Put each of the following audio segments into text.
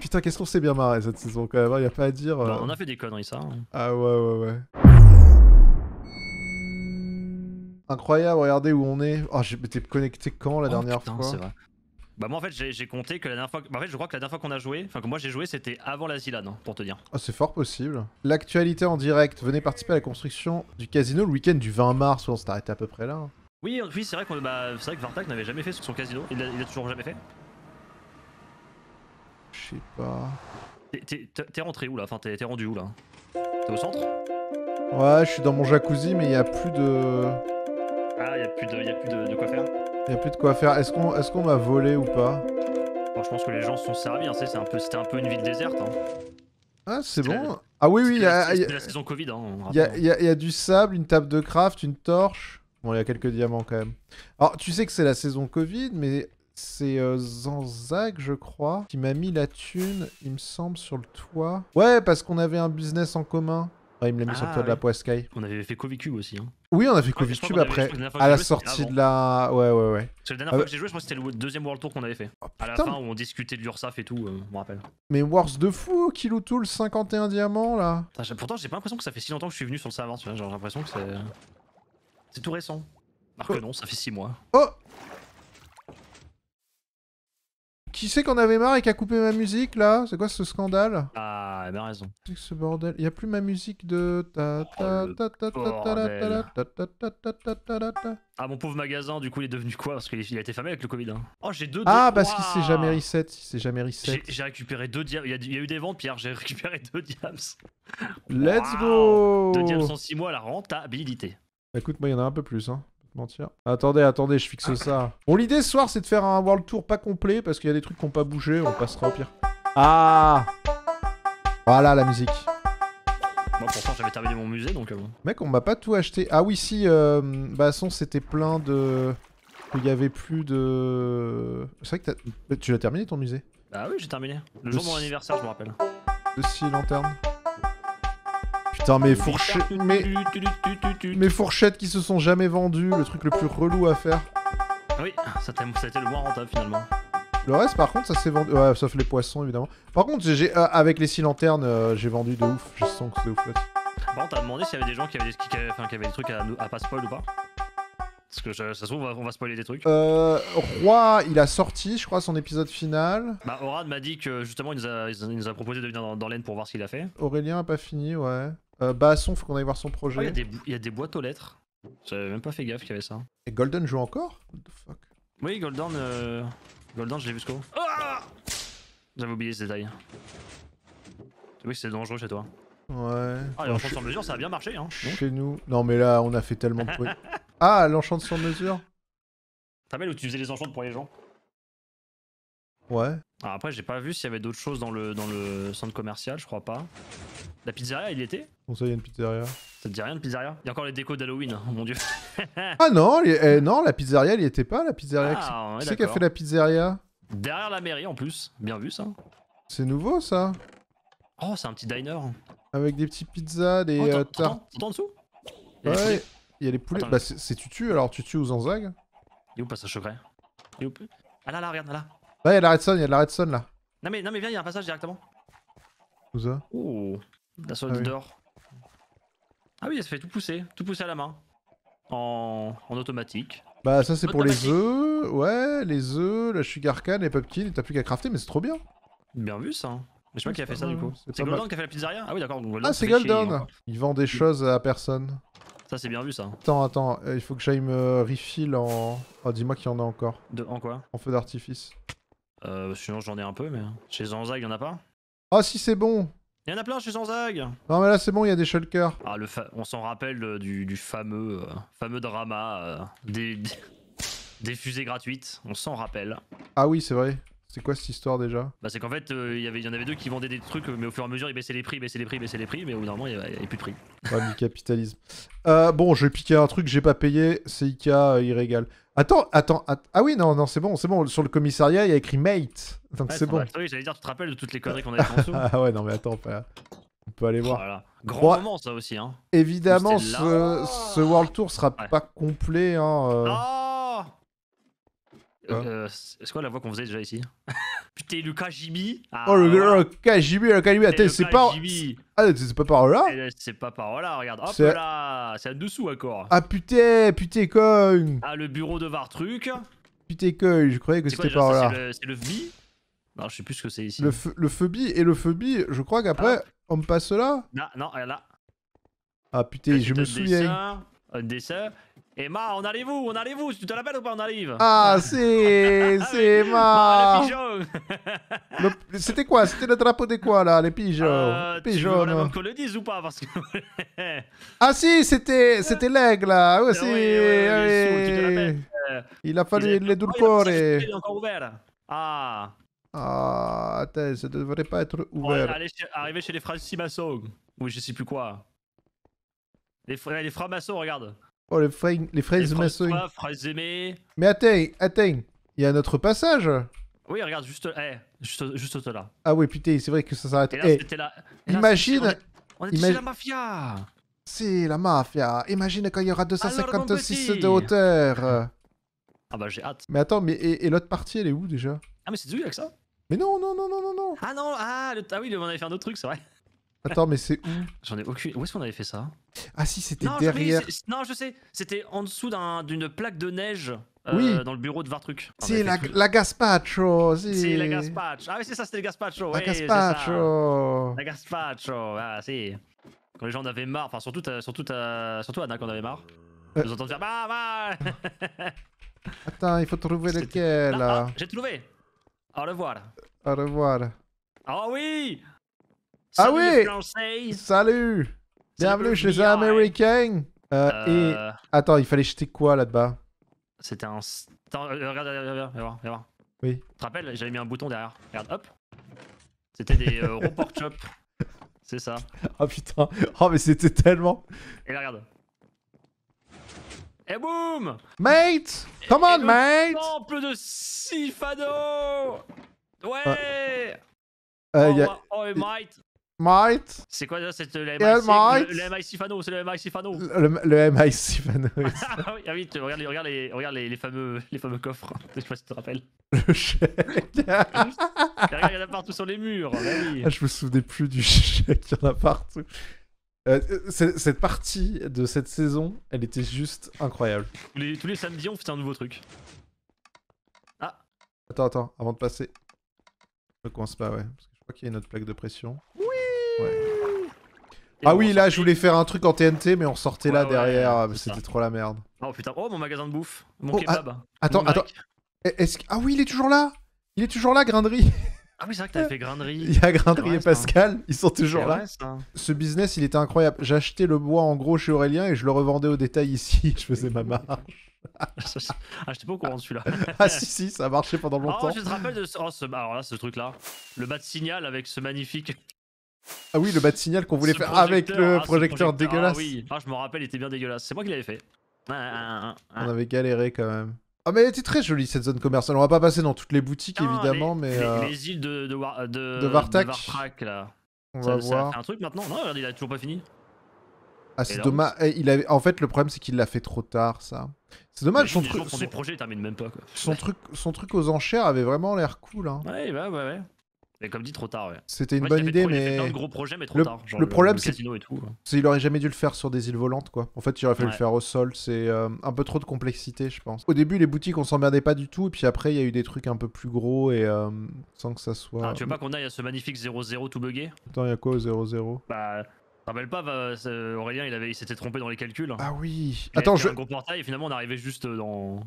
Putain, qu'est-ce qu'on s'est bien marré cette saison quand même, il hein, a pas à dire. Bah, euh. on a fait des conneries, ça. Hein. Ah ouais, ouais, ouais. Incroyable, regardez où on est. Oh, ah, j'étais connecté quand la oh, dernière fois Bah moi en fait j'ai compté que la dernière fois, bah, en fait je crois que la dernière fois qu'on a joué, enfin que moi j'ai joué c'était avant la Zilan hein, pour te dire. Ah c'est fort possible. L'actualité en direct, venez participer à la construction du casino le week-end du 20 mars, on s'est arrêté à peu près là. Oui, oui c'est vrai, bah, vrai que Vartak n'avait jamais fait son casino, il l'a toujours jamais fait sais pas. T'es rentré où là Enfin, t'es rendu où là T'es au centre Ouais, je suis dans mon jacuzzi, mais il a plus de. Ah, il a plus, de, y a plus de, quoi faire Il a plus de quoi faire. Est-ce qu'on est qu'on m'a ou pas bon, Je pense que les gens se sont servis, hein, c'est c'était un, peu, un peu une ville déserte. Hein. Ah, c'est bon Ah oui, oui, il y la saison Covid, hein, y y a du sable, une table de craft, une torche. Bon, il y a quelques diamants quand même. Alors, tu sais que c'est la saison Covid, mais c'est euh, Zanzac, je crois, qui m'a mis la thune, il me semble, sur le toit. Ouais, parce qu'on avait un business en commun. Ouais, il me l'a mis sur le ah toit de la Poiscaille. On avait fait Covicube aussi. Hein. Oui, on a fait ah, Covicube après, à la sortie de la. Ouais, ouais, ouais. C'est la dernière fois euh, que j'ai joué, je crois que c'était le deuxième World Tour qu'on avait fait. à la fin, où on discutait de l'URSAF et tout, je euh, me rappelle. Mais Wars de fou, Kilo Tool, 51 diamants là. pourtant, j'ai pas l'impression que ça fait si longtemps que je suis venu sur le serveur, tu vois. J'ai l'impression que c'est. C'est tout récent. Alors oh. non, ça fait 6 mois. Oh qui c'est qu'on avait marre et qui a coupé ma musique là C'est quoi ce scandale Ah, elle a raison. C'est ce bordel. Il y a plus ma musique de Ah mon pauvre magasin, du coup il est devenu quoi Parce qu'il a été fermé avec le Covid. Oh j'ai deux. Ah parce qu'il s'est jamais reset, il s'est jamais reset. J'ai récupéré deux diams. Il, y, a eu des ventes Pierre, j'ai récupéré deux diams. Let's go. Deux diams en 6 mois la rentabilité. Écoute, moi il y en a un peu plus hein mentir. Attendez, attendez, je fixe ça. Bon, l'idée ce soir, c'est de faire un world tour pas complet, parce qu'il y a des trucs qui n'ont pas bougé, on passera au pire. Ah Voilà la musique. Moi, pourtant, j'avais terminé mon musée, donc... Euh, Mec, on m'a pas tout acheté. Ah oui, si, euh, bah, son, c'était plein de... Il y avait plus de... C'est vrai que as... tu as terminé, ton musée Bah oui, j'ai terminé. Le, jour de mon anniversaire, je me rappelle. De six lanternes. Putain, mes fourchettes. mes... qui se sont jamais vendues, le truc le plus relou à faire. Ah oui, ça, ça a été le moins rentable finalement. Le reste, par contre, ça s'est vendu. Ouais, sauf les poissons évidemment. Par contre, j'ai euh, avec les six lanternes, euh, j'ai vendu de ouf. Je sens que c'est ouf là Par contre, t'as demandé s'il y avait des gens qui avaient des, trucs à, à pas spoil ou pas parce que ça se trouve, on va, spoiler des trucs. Euh, Roi, il a sorti, je crois, son épisode final. Bah, Orad m'a dit que justement, il nous a, proposé de venir dans, dans l'aine pour voir ce qu'il a fait. Aurélien a pas fini, ouais. Euh, Basson, faut qu'on aille voir son oh, projet. Il y, a des boîtes aux lettres. J'avais même pas fait gaffe qu'il y avait ça. Et Golden joue encore What the fuck Oui, Golden, euh, Golden, je l'ai vu ce ah J'avais oublié ce détail. Oui, c'est dangereux chez toi. Ouais. Ah, l'enchant sur mesure, ça a bien marché. Hein. Chez nous. Non, mais là, on a fait tellement de bruit. ah, l'enchant sur mesure T'as mal où tu faisais les enchantes pour les gens Ouais. Ah, après, j'ai pas vu s'il y avait d'autres choses dans le centre commercial, je crois pas. La pizzeria, il y était Bon, ça, il y a une pizzeria. Ça te dit rien de pizzeria Il y a encore les décos d'Halloween, hein, mon dieu. ah non, eh, non, la pizzeria, il y était pas, la pizzeria. Ah, qui c'est qui a fait la pizzeria Derrière la mairie en plus, bien vu ça. C'est nouveau ça Oh, c'est un petit diner. Avec des petits pizzas, des oh, euh, tartes. en dessous Ouais, il y a les poulets. bah, c'est tu tues alors, tues aux Zanzag Il est où passage secret Il est où Ah là, là, regarde, là. Là, il y a la Redstone, il y a de la Redstone là. Non mais, non, mais viens, il y a un passage directement. Où ça Oh la solde ah oui. d'or. Ah oui, elle se fait tout pousser, tout pousser à la main. En, en automatique. Bah ça c'est pour les œufs, ouais, les œufs, la sugar cane, les pumpkins, t'as plus qu'à crafter, mais c'est trop bien. Bien vu ça. Mais je sais pas qui a fait ça du coup. C'est Golden qui a fait la pizzeria Ah oui d'accord. Ah c'est Golden. Il vend des choses à personne. Ça c'est bien vu ça. Attends, attends, euh, il faut que j'aille me refill en... Oh dis-moi qu'il y en a encore. En quoi En feu d'artifice. Euh, sinon j'en ai un peu mais... Chez Zanza il y en a pas Ah si c'est bon il y en a plein sans zague Non mais là c'est bon, il y a des shulkers. Ah, le On s'en rappelle euh, du, du, fameux, euh, fameux drama euh, des, des fusées gratuites, on s'en rappelle. Ah oui c'est vrai. C'est quoi cette histoire déjà Bah, c'est qu'en fait, euh, il y avait- y en avait deux qui vendaient des trucs, mais au fur et à mesure, ils baissaient les prix, baissaient les prix, baissaient les prix, mais au bout d'un moment, il n'y avait, plus de prix. Ouais, du capitalisme. Euh, bon, je vais piquer un truc, j'ai pas payé, c'est euh, il régale. Attends, attends, ah oui, non, non, c'est bon, c'est bon, sur le commissariat, il y a écrit mate, donc c'est bon. Oui, j'allais dire, tu te rappelles de toutes les conneries qu'on a Ah ouais, non, mais attends, on peut aller voir. Voilà. Grand moment, ça aussi. Hein. Évidemment, ce, World Tour sera pas complet, hein, euh. Euh, euh, c'est quoi la voix qu'on faisait déjà ici Putain, Lucas Jimmy ah. Oh, le Lucas Jimmy, Lucas Jimmy, attends, c'est pas. Ah, c'est pas par là eh, C'est pas par là, regarde. Hop là C'est en dessous encore. Ah putain, putain, con Ah, le bureau de Vartruc. Putain, con, je croyais que c'était par là. C'est le, FBI Non, je sais plus ce que c'est ici. Le, le FBI et le FBI, je crois qu'après, ah. on passe là Non, non, là. Ah putain, je me souviens. Un dessin, Emma, on arrive où On arrive où Tu te rappelles ou pas On arrive Ah, c'est. c'est Emma bah, le... C'était quoi C'était le drapeau de quoi là Les pigeons euh, Pigeons. Tu veux qu'on le dise ou pas Parce que. ah, si, c'était c'était l'aigle là ah, oui, si. Il a fallu les douleurs. est... Ah Ah, attends, ça devrait pas être ouvert. On est chez... chez les frères maçons ou je sais plus quoi. Les, frères les francs regarde. Oh, les, fra... les fraises aimées. Mais attends, attends, il y a notre passage. Oui, regarde, juste, hey, eh, juste, juste là. Ah oui, putain, c'est vrai que ça s'arrête. Eh, imagine... on est, on est la mafia C'est la mafia. Imagine quand il y aura 256 de hauteur. Ah bah j'ai hâte. Mais attends, mais et, l'autre partie, elle est où déjà Ah mais c'est du avec ça Mais non, non, non, non, non, non. Ah non, ah, le... ah oui, on avait fait un autre truc, c'est vrai. Attends, mais c'est où J'en ai aucune. Où est-ce qu'on avait fait ça Ah si, c'était derrière. Non, je sais. C'était en dessous d'un... d'une plaque de neige. Euh, oui. Dans le bureau de Vartruc. C'est la... la, gazpacho. Si. C'est la Gaspacho. Ah oui, c'est ça, c'était le Gaspacho. La Gaspacho. La Gaspacho. Ah si. Quand les gens en avaient marre, enfin surtout, euh, surtout, euh, surtout Anna, quand on avait marre. Ils nous entendent dire bah bah. Attends, il faut trouver lequel. Ah, j'ai trouvé. Au revoir. Au revoir. oh, oui ah oui! Salut! Bienvenue chez les hein. Américains! Euh, Et. Euh. Attends, il fallait jeter quoi là-bas? C'était un. Attends, euh, regarde, regarde, regarde, regarde, Oui. Tu te rappelles, j'avais mis un bouton derrière. Regarde, hop! C'était des euh, report shops. C'est ça. oh, putain! Oh, mais c'était tellement. Et là, regarde. Et boum! Mate! Come on, mate! Temple de Sifado! Ah. Ouais! oh, oh, oh mate! Might. C'est quoi ça C'est euh, le, le MI Sifano, c'est le MI Sifano. Le, le MI ah oui, ah oui regarde, regarde, les, regarde les, fameux, les fameux coffres. Je sais pas si tu te rappelles. Le chèque. il y en a partout sur les murs. Bah ah, je me souvenais plus du chèque, il y en a partout. Euh, euh, cette partie de cette saison, elle était juste incroyable. Tous les, samedis, on fait un nouveau truc. Ah Attends, attends, avant de passer. Ne coince pas, ouais. Parce que je crois qu'il y a une autre plaque de pression. Ah oui, là, je voulais faire un truc en TNT, mais on sortait là derrière. C'était trop la merde. Oh putain, oh mon magasin de bouffe, mon oh, kebab. Ah, attends, attends. Eh, est-ce... Ah oui, il est toujours là Il est toujours là, Grinderie Ah oui, c'est vrai que fait Grinderie. Il y a Grindry et Pascal, ils sont toujours là. Ce business, il était incroyable. J'achetais le bois en gros chez Aurélien et je le revendais au détail ici. Je faisais ma marge. ah, j'étais pas au courant de celui-là. ah, si, si, ça a marché pendant oh, longtemps. je te rappelle de oh, bah, ce truc-là. Le bas de signal avec ce magnifique. Ah oui, le bat de signal qu'on voulait faire avec le ah, projecteur, dégueulasse. Ah oui, ah, je me rappelle, il était bien dégueulasse. C'est moi qui l'avais fait. Ah, on avait galéré quand même. Ah mais elle était très jolie cette zone commerciale. On va pas passer dans toutes les boutiques évidemment, mais euh, les, îles de de, Vartak. là. On va voir. A un truc maintenant Non, il a toujours pas fini. Ah c'est dommage. Eh, il avait... En fait, le problème c'est qu'il l'a fait trop tard, ça. C'est dommage. Son truc. Son... même pas Son truc, son truc aux enchères avait vraiment l'air cool. Hein. Ouais, ouais, ouais. Mais comme dit, trop tard, C'était une bonne idée, mais. Plein gros projet mais trop tard. le problème, c'est il aurait jamais dû le faire sur des îles volantes, quoi. En fait, il aurait fallu le faire au sol. C'est euh, un peu trop de complexité, je pense. Au début, les boutiques, on s'emmerdait pas du tout. Et puis après, il y a eu des trucs un peu plus gros et euh, sans que ça soit. Ah, tu veux pas qu'on aille à ce magnifique 0-0 tout buggé Attends, il y a quoi au 0-0 Bah. Rappelle pas, Aurélien, il, s'était trompé dans les calculs. Ah oui. Attends, je. Un gros portail, et finalement, on arrivait juste dans.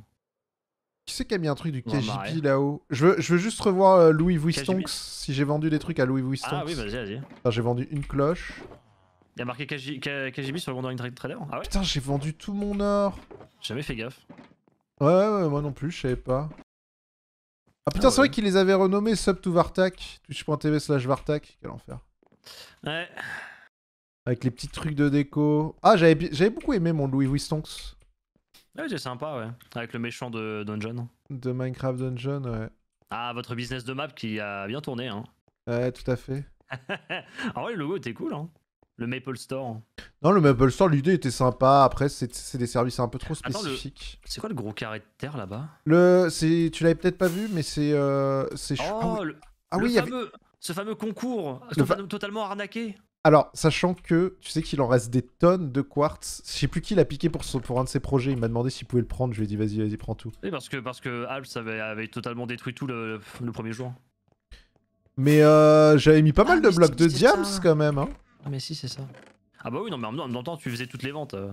Qui c'est qui a mis un truc du KGB là-haut je veux, je veux juste revoir euh, Louis Vuitton si j'ai vendu des trucs à Louis Wistonks. Ah oui, vas-y, vas-y. j'ai vendu une cloche. Il y a marqué KGB sur le Wandering Trader Ah ouais Putain, j'ai vendu tout mon or Jamais fait gaffe. Ouais, ouais, moi non plus, je savais pas. Ah putain, ah c'est vrai qu'ils les avaient renommés sub to Vartak, twitch.tv slash Vartak, quel enfer. Ouais. Avec les petits trucs de déco. Ah, j'avais beaucoup aimé mon Louis Wistonks. Ah ouais, c'est sympa, ouais. Avec le méchant de Dungeon. De Minecraft Dungeon, ouais. Ah, votre business de map qui a bien tourné, hein. Ouais, tout à fait. ah ouais, le logo était cool, hein. Le Maple Store. Non, le Maple Store, l'idée était sympa. Après, c'est des services un peu trop spécifiques. C'est quoi le gros carré de terre là-bas Le, tu l'avais peut-être pas vu, mais c'est, euh... c'est. Oh, ah oui, ah fameux... ce fameux concours totalement arnaqué. Alors, sachant que tu sais qu'il en reste des tonnes de quartz, je sais plus qui l'a piqué pour, pour un de ses projets, il m'a demandé s'il pouvait le prendre, je lui ai dit vas-y, vas-y, prends tout. Oui, parce que, parce que Alps avait, totalement détruit tout le, premier jour. Mais euh, j'avais mis pas ah, mal de blocs de diams quand même. Hein. Ah, mais si, c'est ça. Ah, bah oui, non, mais en même temps, tu faisais toutes les ventes. Euh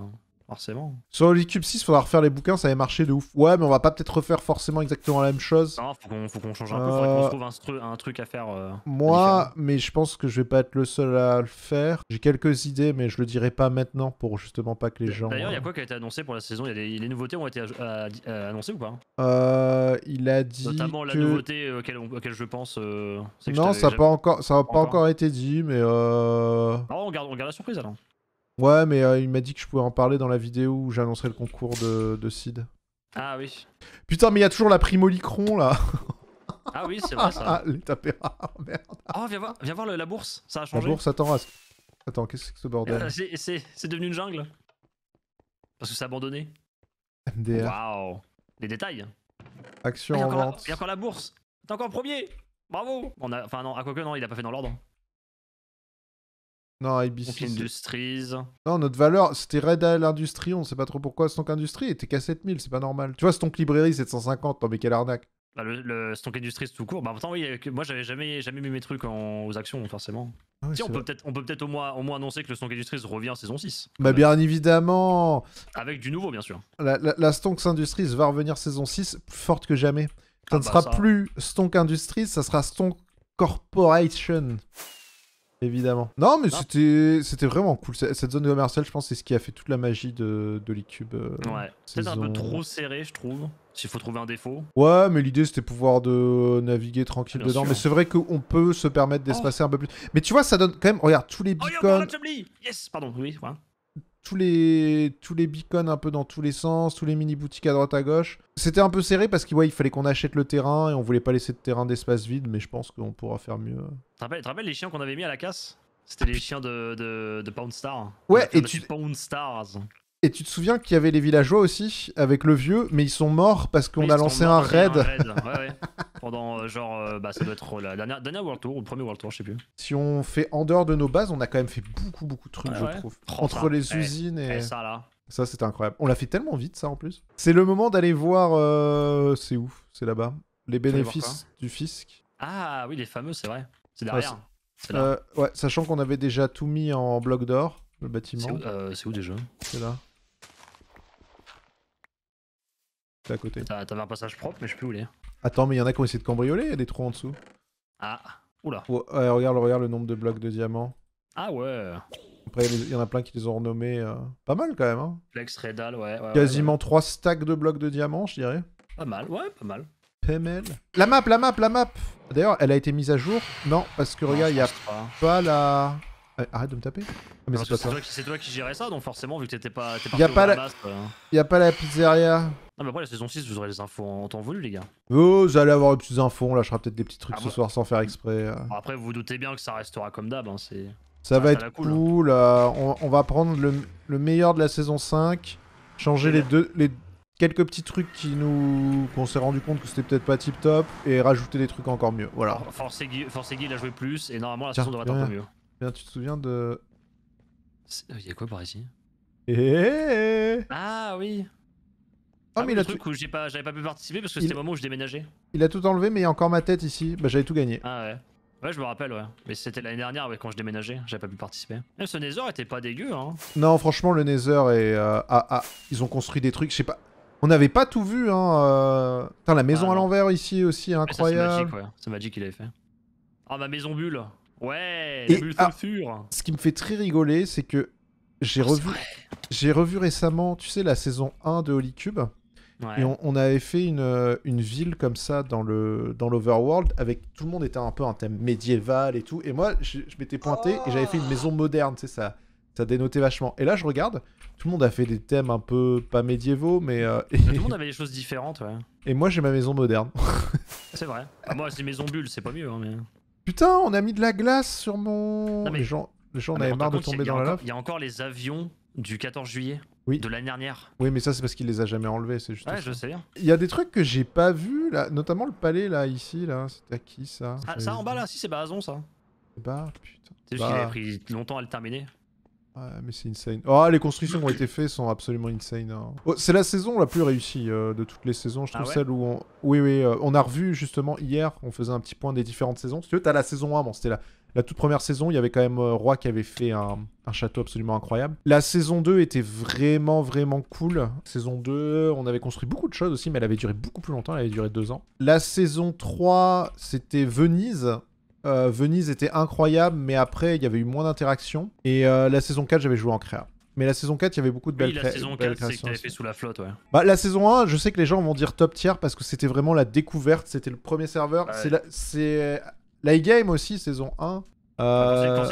forcément. Sur le Cube 6, faudra refaire les bouquins, ça avait marché de ouf. Ouais, mais on va pas peut-être refaire forcément exactement la même chose. Non, faut qu'on, faut qu'on change un peu, peu, faudrait qu'on euh, se trouve un, un, truc à faire. Euh, moi, mais je pense que je vais pas être le seul à le faire. J'ai quelques idées, mais je le dirai pas maintenant pour justement pas que les gens. D'ailleurs, il y a quoi qui a été annoncé pour la saison y a des les nouveautés ont été euh, annoncées ou pas euh, Il a dit. Notamment la nouveauté auquel, je pense. non, ça n'a pas, encore, ça pas encore été dit, mais. on garde, on garde la surprise alors. Ouais, mais euh, il m'a dit que je pouvais en parler dans la vidéo où j'annoncerai le concours de, de Sid. Ah oui. Putain, mais il y a toujours la primolicron là. Ah oui, c'est vrai ça. Ah, les rares ah, merde. Oh, viens voir, viens voir la bourse, ça a changé. La bourse, attends, attends qu'est-ce que c'est que ce bordel euh, c'est- devenu une jungle. Parce que c'est abandonné. MDR, Waouh. Les détails. action en vente. il y a encore la bourse. T'es encore premier. Bravo. On a... Enfin non, à quoi que non, il a pas fait dans l'ordre. Non, Industries. Non, notre valeur, c'était Red à Industries, on ne sait pas trop pourquoi. Stonk Industries était qu'à 7000, c'est pas normal. Tu vois, Stonk Librairie, 150. non mais quelle arnaque. Bah, le, Stonk Industries tout court, bah oui, euh, moi j'avais jamais, jamais mis mes trucs aux actions, forcément. Ah on peut, peut-être, on peut être au moins, au moins annoncer que le Stonk Industries revient saison 6. Bah, bien évidemment Avec du nouveau, bien sûr. La, la, Stonk Industries va revenir saison 6, forte que jamais. Ça ah ne bah sera plus Stonk Industries, ça sera Stonk Corporation. Évidemment. Non, mais c'était, c'était vraiment cool. Cette zone commerciale, je pense, c'est ce qui a fait toute la magie de, de euh, ouais. C'est un peu trop serré, je trouve. S'il faut trouver un défaut. Ouais, mais l'idée c'était pouvoir de naviguer tranquille dedans. Mais c'est vrai qu'on peut se permettre d'espacer oh. un peu plus. Mais tu vois, ça donne quand même. Regarde tous les beacons. Oh, yes, pardon, oui. voilà tous les, tous les beacons un peu dans tous les sens, tous les mini-boutiques à droite à gauche. C'était un peu serré parce qu'il il fallait qu'on achète le terrain et on voulait pas laisser de terrain d'espace vide, mais je pense qu'on pourra faire mieux. Tu te, rappelles les chiens qu'on avait mis à la casse C'était ah, les chiens de, de, Pound Star. Ouais, et tu. Pound Stars. Et tu te souviens qu'il y avait les villageois aussi, avec le vieux, mais ils sont morts parce qu'on a lancé un raid. ouais, Pendant, euh, genre, euh, bah, ça doit être euh, la dernière, World Tour ou le premier World Tour, je sais plus. Si on fait en dehors de nos bases, on a quand même fait beaucoup, beaucoup de trucs, je trouve. Oh, Entre les eh, usines et... Eh, ça, là. Ça, c'était incroyable. On l'a fait tellement vite, ça, en plus. C'est le moment d'aller voir... C'est où C'est là-bas. Les bénéfices du fisc. Ah oui, les fameux, c'est vrai. C'est derrière. ouais, sachant qu'on avait déjà tout mis en bloc d'or, le bâtiment. C'est où déjà C'est là. à côté. T'avais un passage propre, mais je peux Attends, mais il y en a qui ont essayé de cambrioler, il y a des trous en dessous. Ah, oula. Euh, regarde, regarde le nombre de blocs de diamants. Ah ouais. Après, il y en a plein qui les ont renommés. Euh, pas mal quand même. Hein. Flex, Redal, ouais. Quasiment trois 3 stacks de blocs de diamants, je dirais. Pas mal, ouais, pas mal. PML. La map, la map, la map D'ailleurs, elle a été mise à jour Non, parce que regarde, il n'y a pas. la... Arrête de me taper. Ah, c'est toi, qui gérais ça, donc forcément, vu que t'étais pas, pas, pas, la... y a pas la pizzeria. Ah mais après la saison 6, vous aurez les infos en temps voulu, les gars. Oh, vous allez avoir les petites infos, on lâchera peut-être des petits trucs ah, ce soir sans faire exprès. Euh. après, vous, vous doutez bien que ça restera comme d'hab. Hein, ça, va être cool. Hein. Euh, on, va prendre le, meilleur de la saison 5, changer les deux, les quelques petits trucs qui nous qu'on s'est rendu compte que c'était peut-être pas tip top et rajouter des trucs encore mieux. Voilà. Guy, joué plus et normalement la saison devrait être encore mieux. Bien, tu te souviens de euh, Il y a quoi par ici eh, eh, eh, Ah oui. Ah, ah il truc tout... où j'ai pas, j'avais pas pu participer parce que c'était le moment où je déménageais. Il a tout enlevé, mais il y a encore ma tête ici. Bah, j'avais tout gagné. Ah ouais. Ouais, je me rappelle, ouais. Mais c'était l'année dernière, quand je déménageais, j'avais pas pu participer. Même ce Nether était pas dégueu, hein. Non, franchement, le Nether est. Euh, ah, ah, ils ont construit des trucs, je sais pas. On n'avait pas tout vu, hein. Euh. Putain, la maison ah, à l'envers ici aussi, incroyable. C'est magique, ouais. C'est magique qu'il avait fait. Ah, ma maison bulle. Ouais, la bulle ah, Ce qui me fait très rigoler, c'est que j'ai oh, revu, j'ai revu récemment, tu sais, la saison 1 de Holy Cube. Et on, avait fait euh, une, ville comme ça dans dans l'overworld avec tout le monde était un peu un thème médiéval et tout. Et moi, je, m'étais pointé et j'avais fait une maison moderne, tu sais, ça, ça dénotait vachement. Et là, je regarde, tout le monde a fait des thèmes un peu pas médiévaux, mais. Euh, tout le monde avait des choses différentes, ouais. Et moi, j'ai ma maison moderne. c'est vrai. Ah, moi, c'est maison bulle, c'est pas mieux. Hein, mais... Putain, on a mis de la glace sur mon. Les gens, on ah, marre de tomber dans la Il y a encore les avions du 14 juillet oui. de l'année dernière. Oui, mais ça, c'est parce qu'il les a jamais enlevés. C'est juste. Ouais, je sais. Il y a des trucs que j'ai pas vu là, notamment le palais là, ici là. C'était à qui ça Ah, ça en bas là, si c'est Bazon ça. Bah, putain. C'est juste qu'il avait bah. pris longtemps à le terminer. Ouais, mais c'est insane. Oh, les constructions qui ont été faites sont absolument insane. Hein. Oh, c'est la saison la plus réussie euh, de toutes les saisons, je ah trouve. celle où on... Oui, oui, euh, on a revu justement hier, on faisait un petit point des différentes saisons. Si tu veux, t'as la saison 1, bon, c'était la... La toute première saison, il y avait quand même euh, Roi qui avait fait un, château absolument incroyable. La saison 2 était vraiment, vraiment cool. Saison 2, on avait construit beaucoup de choses aussi, mais elle avait duré beaucoup plus longtemps, elle avait duré deux ans. La saison 3, c'était Venise. Euh, Venise était incroyable, mais après, il y avait eu moins d'interactions. Et euh, la saison 4, j'avais joué en créa. Mais la saison 4, il y avait beaucoup de belles, créations. la saison que fait sous la flotte, ouais. Bah, la saison 1, je sais que les gens vont dire top tier parce que c'était vraiment la découverte, c'était le premier serveur. C'est la... L'E-Game aussi, saison 1. Euh, quand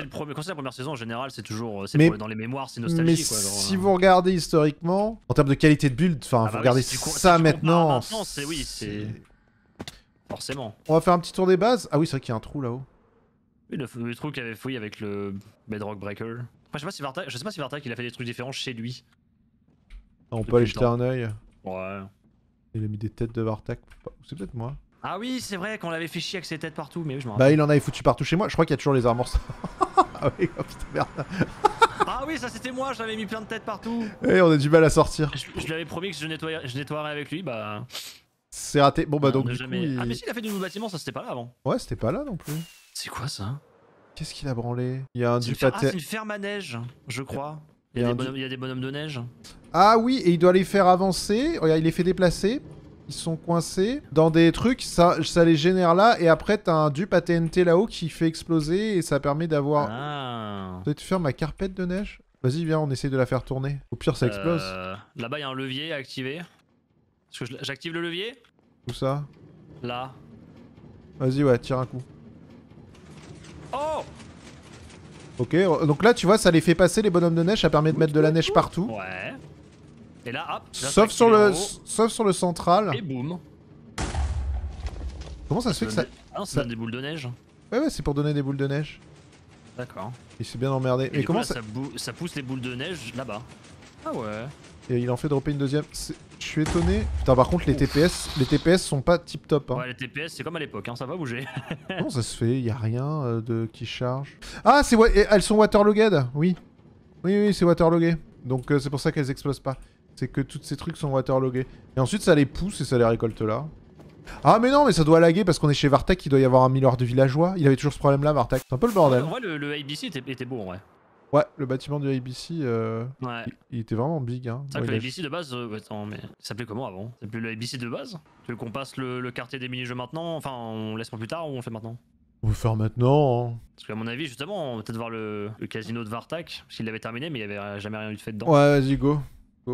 c'est la première saison, en général, c'est toujours euh, dans les mémoires, c'est nostalgique. si euh. vous regardez historiquement, en termes de qualité de build, enfin, ah vous bah regardez ça maintenant. c'est oui, c'est forcément. On va faire un petit tour des bases. Ah oui, c'est vrai qu'il y a un trou là-haut. Oui, le, trou qu'il avait fouillé avec le Bedrock Breaker. je sais pas si Vartak, il a fait des trucs différents chez lui. Ah, on peut aller jeter un œil. Ouais. Il a mis des têtes de Vartak. C'est peut-être moi. Ah oui, c'est vrai qu'on l'avait fait chier avec ses têtes partout, mais oui, je m'en Bah, il en avait foutu partout chez moi. Je crois qu'il y a toujours les armoires... ah oui, oh, merde. ah oui, ça c'était moi, j'avais mis plein de têtes partout. Et on a du mal à sortir. Je, lui avais promis que je nettoierais je avec lui, bah. C'est raté. Bon, bah, ah, donc. Ah, mais s'il a fait du nouveau bâtiment, ça c'était pas là avant. Ouais, c'était pas là non plus. C'est quoi ça Qu'est-ce qu'il a branlé Il y a un du fer... Ah, c'est une ferme à neige, je crois. Il y, a des bonhommes de neige. Ah oui, et il doit les faire avancer. Regarde, il les fait déplacer ils sont coincés dans des trucs, ça, ça les génère là, et après t'as un dupe à TNT là-haut qui fait exploser, et ça permet d'avoir... Ah. Peut-être faire ma carpette de neige Vas-y, viens, on essaie de la faire tourner. Au pire, ça explose. Euh, là-bas, il y a un levier à activer. j'active le levier Où ça Là. Vas-y, ouais, tire un coup. Oh Ok, donc là, tu vois, ça les fait passer, les bonhommes de neige, ça permet de mettre de la neige partout. Ouais. Et là, hop. Sauf sur, le, sauf sur le central. Et boum. Comment ça se fait que ça. Ah ça donne des boules de neige. Ouais, ouais, c'est pour donner des boules de neige. D'accord. Il s'est bien emmerdé. Et, comment ça... pousse les boules de neige là-bas. Ah ouais. Et il en fait dropper une deuxième. Je suis étonné. Putain, par contre, les TPS, les TPS sont pas tip top. Hein. Ouais, les TPS, c'est comme à l'époque, hein, ça va bouger. non, ça se fait, y a rien euh, de qui charge. Ah, c'est elles sont waterlogged, oui. Oui, oui, c'est waterlogged. Donc euh, c'est pour ça qu'elles explosent pas. C'est que tous ces trucs sont waterloggés. Et ensuite, ça les pousse et ça les récolte là. Ah mais non, mais ça doit laguer parce qu'on est chez Vartak, il doit y avoir un milliard de villageois. Il avait toujours ce problème là, Vartak. C'est un peu le bordel. Ouais, le, le ABC était, beau en vrai. Ouais, le bâtiment du ABC, euh, il, était vraiment big. Hein. C'est le ABC de base, euh, mais s'appelait comment avant C'est plus le ABC de base Tu veux qu'on passe le, quartier des mini-jeux maintenant Enfin, on laisse pour plus tard ou on le fait maintenant on peut faire maintenant. Hein. Parce qu'à mon avis, justement, on va peut-être voir le, casino de Vartak, parce qu'il l'avait terminé, mais il n'y avait jamais rien eu de fait dedans. Ouais, vas-y, go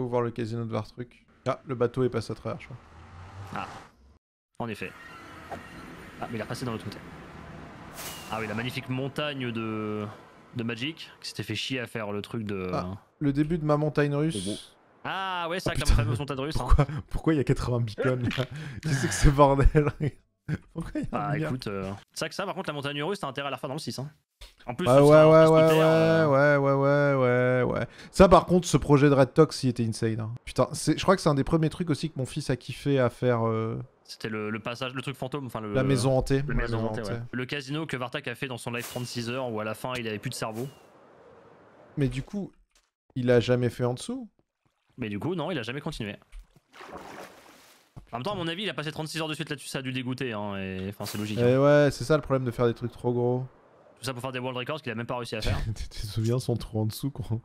voir le casino de Vartruc. Ah, le bateau est passé à travers, je crois. Ah, en effet. Ah, mais il a passé dans l'autre côté. Ah oui, la magnifique montagne de, de Magic, qui s'était fait chier à faire le truc de... Ah, le début de ma montagne russe. Oh, ah ouais, ça, oh, comme la fameuse montagne russe. Hein. Pourquoi il y a 80 beacons là Qu'est-ce que c'est bordel bah, Pourquoi y a Ah écoute, euh... ça que ça, par contre, la montagne russe, t'as intérêt à la refaire dans le 6. En plus, bah ouais, ouais, ouais, euh, ouais, ouais, ouais, ouais, ouais, Ça, par contre, ce projet de Red Tox, il était insane. Hein. Putain, je crois que c'est un des premiers trucs aussi que mon fils a kiffé à faire. Euh, C'était le, passage, le truc fantôme, enfin le, la maison hantée. Le, casino que Vartak a fait dans son live 36 heures où à la fin il avait plus de cerveau. Mais du coup, il a jamais fait en dessous. Mais du coup, non, il a jamais continué. En même temps, à mon avis, il a passé 36 heures de suite là-dessus, ça a dû dégoûter. Hein, et enfin, c'est logique. Et eh hein. ouais, c'est ça le problème de faire des trucs trop gros ça pour faire des world records qu'il a même pas réussi à faire. tu te souviens son trou en dessous quoi oh,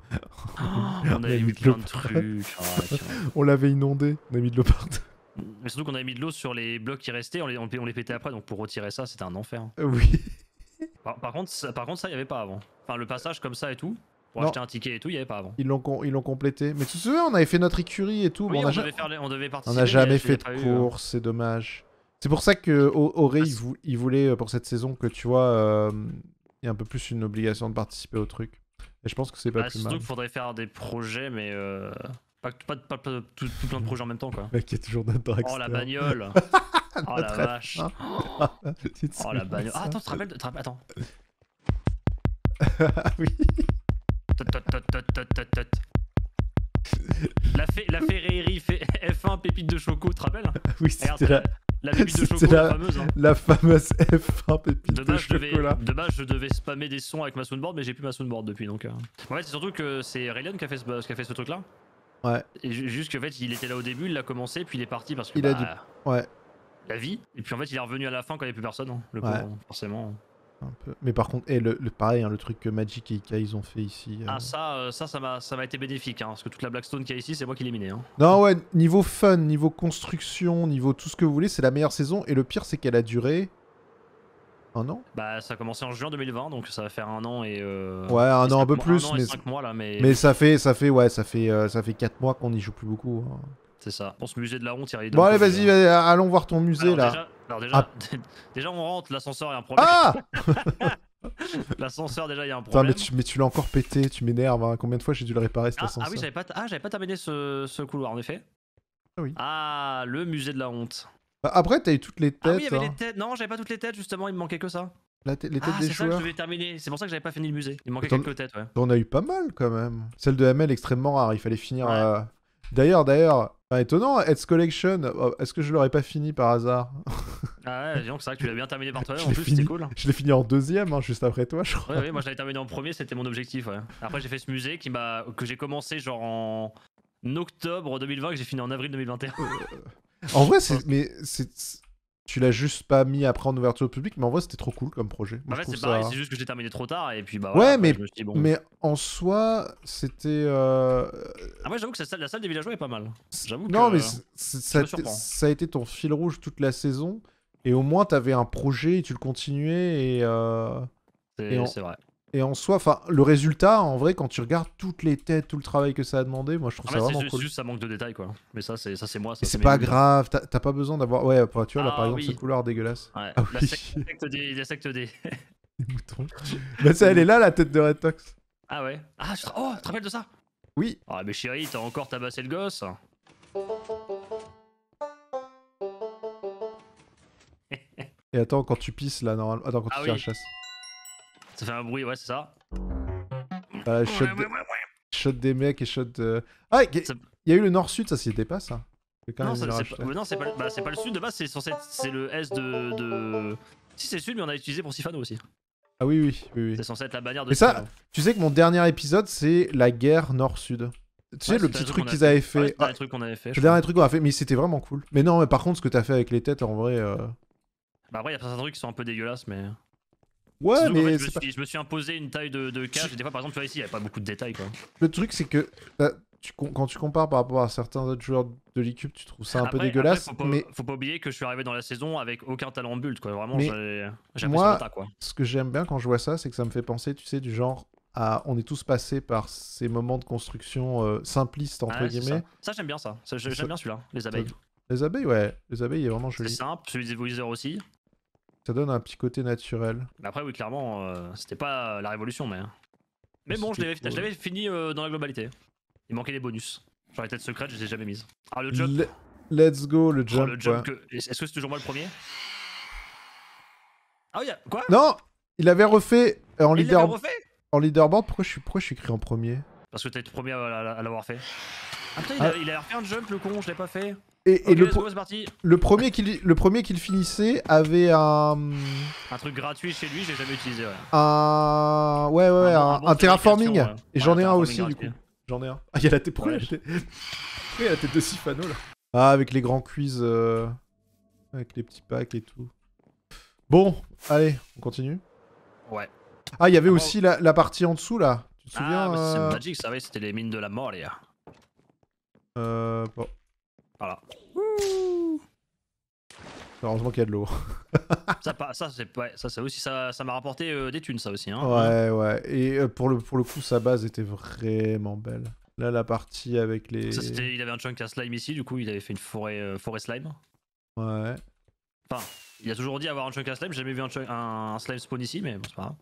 on, avait mis plein de trucs. Oh, on l'avait inondé, on a mis de l'eau partout. Mm, mais surtout qu'on avait mis de l'eau sur les blocs qui restaient, on les, on les pétait après, donc pour retirer ça, c'était un enfer. Euh, oui. Par, contre, ça, par contre, ça, il n'y avait pas avant. Enfin, le passage comme ça et tout, pour acheter un ticket et tout, il n'y avait pas avant. Ils l'ont, ils l'ont complété. Mais tu te souviens, on avait fait notre écurie et tout. on, n'a jamais fait de hein. course, c'est dommage. C'est pour ça que Auré, ah, il, voulait euh, pour cette saison que tu vois, euh, il y a un peu plus une obligation de participer au truc. Et je pense que c'est pas bah, plus mal. Surtout qu'il faudrait faire des projets, mais euh, pas, pas, pas, tout, plein de projets en même temps. Quoi. il y a toujours d'intérêt. Oh la bagnole Oh la vache hein. Oh, la bagnole Ah, attends, tu te rappelles de... Attends. oui La, Ferrerie la Ferrari F1 pépite de choco, tu te rappelles hein Oui, c'était la de chocolat la, fameuse. Hein. La fameuse F1 pépite de, chocolat. je devais spammer des sons avec ma soundboard, mais j'ai plus ma soundboard depuis. donc. Ouais euh. c'est surtout que c'est Rayleon qui a fait ce, truc-là. Ouais. Et juste qu'en fait, il était là au début, il l'a commencé, puis il est parti parce que. Il a bah, dû. Ouais. La vie. Et puis en fait, il est revenu à la fin quand il n'y avait plus personne, hein, le ouais. forcément. Mais par contre, eh, le, pareil, hein, le truc que Magic et Ika ils ont fait ici. Euh, ah, ça, euh, ça, ça m'a, été bénéfique, hein, parce que toute la Blackstone qui y a ici, c'est moi qui l'ai minée. Hein. Non, ouais, niveau fun, niveau construction, niveau tout ce que vous voulez, c'est la meilleure saison. Et le pire, c'est qu'elle a duré un an. Bah, ça a commencé en juin 2020, donc ça va faire un an et. Euh, ouais, un an un peu plus, mais... mais. ça fait, ça fait, ouais, ça fait, ça fait 4 mois qu'on n'y joue plus beaucoup. C'est ça. Bon, ce musée de la honte, il y a Bon, allez, vas-y, allons voir ton musée là déjà, ah. déjà on rentre, l'ascenseur a un problème. Ah L'ascenseur, déjà, il y a un problème. mais tu, l'as encore pété, tu m'énerves. Hein. Combien de fois j'ai dû le réparer cet ascenseur ah, ah oui, j'avais pas, ah, pas terminé ce, couloir, en effet. Ah oui. Ah, le musée de la honte. Bah, après, t'as eu toutes les têtes. Ah oui, il y hein. les têtes. Non, j'avais pas toutes les têtes, justement, il me manquait que ça. les têtes ah, des joueurs. C'est ça je vais terminer. C'est pour ça que j'avais pas fini le musée. Il me manquait quelques têtes, ouais. On a eu pas mal quand même. Celle de ML extrêmement rare. Il fallait finir. À... Euh, D'ailleurs, d'ailleurs, étonnant, Heads Collection, euh, est-ce que je l'aurais pas fini par hasard Ah ouais, disons c'est vrai que tu l'as bien terminé par toi en plus, c'était cool. Je l'ai fini en deuxième, hein, juste après toi, je crois. Oui, moi je l'avais terminé en premier, c'était mon objectif. Ouais. Après, j'ai fait ce musée qui m'a... que j'ai commencé genre en octobre 2020, que j'ai fini en avril 2021. Euh, en vrai, Mais c'est tu l'as juste pas mis après en ouverture au public, mais en vrai c'était trop cool comme projet. en fait, c'est c'est juste que j'ai terminé trop tard et puis bah. ouais, mais, mais en soi, c'était. Euh... Ah, ouais, j'avoue que la salle, des villageois est pas mal. J'avoue Non, mais ça, a été ton fil rouge toute la saison et au moins t'avais un projet et tu le continuais et. Euh, c'est vrai. Et en soi, enfin, le résultat, en vrai, quand tu regardes toutes les têtes, tout le travail que ça a demandé, moi je trouve ah, ça vraiment cool. juste ça manque de détails quoi. Mais ça, c'est ça, c'est moi. C'est pas grave. T'as pas besoin d'avoir. Ouais, tu vois là, ah par exemple, oui. ce couleur dégueulasse. Ouais. Ah, oui. La secte des, moutons. bah ça, elle est là, la tête de Red Tox. Ah ouais. Ah, je... oh, tu te rappelles de ça Oui. Ah mais chérie, t'as encore tabassé le gosse. Et attends, quand tu pisses là, normalement. Attends, quand ah tu fais la chasse. Ça fait un bruit, ouais, c'est ça. Voilà, bah, shot, shot, des mecs et shot de... Euh, ah, il y, a eu le nord-sud, ça c'était pas ça Non, c'est pas, le sud de base, c'est censé c'est le S de, Si c'est le sud, mais on a utilisé pour Sifano aussi. Ah oui, oui, oui. oui. C'est censé être la bannière de. Mais ça, tu sais que mon dernier épisode, c'est la guerre nord-sud. Tu sais, le petit truc qu'ils avaient fait. Le le truc qu'on avait fait. Le dernier truc qu'on a fait, mais c'était vraiment cool. Mais non, mais par contre, ce que t'as fait avec les têtes, en vrai. Euh, bah, ouais, il y a certains trucs qui sont un peu dégueulasses, mais. Ouais, mais. je, me suis, imposé une taille de, de Et des fois, par exemple, tu vois, ici, il n'y a pas beaucoup de détails. Quoi. Le truc, c'est que bah, tu, quand tu compares par rapport à certains autres joueurs de l'équipe, tu trouves ça un peu dégueulasse. Après, faut, mais... faut pas oublier que je suis arrivé dans la saison avec aucun talent build. Quoi. Vraiment, j'ai Moi, quoi. ce que j'aime bien quand je vois ça, c'est que ça me fait penser, tu sais, du genre. À, on est tous passés par ces moments de construction euh, simpliste simplistes entre guillemets. Ça, j'aime bien ça. j'aime bien celui-là, les abeilles. Les abeilles, ouais. Les abeilles, est vraiment joli. C'est simple, celui des aussi. Ça donne un petit côté naturel. Après, oui, clairement, euh, c'était pas la révolution, mais. Hein. Mais bon, je l'avais fini euh, dans la globalité. Il manquait des bonus. Genre les têtes secrètes, je les ai jamais mises. Ah, le jump. Let's go, le oh, jump. Est-ce que c'est toujours moi le premier Ah, oui, quoi Non Il avait refait euh, en, il refait en leaderboard. Pourquoi je suis, pourquoi je suis écrit en premier Parce que t'es le premier à, l'avoir fait. Ah, putain, il, il a refait un jump, le con, je l'ai pas fait. Et, le, premier qu'il le premier qu'il finissait avait un un truc gratuit chez lui, j'ai jamais utilisé. Ouais. Un ouais ouais, un, terraforming. Et j'en ai un aussi du coup. J'en ai un. Ah il y a la tête la tête de Sifano là. Ah avec les grands cuisses... Euh, avec les petits packs et tout. Bon, allez, on continue. Ouais. Ah il y avait ah, aussi la, partie en dessous là. Tu te ah, souviens Ah euh... c'est magique, ça c'était les mines de la mort les gars. Euh bon. Voilà. Heureusement qu'il y a de l'eau. ça, ça, ça, ça, aussi, ça, ça m'a rapporté euh, des thunes, ça aussi. Hein. Ouais, ouais. Et euh, pour, le, pour le coup, sa base était vraiment belle. Là, la partie avec les. il avait un chunk à slime ici, du coup, il avait fait une forêt, euh, forêt slime. Ouais. Enfin, il a toujours dit avoir un chunk à slime, j'ai jamais vu un, slime spawn ici, mais bon, c'est pas grave.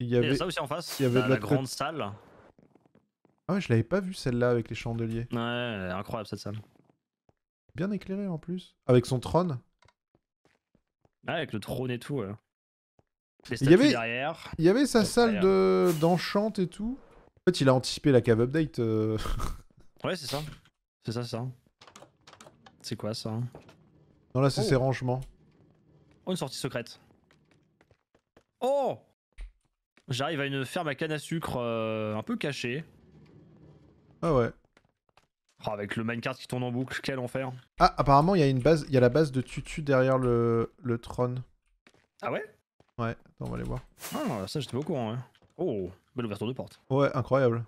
Il y avait ça aussi en face, il y avait la, la grande salle. Ah ouais, je l'avais pas vu celle-là avec les chandeliers. Ouais, incroyable cette salle. Bien éclairé en plus. Avec son trône. Ah, avec le trône et tout. Il y avait, sa salle de d'enchant et tout. En fait, il a anticipé la cave update. Euh. ouais, c'est ça. C'est ça, ça. C'est quoi ça Non, là, c'est oh. ses rangements. Oh, une sortie secrète. Oh J'arrive à une ferme à canne à sucre euh, un peu cachée. Ah ouais. Ah, avec le minecart qui tourne en boucle, quel enfer. Ah, apparemment, il y a une base, il y a la base de Tutu derrière le, le trône. Ah ouais Ouais, attends, on va aller voir. Ah, ça, j'étais pas au courant, hein. Oh, belle ouverture de porte. Ouais, incroyable.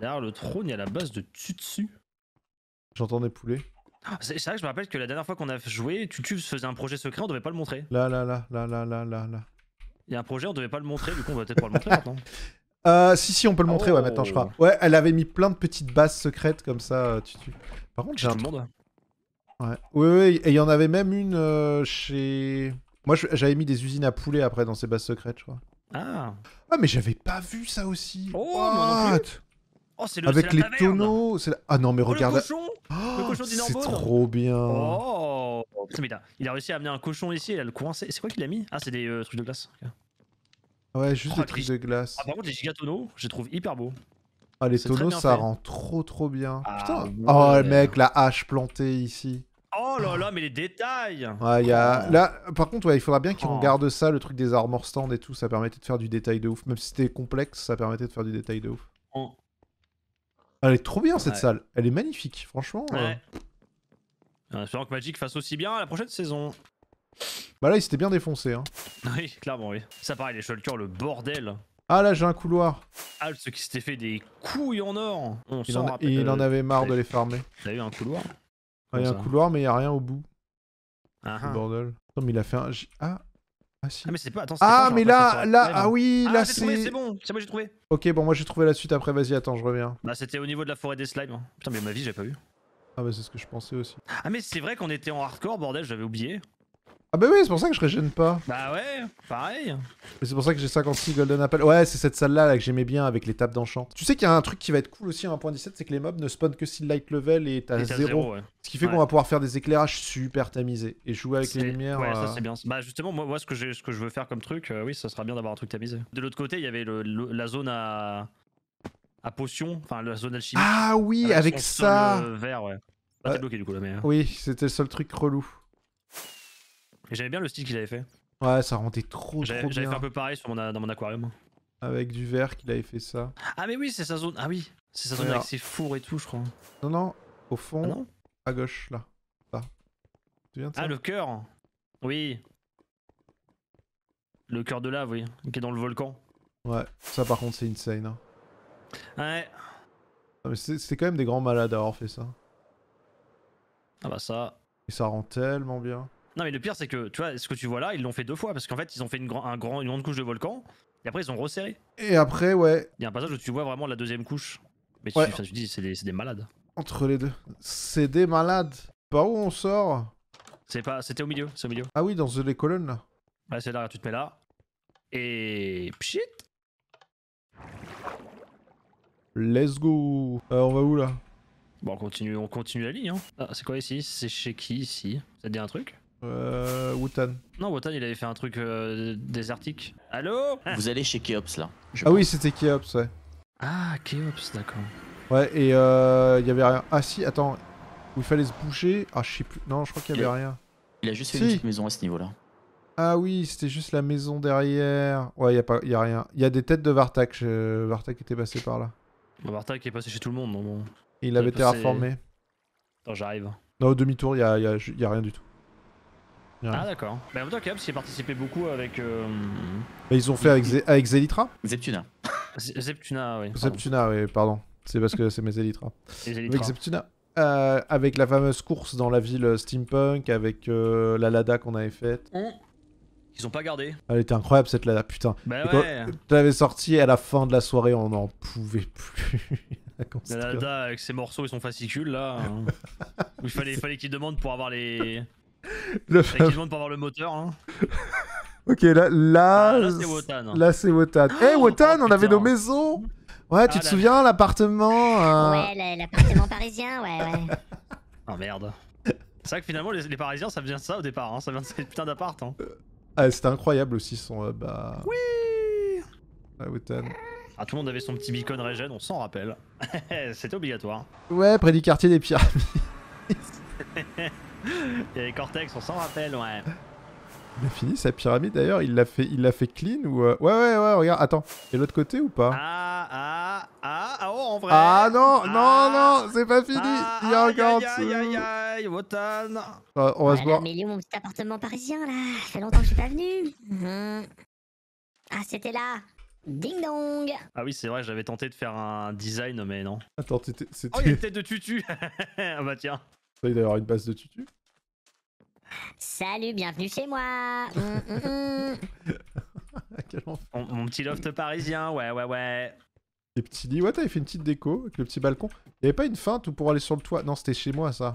Derrière le trône, il y a la base de Tutu. J'entends des poulets. Ah, c'est vrai que je me rappelle que la dernière fois qu'on a joué, Tutu faisait un projet secret, on devait pas le montrer. Là, là, là, là, là, là, là, là. Il y a un projet, on devait pas le montrer, du coup on va peut-être pas le montrer maintenant. Euh, si, si, on peut le montrer, ouais, maintenant, je crois. Oh. Ouais, elle avait mis plein de petites bases secrètes comme ça, euh, tu, tu... Par contre, j'ai un... monde. Ouais. Oui, oui, et il y en avait même une euh, chez... Moi, j'avais mis des usines à poulet après dans ces bases secrètes, je crois. Ah. Ah, mais j'avais pas vu ça aussi. Oh, What oh le, Avec les tonneaux. Ah non, mais oh, regarde. Le oh, cochon, C'est trop bien. Oh. Putain, mais il a, il a réussi à amener un cochon ici. Il a le coincé. C'est quoi qu'il a mis Ah, c'est des euh, trucs de glace. Ouais, juste oh, des trucs de glace. Ah, par contre, les gigatonneaux, je les trouve hyper beaux. Ah, les tonneaux, ça rend trop trop bien. Ah, Putain. Oh, mec, la hache plantée ici. Oh là là, mais les détails ouais, oh. Là, par contre, ouais, il faudra bien qu'ils oh. garde regardent ça, le truc des armor stands et tout, ça permettait de faire du détail de ouf. Même si c'était complexe, ça permettait de faire du détail de ouf. Elle est trop bien cette salle, elle est magnifique, franchement. Euh. Ouais. Euh, que Magic fasse aussi bien la prochaine saison. Bah là, il s'était bien défoncé. Hein. Oui, clairement, oui. Ça pareil, les shulkers, le bordel. Ah là, j'ai un couloir. Ah, ce qui s'était fait des couilles en or. il en, avait marre de les farmer. T'as eu un couloir ah, Il y a un couloir, mais il n'y a rien au bout. Ah, le ah. bordel. Non, mais il a fait un. Ah ah, si. ah mais c'est pas Ah mais là là ah oui ah, là c'est c'est bon c'est moi j'ai trouvé. OK bon moi j'ai trouvé la suite après vas-y attends je reviens. Bah c'était au niveau de la forêt des slimes. Putain mais ma vie j'ai pas vu. Ah bah c'est ce que je pensais aussi. Ah mais c'est vrai qu'on était en hardcore bordel j'avais oublié. Ah bah oui, c'est pour ça que je régène pas. Bah ouais, pareil. Mais c'est pour ça que j'ai 56 golden apple. Ouais, c'est cette salle-là que j'aimais bien avec les tables d'enchant. Tu sais qu'il y a un truc qui va être cool aussi à 1.17, c'est que les mobs ne spawnent que si le light level est à 0. Ce qui fait qu'on va pouvoir faire des éclairages super tamisés et jouer avec les lumières. Ouais, ça euh, c'est bien. Bah justement, moi, ce, que ce que je veux faire comme truc, euh, oui, ça sera bien d'avoir un truc tamisé. De l'autre côté, il y avait la zone à... à potion, enfin la zone alchimie. Ah oui, avec, ça euh, vert, ouais. du coup Oui, c'était le seul truc relou. Et j'aimais bien le style qu'il avait fait. Ouais, ça rendait trop, trop bien. J'avais fait un peu pareil dans mon aquarium. Avec du verre qu'il avait fait ça. Ah, mais oui, c'est sa zone. Ah oui, c'est sa zone avec ses fours et tout, je crois. Non, non, au fond, ah à gauche, là. là. ah, le cœur Oui. Le cœur de lave, oui, qui est dans le volcan. Ouais, ça par contre, c'est insane. scène. Hein. Ouais. C'était quand même des grands malades d'avoir fait ça. Ah bah ça. Et ça rend tellement bien. Non, mais le pire, c'est que, tu vois, ce que tu vois là, ils l'ont fait deux fois parce qu'en fait, ils ont fait une, un grand, une grande couche de volcan et après, ils ont resserré. Et après, ouais. Il y a un passage où tu vois vraiment la deuxième couche. Mais ouais. tu, tu, dis, c'est des, malades. Entre les deux. C'est des malades. Par où on sort C'est pas, C'était au milieu, au milieu. Ah oui, dans les colonnes là. Ouais, c'est là, tu te mets là. Et. Pshit Let's go Alors, euh, On va où là Bon, on continue, on continue la ligne. Hein. Ah, c'est quoi ici C'est chez qui ici Ça te dit un truc euh, Non, Wotan, il avait fait un truc euh, désertique. Allô ah. Vous allez chez Keops là. Ah oui, c'était Keops, ouais. Ah, Keops, d'accord. Ouais, et euh, il y avait rien. Ah si, attends, il fallait se bouger. Ah, je sais plus. Non, je crois qu'il y avait rien. Il a juste fait une petite maison à ce niveau-là. Ah oui, c'était juste la maison derrière. Ouais, il y a pas, y a rien. Il y a des têtes de Vartak. Vartak était passé par là. Bah, Vartak est passé chez tout le monde, non Il avait été reformé Attends, j'arrive. Non, au demi-tour, il y a, y a rien du tout. Ah d'accord. Mais bah, en même temps, participé participé beaucoup avec. Euh, ils ont fait avec, avec Zelitra Zeptuna. Zeptuna, oui. pardon. Zeptuna, oui, pardon. C'est parce que c'est mes Zelitra. Avec Zeptuna. Euh, avec la fameuse course dans la ville steampunk, avec euh, la Lada qu'on avait faite. Ils ont pas gardé. Elle était incroyable cette Lada, putain. Bah ouais. Tu l'avais sortie à la fin de la soirée, on n'en pouvait plus. La Lada avec ses morceaux et son fascicule là. Hein. il fallait, il fallait qu'il demande pour avoir les. Le fameux... Qui demande pour avoir le moteur. Hein. ok, là, ah, là, c'est Wotan. Là, c'est Wotan. Oh, eh, hey, Wotan, oh, on avait nos maisons. Ouais, tu ah, te souviens, l'appartement. Euh ouais, l'appartement parisien, ouais, ouais. Oh merde. C'est vrai que finalement, les, Parisiens, ça vient de ça au départ. Hein. Ça vient de cette putain d'appart. Hein. Euh, ah, c'était incroyable aussi son hub Oui Wotan. Ah, tout le monde avait son petit beacon régène on s'en rappelle. c'était obligatoire. Ouais, près du quartier des pyramides. Il y a les Cortex, on s'en rappelle, ouais. Il a fini sa pyramide d'ailleurs, il l'a fait, fait clean ou euh, ouais ouais ouais regarde attends et l'autre côté ou pas Ah ah ah ah oh en vrai Ah non non ah. non c'est pas fini ah, il y a encore aïe, aïe, aïe, Wotan ah, On va se voir. Mais il mon petit appartement parisien là Ça fait longtemps que je suis pas venu. Ah c'était là. Ding dong Ah oui c'est vrai j'avais tenté de faire un design mais non. Attends c'était. Oh il y a une tête de tutu Ah bah tiens. Ça, il y une base de tutu. Salut, bienvenue chez moi. Hum, hum, hum. mon, petit loft parisien, ouais, ouais, ouais. Les petits lits. Ouais, t'as fait une petite déco avec le petit balcon. Il avait pas une feinte pour aller sur le toit Non, c'était chez moi, ça.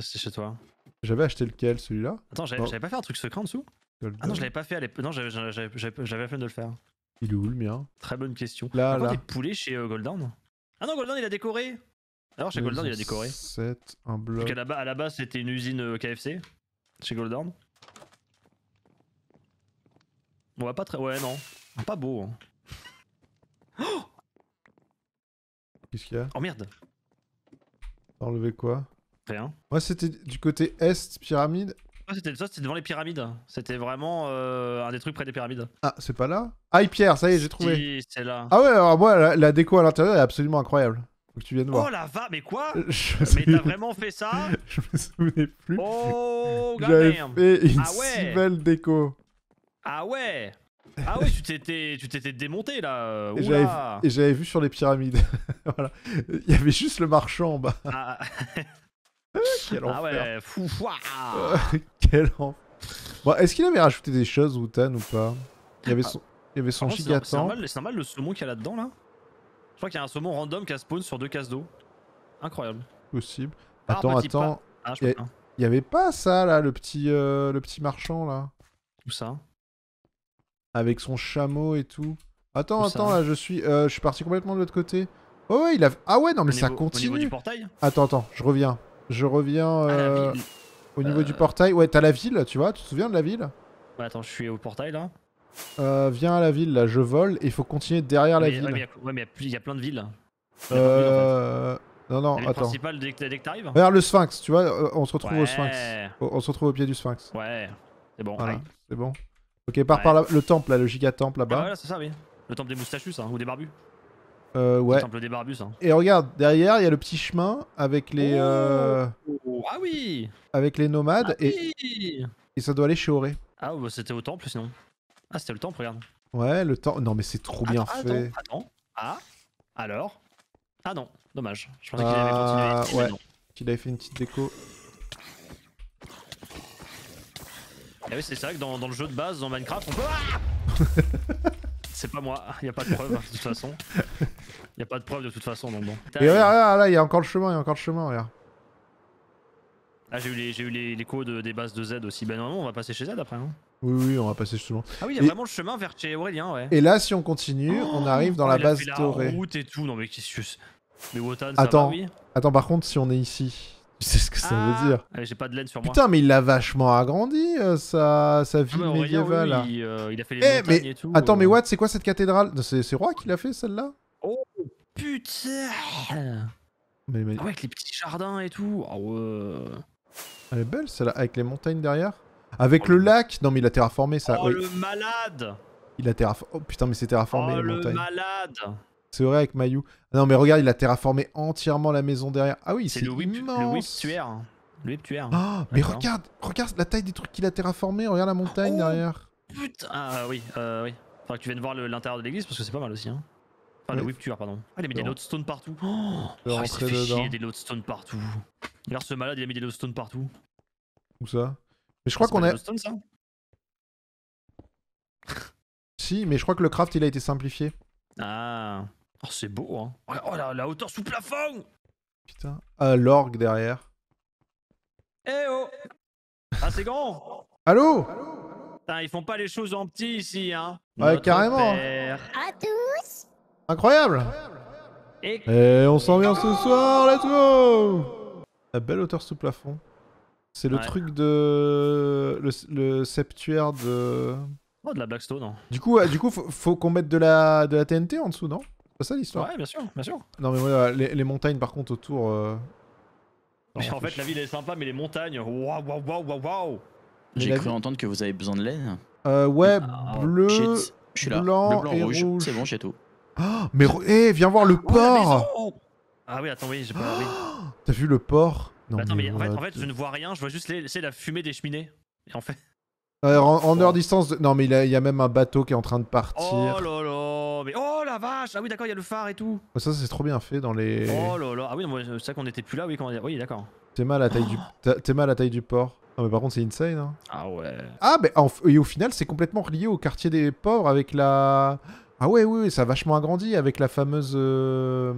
C'était chez toi. J'avais acheté lequel, celui-là Attends, j'avais pas fait un truc secret en dessous Ah non, je l'avais pas fait à Non, j'avais la de le faire. Il est où le mien Très bonne question. Là, Pourquoi des poulets chez euh, Ah non, Goldown, il a décoré alors chez Goldorn il a décoré. 7, un bloc. Parce la, à la base, c'était une usine euh, KFC chez GOLDORN. On va pas très. Ouais, non. Ah, pas beau. Oh Qu'est-ce qu'il y a Oh merde Enlever quoi Rien. Moi, c'était du côté est, pyramide. Moi, ah, c'était ça, c'était devant les pyramides. C'était vraiment euh, un des trucs près des pyramides. Ah, c'est pas là Ah, Pierre, ça y est, j'ai trouvé. c'est là. Ah ouais, alors moi, la déco à l'intérieur est absolument incroyable que tu oh voir. Oh la va, mais quoi euh, je Mais t'as vraiment fait ça Je me souvenais plus. Oh, J'avais fait une ah ouais. si belle déco. Ah ouais ah ouais, tu t'étais, démonté là. Et j'avais vu sur les pyramides. voilà. Il y avait juste le marchand en bas. Ah, Quel ah ouais, fou, ah. Quel enfer. Bon, est-ce qu'il avait rajouté des choses, Wutan, ou pas Il y avait ah, son, il y avait son C'est normal, normal, le saumon qu'il y a là-dedans là crois qu'il y a un saumon random qui a spawn sur deux cases d'eau. Incroyable. Possible. Ah, attends, attends. Ah, il y, avait pas ça là, le petit, euh, le petit marchand là. Où ça Avec son chameau et tout. Attends, attends, là je suis, euh, je suis parti complètement de l'autre côté. Oh ouais, il a. Ah ouais, non mais ça continue. Au niveau du portail Attends, attends, je reviens. Je reviens. Euh, au niveau du portail. Ouais, t'as la ville, tu vois. Tu te souviens de la ville Attends, je suis au portail là. Euh, viens à la ville, là, je vole, et il faut continuer derrière la ville. Ouais, mais il y, a plein de villes. Euh... Non, non, attends. principale dès, dès que t'arrives Regarde le Sphinx, tu vois, euh, on se retrouve au Sphinx. On se retrouve au pied du Sphinx. Ouais, c'est bon. Voilà, c'est bon. Ok, part par le temple, là, le giga temple là-bas. Ah, ouais c'est ça, oui. Le temple des moustachus, hein, ou des barbus. Euh, ouais. Le temple des barbus, hein. Et regarde, derrière, il y a le petit chemin avec les. Oh euh... ah oui Avec les nomades. Ah, et... Oui. et ça doit aller chez Auré. Ah, bah, c'était au temple sinon. Ah, c'était le temps regarde. Ouais, le temps Non, mais c'est trop bien attends, fait. Attends, Ah, alors Ah non, dommage. Je pensais ah, qu'il avait continué. Ah ouais, qu'il avait fait une petite déco. Ah oui, c'est vrai que dans, le jeu de base, dans Minecraft, on peut. Ah c'est pas moi, il a pas de preuve de toute façon. Il y a pas de preuve de toute façon, donc bon. Et là, il y a encore le chemin, il y a encore le chemin, regarde. Ah, j'ai eu les, les, les codes des bases de Z aussi. Ben normalement, on va passer chez Z après. non Oui, oui, on va passer justement. Ah oui, il y a vraiment le chemin vers chez Aurélien, ouais. Et là, si on continue, oh, on arrive dans oh, la base dorée. route et tout. Non, mais qu'est-ce que Mais Wotan, ça Attends. va, oui Attends, par contre, si on est ici, tu sais ce que ça veut ah, dire. j'ai pas de laine sur moi. Putain, mais il l'a vachement agrandi, euh, sa, sa ah, ville médiévale. Euh, il, a fait les eh, montagnes et tout. Attends, mais euh. what, c'est quoi cette cathédrale C'est Roi qui l'a fait, celle-là Oh, putain mais, ah ouais, avec les petits jardins et tout. Oh, ouais. Ah, elle est belle celle-là, avec les montagnes derrière. Avec oh, le lac Non mais il a terraformé ça. Oh le malade Il a terraformé. Oh putain mais c'est terraformé oh, le malade C'est vrai avec Mayu. Ah, non mais regarde, il a terraformé entièrement la maison derrière. Ah oui, c'est le whip, le whip tuer. Le whip tuer. Ah mais regarde, regarde la taille des trucs qu'il a terraformé, regarde la montagne oh, derrière. Putain, ah oui, euh, oui. Faudra que tu viennes voir l'intérieur de l'église parce que c'est pas mal aussi hein. Ah la whip tueur, pardon. Ah, il a mis des lodestone partout. Oh, ah, il s'est fait chier des lodestone partout. l'air ce malade, il a mis des lodestone partout. Où ça Mais je crois qu'on a. ça Si, mais je crois que le craft, il a été simplifié. Ah. Oh, c'est beau, hein. Oh, oh la, la, hauteur sous plafond Putain. Ah, l'orgue derrière. Eh oh Ah, c'est grand Allô, ils font pas les choses en petit ici, hein. Ouais, carrément. À tous Incroyable Et on s'en vient ce soir, let's go La belle hauteur sous plafond. C'est le truc de... Le, septuaire de... Oh, de la Blackstone, non. Hein. Du coup, du coup faut, qu'on mette de la, de la TNT en dessous, non C'est ça l'histoire Ouais, bien sûr, bien sûr. Non mais voilà, les, montagnes par contre autour... Euh, en fait, la ville est sympa, mais les montagnes, waouh, waouh, waouh, waouh J'ai cru entendre que vous avez besoin de laine. Euh, ouais, ah. bleu, Blanc, rouge. c'est bon, j'ai tout. Oh, mais eh, viens voir le port Ah oui, attends, oui, j'ai pas. Oh, t'as vu le port non, bah, mais, en, fait, je ne vois rien, je vois juste la fumée des cheminées. en fait. Alors, en, oh. heure distance, non mais il y, a même un bateau qui est en train de partir. Oh là mais oh la vache, ah oui d'accord, il y a le phare et tout. Ah, ça c'est trop bien fait dans les. Oh là là, ah oui, c'est ça qu'on était plus là, oui, oui d'accord. T'es mal à la taille du, mal la taille du port. Non ah, mais par contre c'est insane. Hein. Ah ouais. Ah mais ben, et au final c'est complètement relié au quartier des pauvres avec la ah ouais, oui, oui, ça a vachement agrandi avec la fameuse. Euh,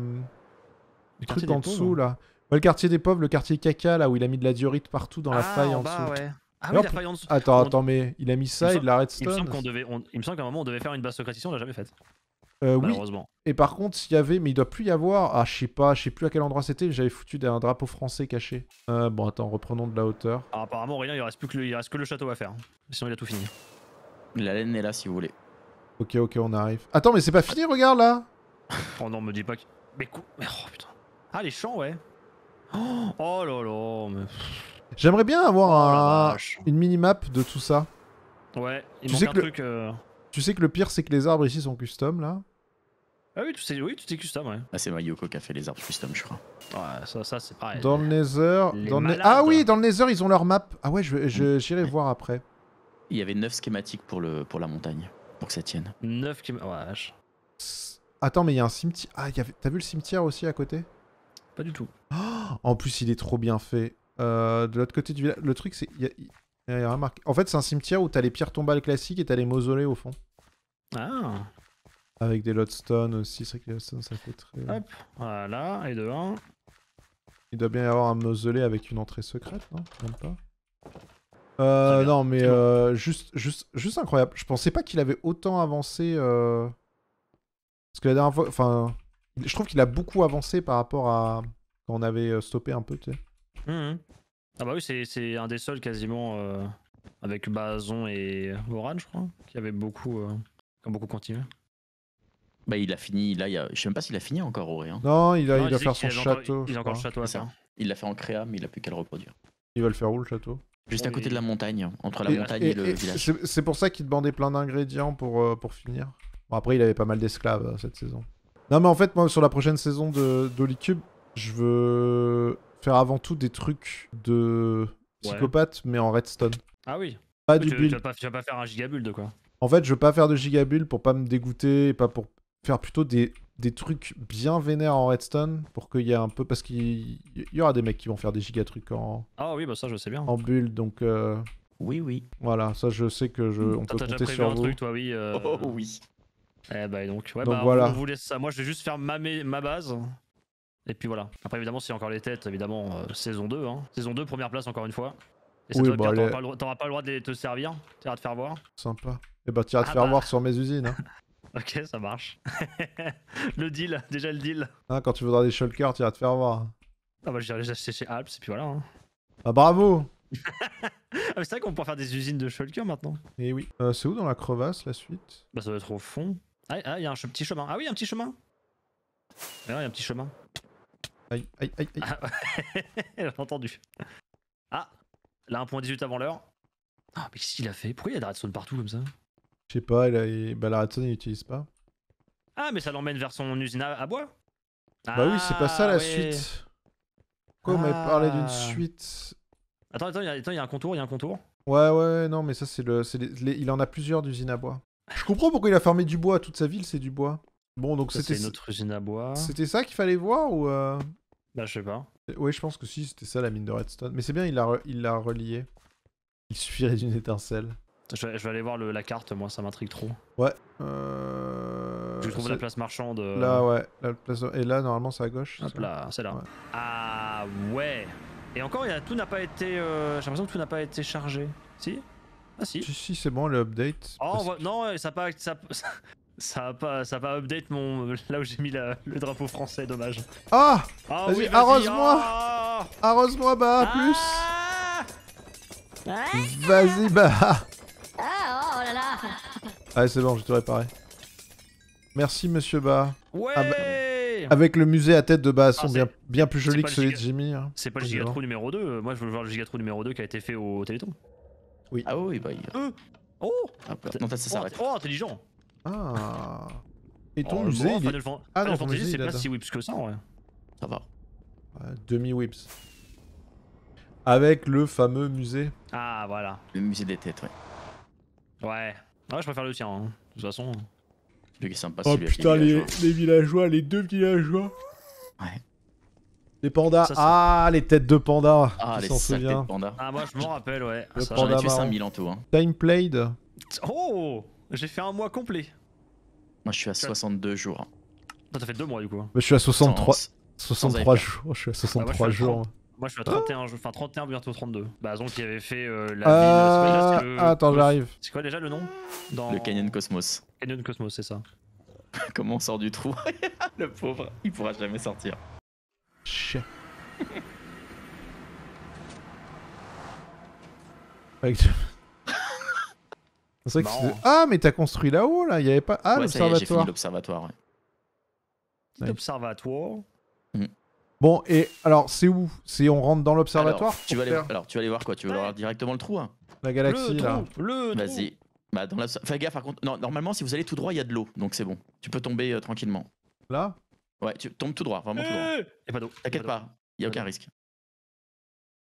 le truc en dessous, là. le quartier des pauvres, le quartier caca, là, où il a mis de la diorite partout dans la ah, faille en, dessous. Ah dessous. Ouais. Ah oui, la faille en dessous. Attends, attends, mais il a mis ça, il, de la redstone Il me semble devait, il me semble qu'à un moment on devait faire une bastocratie, on l'a jamais faite. Euh, Oui. Et par contre, il y avait, mais il doit plus y avoir. Ah, je sais pas, je sais plus à quel endroit c'était. J'avais foutu un drapeau français caché. Euh, bon, attends, reprenons de la hauteur. Alors, ah, apparemment, rien, il reste plus que le, il reste que le château à faire. Hein, sinon, il a tout fini. La laine est là, si vous voulez. Ok, ok, on arrive. Attends, mais c'est pas fini, regarde là Oh non, me dis pas que. Mais cou... Mais oh putain. Ah, les champs, ouais. Oh, lala, oh là J'aimerais bien avoir oh une mini-map de tout ça. Ouais, il tu manque sais un que truc. Euh. Tu sais que le pire, c'est que les arbres ici sont custom là Ah oui, tout c'est oui, tout est custom, ouais. Ah, c'est Mayoko qui a fait les arbres custom, je crois. Ouais, ça, ça c'est pareil. Dans le Nether. Ah oui, dans le Nether, ils ont leur map. Ah ouais, j'irai je, je, voir après. Il y avait 9 schématiques pour, le, pour la montagne pour que ça tienne. 9 km. Oh, Attends, mais il y a un cimetière. Ah, t'as vu le cimetière aussi à côté Pas du tout. Oh, en plus, il est trop bien fait. Euh, de l'autre côté du village, le truc, c'est. Y Y a en fait, c'est un cimetière où t'as les pierres tombales classiques et t'as les mausolées au fond. Ah Avec des lodestones aussi, c'est vrai que les lodestones ça fait très. Hop, voilà, et devant Il doit bien y avoir un mausolée avec une entrée secrète, non pas euh, non, mais euh, juste, juste, juste incroyable. Je pensais pas qu'il avait autant avancé. Euh, parce que la dernière fois. Enfin, je trouve qu'il a beaucoup avancé par rapport à quand on avait euh, stoppé un peu, tu sais. Mmh, mmh. Ah, bah oui, c'est un des seuls quasiment avec Bazon et Orange, je crois, qui avait beaucoup, qui beaucoup continué. Bah, il a fini. Là, il a... je sais même pas s'il a fini encore, Auré. Hein. Non, il a, il son château. il a encore le château Il l'a fait en créa, mais il a plus qu'à le reproduire. Il va le faire où le château Juste à côté de la montagne, entre la montagne et, le village. C'est pour ça qu'il demandait plein d'ingrédients pour, euh, pour finir. Bon, après, il avait pas mal d'esclaves euh, cette saison. Non, mais en fait, moi, sur la prochaine saison Dolicube, je veux faire avant tout des trucs de psychopathe, mais en redstone. Ah oui. Pas du build. Tu vas pas, faire un gigabulle de quoi. En fait, je veux pas faire de gigabulle pour pas me dégoûter et pas pour faire plutôt des des trucs bien vénères en redstone pour qu'il y ait un peu. Parce qu'il y aura des mecs qui vont faire des giga trucs en. Ah oui, bah ça je sais bien. En bulle, donc. Euh, oui, oui. Voilà, ça je sais que je. On ah, peut compter sur un truc, toi, oui. Euh. Oh, oh, oui. Eh bah donc, ouais, bah, voilà. on vous laisse ça. Moi je vais juste faire ma, ma base. Et puis voilà. Après, évidemment, si encore les têtes, évidemment, euh, saison 2. Hein. Saison 2, première place, encore une fois. Et oui, bah, t'auras pas, le droit de te servir. T'iras te faire voir. Sympa. Et eh ben, ah bah, t'iras te faire voir sur mes usines. Hein. Ok, ça marche. le deal, déjà le deal. Ah, quand tu voudras des shulkers, tu vas te faire voir. Ah bah, j'irai les acheter chez Alps et puis voilà. Hein. Ah, bravo ah, mais c'est vrai qu'on pourra faire des usines de shulkers maintenant. Et eh oui. Euh, c'est où dans la crevasse la suite Bah, ça doit être au fond. Ah, ah il y a un petit chemin. Ah oui, un petit chemin. Ah, il y a un petit chemin. Aïe, aïe, aïe, aïe. Ah, entendu. Ah, là, 1.18 avant l'heure. Ah, mais qu'est-ce qu'il a fait Pourquoi il y a des redstone partout comme ça je sais pas, bah, la redstone il n'utilise pas. Ah, mais ça l'emmène vers son usine à, bois Bah oui, c'est pas ça la ah, suite. Quoi, on ah. parlé d'une suite Attends, attends, il y, a un contour, il y a un contour Ouais, ouais, non, mais ça, c'est le. il en a plusieurs d'usines à bois. Je comprends pourquoi il a fermé du bois, toute sa ville, c'est du bois. Bon, donc c'était. C'est notre usine à bois. C'était ça qu'il fallait voir ou. Euh... Bah, je sais pas. Oui, je pense que si, c'était ça la mine de redstone. Mais c'est bien, il l'a l'a relié. Il suffirait d'une étincelle. Je vais, aller voir la carte, moi ça m'intrigue trop. Ouais. Euh... Je trouve la place marchande. Euh. Là, ouais. La Et là, normalement, c'est à gauche. Hop là, c'est là. Ah ouais. Et encore, y a... tout n'a pas été. Euh, j'ai l'impression que tout n'a pas été chargé. Si Ah si. Si, c'est bon, le update. Oh, non, ça pas. Ça... Ça pas, ça pas update mon là où j'ai mis le drapeau français, dommage. Ah, ah arrose-moi ah. Arrose-moi, bah, plus ah. Vas-y, bah ah Allez, c'est bon, je te réparer. Merci, monsieur Ba Ouais ah, bah, Avec le musée à tête de Basson, ah, bien, bien plus joli que celui de Jimmy. Hein. C'est pas le Gigatrou numéro 2, moi je veux voir le Gigatrou numéro 2 qui a été fait au Téléthon. Oui. Ah oui, bah. Il... Hum. Oh ah, bah, Non, ça s'arrête. Oh, intelligent Ah Et ton oh, musée il Ah non, c'est pas si whips que ça, Ça va. Demi-whips. Avec le fameux musée. Ah voilà. Le musée des têtes, oui. Ouais. Ouais, ah, je préfère le tien, hein. de toute façon. Vu sympa, oh putain, les, villageois. les deux villageois. Ouais. Les pandas. Ah, les têtes de panda. Ah, les têtes de pandas. Ah, moi je m'en rappelle, ouais. ça, J'en ai tué 5000 en tout. Hein. Time played. Oh J'ai fait un mois complet. Moi je suis à 62 jours. Toi, t'as fait deux mois du coup. Moi je suis à 63, jours. Moi, je suis à 31, je... enfin 31, bientôt 32. Bah, donc, il avait fait euh, la euh, Attends, j'arrive. C'est quoi déjà le nom Le Canyon Cosmos. Canyon Cosmos, c'est ça. Comment on sort du trou Le pauvre, il pourra jamais sortir. Chien. Hein. ah mais t'as construit là-haut là, il y avait pas ah l'observatoire. L'observatoire. Ouais. L'observatoire. Bon, et alors, c'est où Si on rentre dans l'observatoire alors, tu vas aller, alors, tu vas aller voir quoi Tu vas aller voir directement le trou hein La galaxie, le trou, Vas-y. Bah, dans la... Fais gaffe, par contre. Non, normalement, si vous allez tout droit, il y a de l'eau. Donc, c'est bon. Tu peux tomber euh, tranquillement. Là Ouais, tu tombes tout droit, vraiment tout droit. Eh! Y'a pas d'eau. T'inquiète pas, y a aucun risque.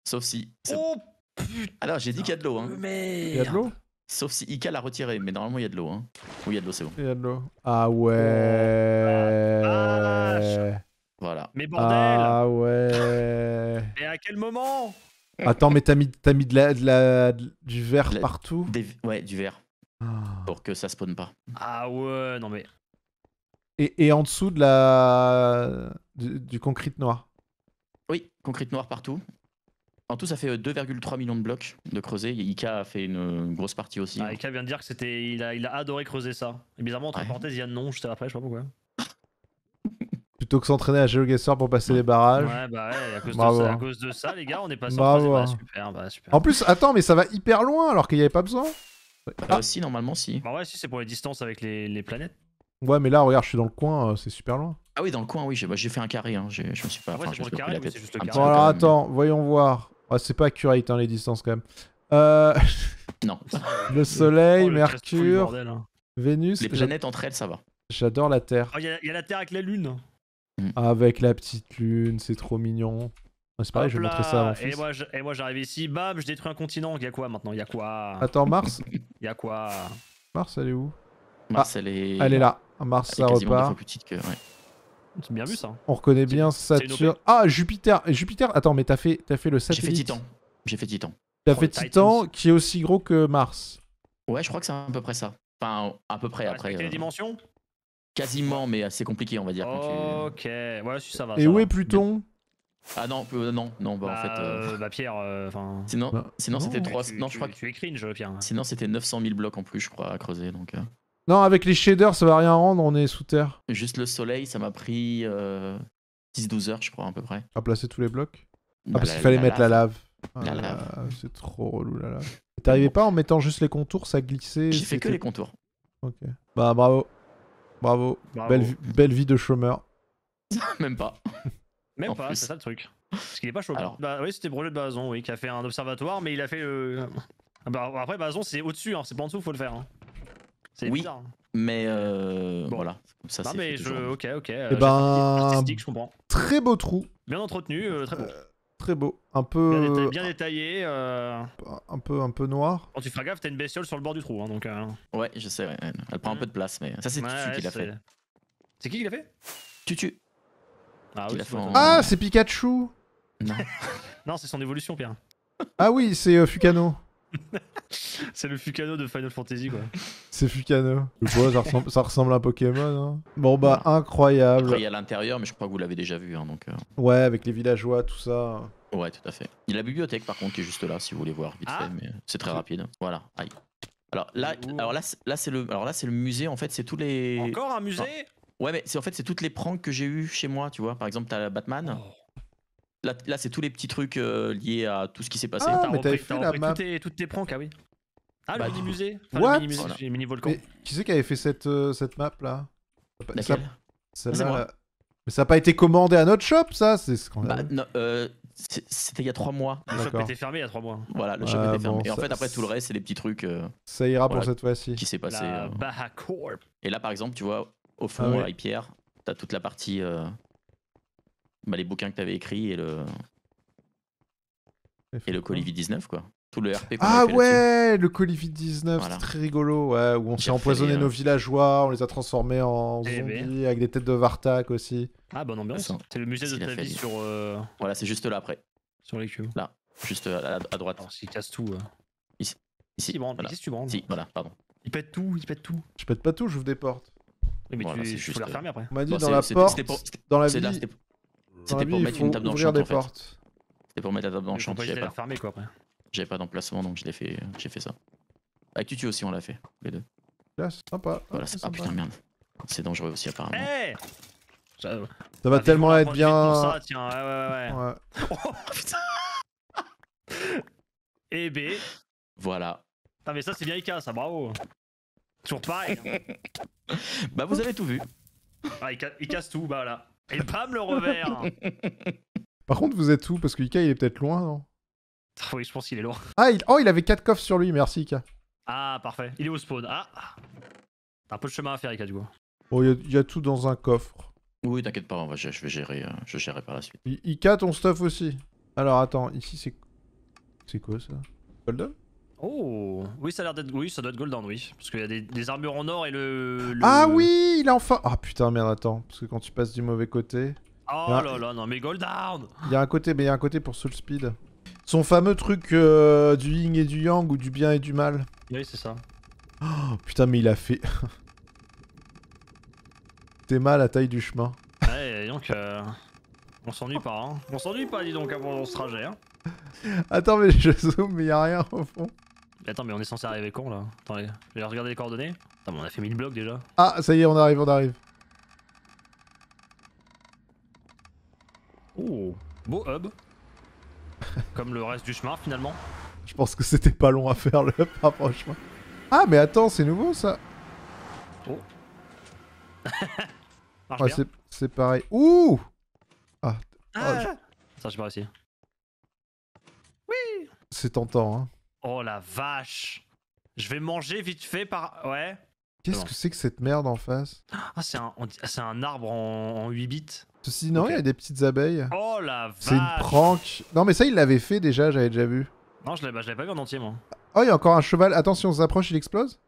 Sauf si. Oh putain Alors, ah j'ai dit qu'il y a de l'eau. Hein. Mais. Y a de l'eau Sauf si Ika l'a retiré, mais normalement il y a de l'eau. Hein. Oui, il y a de l'eau, c'est bon. Il y a de l'eau. Ah ouais. Oh, mais bordel Ah ouais Et à quel moment Attends, mais t'as mis, du verre partout Ouais, du verre. Ah. Pour que ça spawn pas. Ah ouais, non mais. Et, en dessous de la. Du, concrete noir Oui, concrete noir partout. En tout, ça fait 2,3 euh, millions de blocs de creuser. Ika a fait une euh, grosse partie aussi. Ah, Ika vient de dire que c'était, il a, il a adoré creuser ça. Et bizarrement, entre parenthèses, il y a non je sais pas pourquoi plutôt que s'entraîner à GeoGuessr pour passer les barrages. Ouais, bah ouais, à cause, de, hein. Ça, les gars, on est passé bah en hein. bah. super, bah super. En plus, attends, mais ça va hyper loin alors qu'il n'y avait pas besoin. Euh, ah. si, normalement, si. Bah ouais, si, c'est pour les distances avec les, planètes. Ouais, mais là, regarde, je suis dans le coin, euh, c'est super loin. Ah oui, dans le coin, oui, j'ai bah, fait un carré, hein, je me suis pas. Ah ouais, carré, c'est juste le carré. Bon, alors attends, voyons voir. Ah, c'est pas accurate, hein, les distances quand même. Euh... Non. le Soleil, oh, Mercure, hein. Vénus. Les planètes entre elles, ça va. J'adore la Terre. Oh, il y, a la Terre avec la Lune. Mm. Avec la petite lune, c'est trop mignon. C'est pareil, je vais montrer ça à Et moi, j'arrive ici, bam, je détruis un continent. a quoi maintenant y a quoi Attends, Mars Y'a quoi Mars, elle est où Mars, ah, elle est. Elle est là. Ah, Mars, ça repart. C'est bien vu ça. Hein. On reconnaît bien Saturne. Ah, Jupiter Jupiter, attends, mais t'as fait, fait le satellite. J'ai fait Titan. J'ai fait Titan. T'as fait Titan qui est aussi gros que Mars. Ouais, je crois que c'est à peu près ça. Enfin, à peu près ah, après. les euh. dimensions Quasiment, mais assez compliqué, on va dire. ok, voilà ouais, ça va. Et où est Pluton ah non, euh, non, non, bah, en bah, fait. Euh, euh, bah Pierre, enfin. sinon, bah, sinon c'était 3. non, je crois que. Tu Sinon, c'était 900 000 blocs en plus, je crois, à creuser. Donc, Non, avec les shaders, ça va rien rendre, on est sous terre. Juste le soleil, ça m'a pris 10-12 heures, je crois, à peu près. À placer tous les blocs Ah, bah, parce qu'il fallait mettre la lave. Ah, la lave. C'est trop relou, la lave. T'arrivais pas en mettant juste les contours, ça glissait J'ai fait que les contours. Ok. Bah, bravo. Bravo. Belle, vie de chômeur. Même pas. Même pas, c'est ça le truc. Parce qu'il est pas chômeur. Bah oui, c'était le de Bazon, oui, qui a fait un observatoire, mais il a fait ah bah, après, Bazon, c'est au-dessus, hein, c'est pas en dessous, faut le faire. Hein. C'est oui, bizarre. Mais euh, voilà, ça c'est. mais Ok, ok. Euh, ben... je comprends. Très beau trou. Bien entretenu, euh, très beau. Euh, très beau. Un peu. Bien, détaillé. Euh. Un, peu, un peu noir. Quand tu feras gaffe, t'as une bestiole sur le bord du trou. Hein, donc, euh. Ouais, je sais. Elle prend un peu de place, mais ça, c'est ouais, Tutu qui l'a fait. C'est qui qui l'a fait Tutu. Ah, oui, ah c'est Pikachu Non, non c'est son évolution, Pierre. Ah oui, c'est euh, Fucano. Fukano. c'est le Fukano de Final Fantasy, quoi. C'est Fukano. ça ressemble, à Pokémon. Hein. Bon, bah, incroyable. Après, il y a l'intérieur, mais je crois que vous l'avez déjà vu. Hein, donc, euh. Ouais, avec les villageois, tout ça. Ouais, tout à fait. Il y a la bibliothèque, par contre, qui est juste là, si vous voulez voir vite ah. fait, mais c'est très rapide. Voilà, aïe. Alors là, alors là, c'est le, alors là c'est le musée. En fait, c'est tous les. Encore un musée. ouais, mais c'est en fait c'est toutes les pranks que j'ai eu chez moi, tu vois. Par exemple, t'as Batman. Oh. Là, c'est tous les petits trucs euh, liés à tout ce qui s'est passé. Ah, mais t'avais fait la map. Toutes tes, toutes tes pranks, ah oui. Ah, le bah, mini-musée le mini, volcan mais, Qui c'est qui avait fait cette, euh, cette map là ça, Celle-là. mais ça n'a pas été commandé à notre shop, ça bah, euh, C'était il y a trois mois. Le shop était fermé il y a trois mois. Voilà, le shop était fermé. Et en fait, après tout le reste, c'est les petits trucs. ça ira pour cette fois-ci. Qui s'est passé. La Baha Corp. Et là, par exemple, tu vois, au ah fond, ah, ouais. Pierre, t'as toute la partie bah, les bouquins que tu avais écrits et le. Et le hein. Covid-19, quoi. Tout le RP Ah ouais, le Covid-19, c'est très rigolo, ouais, où on s'est empoisonné nos hein. villageois, on les a transformés en eh ben. zombies, avec des têtes de Vartak aussi. Ah, bonne ambiance. C'est le musée de ta vie sur. Euh, voilà, c'est juste là après. Sur les cubes. Là, juste euh, à, à droite. Alors, il casse tout. Euh. Ici. Ici. Il Voilà. Qu'est-ce tu branles Si, voilà, pardon. Il pète tout, il pète tout. Je pète pas tout, j'ouvre des portes. mais tu, tu juste... la refermer après. On m'a dit dans la porte, dans c'était pour mettre une table d'enchant, en fait. C'était pour mettre la table d'enchant. J'avais pas. Fermer, quoi, J'avais pas d'emplacement donc euh, j'ai fait, fait ça. Avec Tutu aussi on l'a fait, les deux. Là, c'est sympa. Voilà, c'est ah, putain merde. C'est dangereux aussi apparemment. Hey eh ça, va tellement être bien. Ça, tiens, ouais, ouais, ouais. oh putain Et eh B. Ben. Voilà. Ah mais ça, c'est bien Ika, ça, bravo. Toujours pareil. Hein. bah, vous avez tout vu. Ah, il, il casse tout, bah voilà. Et bam, le revers Par contre, vous êtes où Parce que Ika, il est peut-être loin, non ah Oui, je pense qu'il est loin. Ah, il... oh, il avait 4 coffres sur lui, merci Ika. Ah, parfait. Il est au spawn. Ah T'as un peu de chemin à faire, Ika, du coup. Bon, il y, a tout dans un coffre. Oui, t'inquiète pas, on va, je, vais gérer, euh, je gérerai par la suite. Ika, ton stuff aussi. Alors, attends, ici, c'est... C'est quoi, ça Golden Oh Oui, ça a l'air d'être. Oui, ça doit être oui. Parce qu'il y a des, armures en or et le. Ah oui Il a enfin. Ah putain, merde, attends. Parce que quand tu passes du mauvais côté. Oh là là, non mais Goldown Il y a un côté, mais il y a un côté pour Soul Speed. Son fameux truc euh, du yin et du yang ou du bien et du mal. Oui, c'est ça. Oh, putain, mais il a fait. T'es mal à la taille du chemin. Ouais, donc. Euh, on s'ennuie pas, hein. On s'ennuie pas, dis donc, avant ce trajet, hein. Attends, mais je zoome, mais y a rien au fond. Attends, mais on est censé arriver quand là Attends, j'ai je regarder les coordonnées. on a fait 1000 blocs déjà. Ah, ça y est, on arrive, on arrive. Oh, beau hub. Comme le reste du chemin finalement. Je pense que c'était pas long à faire le hub, franchement. Ah, mais attends, c'est nouveau ça. Oh. Ouais ah, c'est pareil. Ouh Ah, ah. ah Ça, j'ai pas réussi. Oui C'est tentant, hein. Oh la vache Je vais manger vite fait par. Ouais. Qu'est-ce que c'est que cette merde en face Ah, c'est un, ah, un arbre en, 8 bits. Ceci, non, il y a des petites abeilles. Oh la vache C'est une prank. Non, mais ça, il l'avait fait déjà, j'avais déjà vu. Non, bah, je l'avais, pas vu en entier, moi. Oh, il y a encore un cheval. Attention, on s'approche, il explose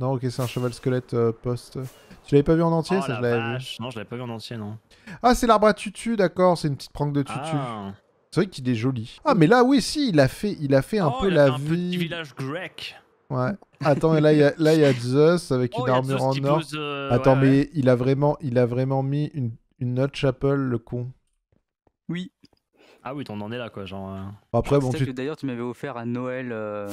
Non, ok, c'est un cheval squelette euh, poste. Tu l'avais pas vu en entier, oh ça, je l'avais vu. Non, je l'avais pas vu en entier, non. Ah, c'est l'arbre à tutu, d'accord, c'est une petite prank de tutu. Ah. C'est vrai qu'il est joli. Ah, mais là, oui, si, il a fait, il a fait un oh, peu il la vie. Un petit village grec. Ouais. Attends, là, il y a, Zeus avec une armure en or. Attends, mais il a vraiment, il a vraiment mis une, une note chapelle, le con. Oui. Ah oui, on en est là, quoi, genre. Euh. Après, bon, tu... d'ailleurs, tu m'avais offert à Noël. Euh,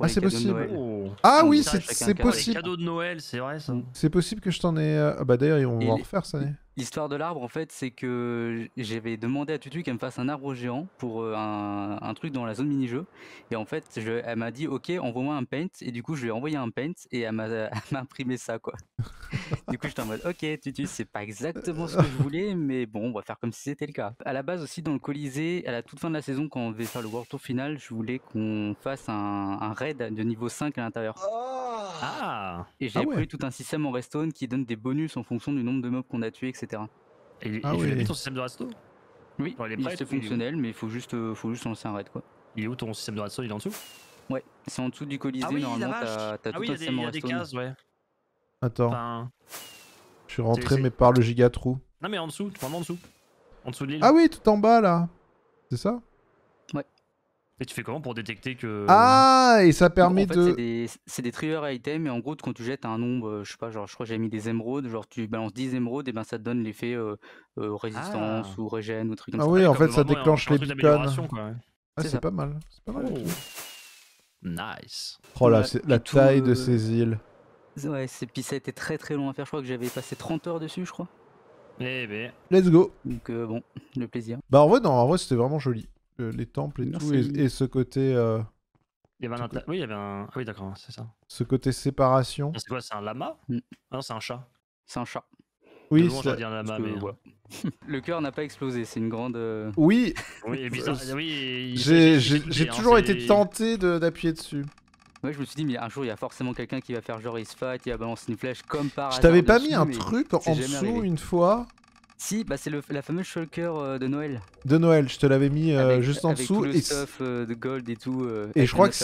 ah, c'est possible. Oh. Ah oui, c'est possible. Les de Noël, c'est vrai ça. C'est possible que je t'en ai. Euh, bah d'ailleurs, on va en refaire ça. Hein. L'histoire de l'arbre, en fait, c'est que j'avais demandé à Tutu qu'elle me fasse un arbre géant pour euh, un, truc dans la zone mini-jeu. Et en fait, elle m'a dit, OK, envoie-moi un paint. Et du coup, je lui ai envoyé un paint et elle m'a imprimé ça, quoi. du coup, j'étais en mode, OK, Tutu, c'est pas exactement ce que je voulais, mais bon, on va faire comme si c'était le cas. À la base aussi, dans le Colisée, à la toute fin de la saison, quand on devait faire le World Tour final, je voulais qu'on fasse un, un raid de niveau 5 à l'intérieur. Oh ah Et j'ai ah tout un système en redstone qui donne des bonus en fonction du nombre de mobs qu'on a tués, etc. Et, ah et l'as mis ton système de resto Oui, il est, fonctionnel, mais il faut juste, euh, faut juste lancer un raid quoi. Il est où ton système de redstone Il est en dessous Ouais, c'est en dessous du Colisée, ah normalement t'as ah tout oui, système en redstone. Attends. Je suis rentré mais par le gigatrou. Non mais en dessous, vraiment en dessous. En dessous de l'île. Ah oui, tout en bas là. C'est ça et tu fais comment pour détecter que. Ah, et ça permet de. C'est des, des triggers items, et en gros, quand tu jettes un nombre, euh, je sais pas, genre, je crois que j'ai mis des émeraudes, genre, tu balances 10 émeraudes, et ben ça te donne l'effet euh, euh, résistance ah. ou régène ou truc comme ah ça. Ah oui, en fait, ça déclenche les beacons. Ah, c'est pas mal. Oh. Nice. Oh là, la taille de ces îles. Ouais, puis ça a été très très long à faire. Je crois que j'avais passé 30 heures dessus, je crois. Eh ben. Let's go. Donc, bon, le plaisir. Bah, en vrai, non, en vrai, c'était vraiment joli les temples et tout, et, ce côté. Euh... Oui, il y avait un. Ah oui, d'accord, c'est ça. Ce côté séparation. C'est quoi C'est un lama mm. Non, c'est un chat. C'est un chat. Oui, c'est lama, mais... Hein. Le cœur n'a pas explosé, c'est une grande. Euh, oui. oui, J'ai hein, toujours été tenté d'appuyer dessus. Ouais, je me suis dit, mais un jour, il y a forcément quelqu'un qui va faire genre il se fight, il va balancer une flèche comme par Je t'avais pas mis un truc en dessous une fois si, bah c'est la fameuse shulker euh, de Noël. De Noël, je te l'avais mis euh, juste en dessous. le et stuff euh, de gold et tout. et je crois que.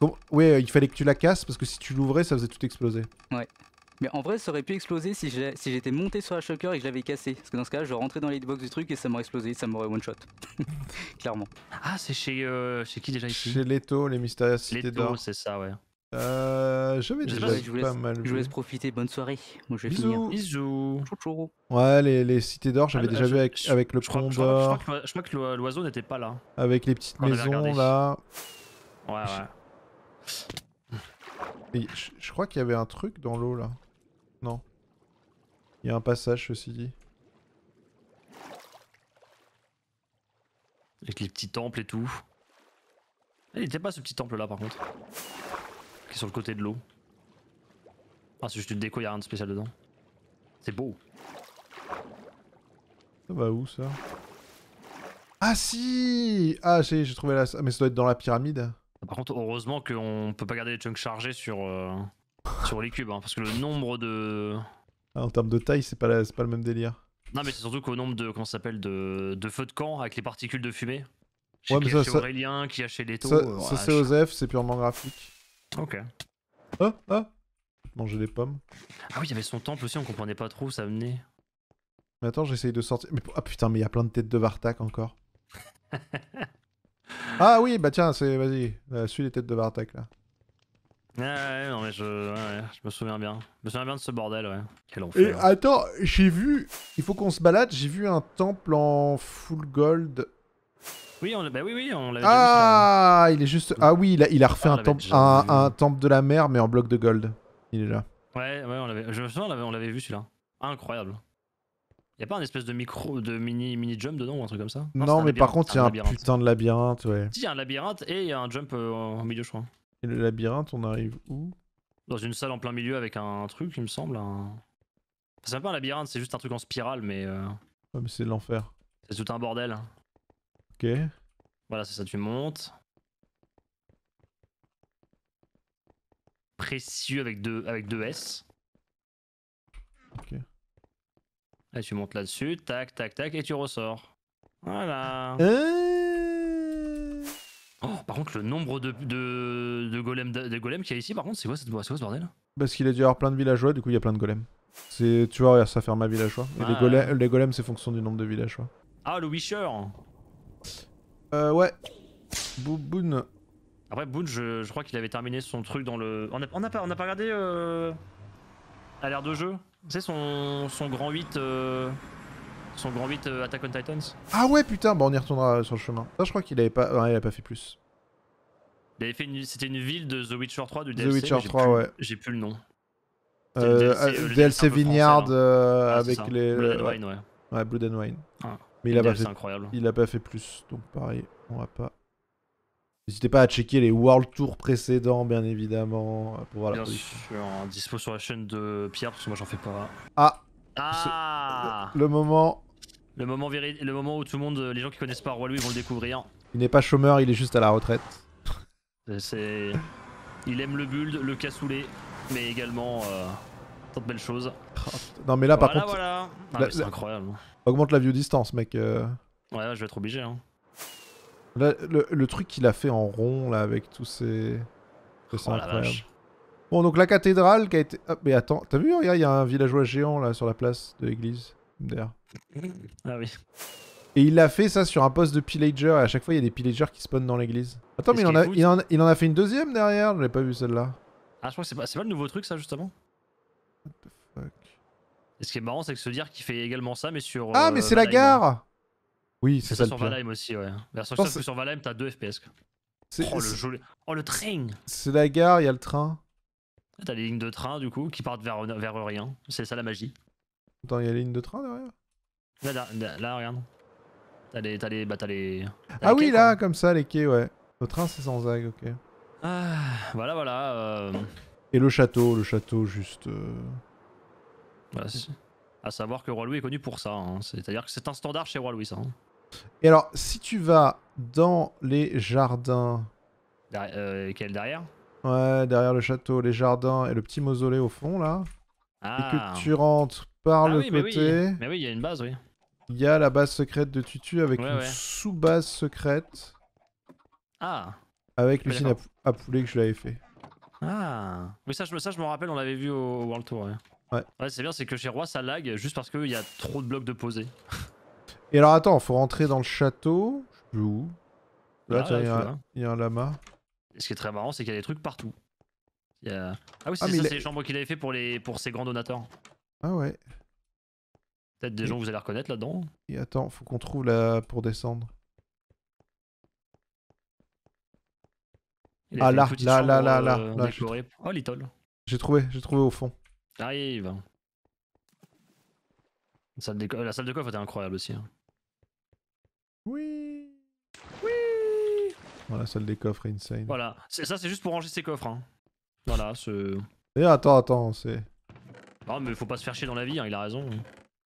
Bon, ouais, il fallait que tu la casses parce que si tu l'ouvrais, ça faisait tout exploser. Ouais. Mais en vrai, ça aurait pu exploser si j'étais si monté sur la shulker et que je l'avais cassé. Parce que dans ce cas, je rentrais dans les l'hitbox du truc et ça m'aurait explosé, ça m'aurait one shot. Clairement. Ah, c'est chez, chez qui déjà ici Chez Leto, les mystérieuses cités d'or. c'est ça, ouais. Euh, j'avais déjà pas, je mal. Je vous laisse profiter. Bonne soirée. Moi, je vais Bisous. finir. Bisous. ouais, les, les cités d'or, j'avais ah, déjà ah, vu avec, le pont d'or. Je, crois que l'oiseau n'était pas là. Avec les petites maisons là. Ouais, ouais. je, crois qu'il y avait un truc dans l'eau là. Non. Il y a un passage, ceci dit. Avec les petits temples et tout. Il n'était pas ce petit temple là par contre sur le côté de l'eau. Ah, c'est juste une déco, y rien de spécial dedans. C'est beau. Ça va où ça Ah si Ah, j'ai trouvé la. Mais ça doit être dans la pyramide. Par contre, heureusement qu'on peut pas garder les chunks chargés sur, euh, sur les cubes, hein, parce que le nombre de. Ah, en termes de taille, c'est pas, pas le même délire. Non, mais c'est surtout qu'au nombre de. Comment ça s'appelle de... de feux de camp avec les particules de fumée. Ouais, mais ça, Aurélien, qui a chez Ça, euh, c'est Osef, c'est purement graphique. Ok. Oh, ah Manger des pommes. Ah oui, il y avait son temple aussi, on comprenait pas trop où ça venait. Mais attends, j'essaye de sortir. Mais, ah, putain, mais il y a plein de têtes de Vartak encore. ah oui, bah tiens, c'est vas-y, euh, suis les têtes de Vartak là. Ouais, ouais, non, mais je, je me souviens bien. Je me souviens bien de ce bordel, ouais. Quel enfer. attends, j'ai vu, il faut qu'on se balade, j'ai vu un temple en full gold oui, on, bah oui, on hein. Ah, il est juste. Ah oui, il a, il refait un, temple, de la mer, mais en bloc de gold. Il est là. Ouais, ouais, on l'avait. Je me souviens, on l'avait vu celui-là. Incroyable. Y a pas un espèce de micro, de mini, mini jump dedans ou un truc comme ça Non, mais par contre, il y a un, putain de labyrinthe, Si, un labyrinthe et y a un jump euh, en milieu, je crois. Et le labyrinthe, on arrive où Dans une salle en plein milieu avec un truc, il me semble. Un... C'est pas un labyrinthe, c'est juste un truc en spirale, mais. Euh, ouais, mais c'est l'enfer. C'est tout un bordel. Hein. Voilà, c'est ça, tu montes. Précieux avec deux, avec deux S. Ok. Et tu montes là-dessus, tac, tac, tac, et tu ressors. Voilà. Euh. Oh, par contre, le nombre de, de, de golems, qu'il y a ici, par contre, c'est quoi, quoi ce bordel Parce qu'il a dû y avoir plein de villageois, du coup, il y a plein de golems. Tu vois, ça ferme ma villageois. Ah. les, golems, les c'est fonction du nombre de villageois. Ah, le Wisher euh, ouais. Boon. Après, Boon, je, je crois qu'il avait terminé son truc dans le. On n'a on a pas, on a pas regardé euh... à l'ère de jeu Tu sais, son, son grand 8. Euh, son grand 8 euh, Attack on Titans Ah ouais, putain, bah on y retournera sur le chemin. je crois qu'il avait pas. il a pas fait plus. Il avait fait une... C'était une ville de The Witcher 3 du DLC. The Witcher 3, ouais. J'ai plus le nom. Euh, DLC, euh, Vineyard hein. ah, avec les. Blood and Wine, ouais. Ouais, Blood and Wine. Ah. Mais il a, pas fait, il a pas fait plus, donc pareil, on va pas. N'hésitez pas à checker les World Tour précédents, bien évidemment, pour voir bien Je suis en dispo sur la chaîne de Pierre, parce que moi j'en fais pas. Ah Ah Le moment. Le moment, le moment où tout le monde, euh, les gens qui connaissent pas Roi Louis vont le découvrir. Il n'est pas chômeur, il est juste à la retraite. Euh, c'est. Il aime le build, le cassoulet, mais également. Euh, Tant de belles choses. non, mais là, par contre. Ah, c'est incroyable. Hein. Augmente la view distance, mec. Euh. Ouais, je vais être obligé. Hein. le, le, truc qu'il a fait en rond, là, avec tous ces. C'est oh, incroyable. Bon, donc la cathédrale qui a été. Ah, mais attends, t'as vu, il y a un villageois géant, là, sur la place de l'église. Derrière. Ah oui. Et il a fait ça sur un poste de pillager, et à chaque fois il y a des pillagers qui spawnent dans l'église. Attends, mais il en, a, il, en, il en, a, fait une deuxième derrière, je l'ai pas vu celle-là. Ah, je crois que c'est pas, pas, le nouveau truc ça justement What the fuck Et ce qui est marrant, c'est que se dire qu'il fait également ça, mais sur. Ah, mais euh, c'est la gare Oui, c'est ça. sur Valheim aussi, ouais. Version que sur Valheim, t'as 2 FPS. Oh le, oh, le train C'est la gare, il y a le train. Ah, t'as les lignes de train, du coup, qui partent vers, vers rien. C'est ça la magie. Attends, il y a les lignes de train derrière Là, là, regarde. T'as les, les, bah, les ah oui, là, comme ça, les quais, ouais. Le train, c'est sans zag, ok. Ah, voilà, voilà. Euh, et le château, le château juste. Euh... à savoir que Roi Louis est connu pour ça. Hein. C'est-à-dire que c'est un standard chez Roi Louis, ça. Hein. Et alors, si tu vas dans les jardins. Euh, quel derrière Ouais, derrière le château, les jardins et le petit mausolée au fond, là. Et que ah. tu rentres par ah le côté. Mais oui, il y a une base, oui. Il y a la base secrète de Tutu avec une sous-base secrète. Ah. Avec ah, l'usine à poulet que je l'avais fait. Ah. Oui, ça, je, ça, me rappelle, on l'avait vu au World Tour. Ouais. Ouais. c'est bien, c'est que chez Roi, ça lag juste parce qu'il y a trop de blocs de poser Et alors, attends, faut rentrer dans le château. Je sais où. Là, ah, il y, a un lama. ce qui est très marrant, c'est qu'il y a des trucs partout. Ah oui, c'est ah, ça, c'est les chambres qu'il avait fait pour, les... pour ses grands donateurs. Ah ouais. Peut-être des gens que vous allez reconnaître là-dedans. Et attends, faut qu'on trouve là pour descendre. ah là, là, euh, là, là, là, Oh, Little. J'ai trouvé, j'ai trouvé au fond. Arrive. La salle, de... coffre était incroyable aussi. Hein. Oui. Oui. Oh, la salle des coffres est insane. Voilà, ça, c'est juste pour ranger ses coffres. Hein. Voilà, ce. Et eh, attends, attends, c'est. Non, mais faut pas se faire chier dans la vie, hein, il a raison.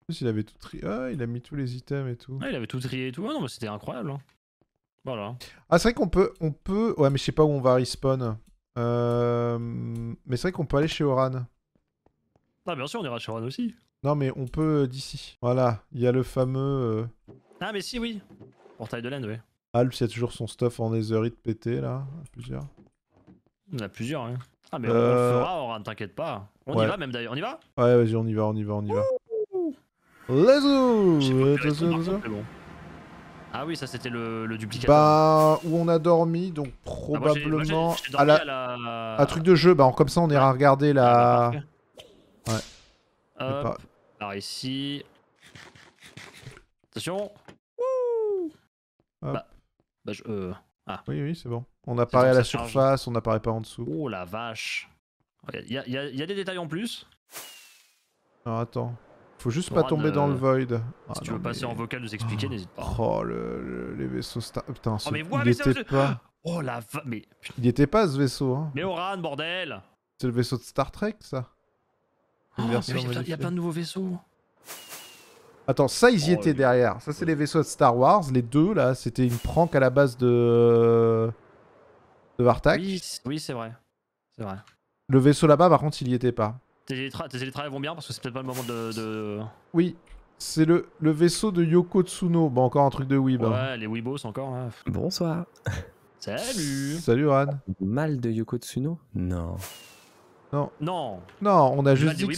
il avait tout trié. il a mis tous les items et tout. Ah, il avait tout trié et tout. non, mais c'était incroyable. Voilà. Ah, c'est vrai qu'on peut, on peut. Ouais, mais je sais pas où on va respawn. Euh... Mais c'est vrai qu'on peut aller chez Oran. Ah, bien sûr, on ira chez Oran aussi. Non, mais on peut euh, d'ici. Voilà, il y a le fameux. Euh, ah, mais si, oui. Portail de laine oui. Alps, il y a toujours son stuff en netherite pété, là. plusieurs. Il y en a plusieurs, hein. Ah, mais on, euh, le fera, Oran, t'inquiète pas. On y va même d'ailleurs, on y va Ouais, vas-y, on y va, on y va, on y va. Let's go ah oui, ça c'était le, le, duplicateur. Bah, où on a dormi, donc probablement. à, la... Un truc de jeu, bah, comme ça on ira regarder la. Ouais. Hop. ici. Attention. Wouh bah, bah je, euh, ah. Oui, oui, c'est bon. On apparaît à la surface, on apparaît pas en dessous. Oh la vache. Il y, a des détails en plus. Alors attends. Faut juste pas tomber dans le void. si ah tu veux passer en vocal, nous expliquer, oh. n'hésite pas. Oh, le, les vaisseaux Star. Putain, oh, mais, il était pas. Oh la mais... Il était pas ce vaisseau. Hein. Mais Oran, bordel C'est le vaisseau de Star Trek, ça oh, Il y a plein de nouveaux vaisseaux. Attends, ça, ils y oh, étaient derrière. Ça, c'est les vaisseaux de Star Wars. Les deux, là, c'était une prank à la base de. de Vartak. Oui, oui c'est vrai. C'est vrai. Le vaisseau là-bas, par contre, il y était pas. Tes, travaux vont bien parce que c'est peut-être pas le moment de. Oui. C'est le, vaisseau de Yoko Tsuno. Bon, encore un truc de Weeb. Hein. Ouais, les Weebos encore. Hein. Bonsoir. Salut. Salut, Ran. Mal de Yoko Tsuno Non. Non. Non. Non, on a juste dit que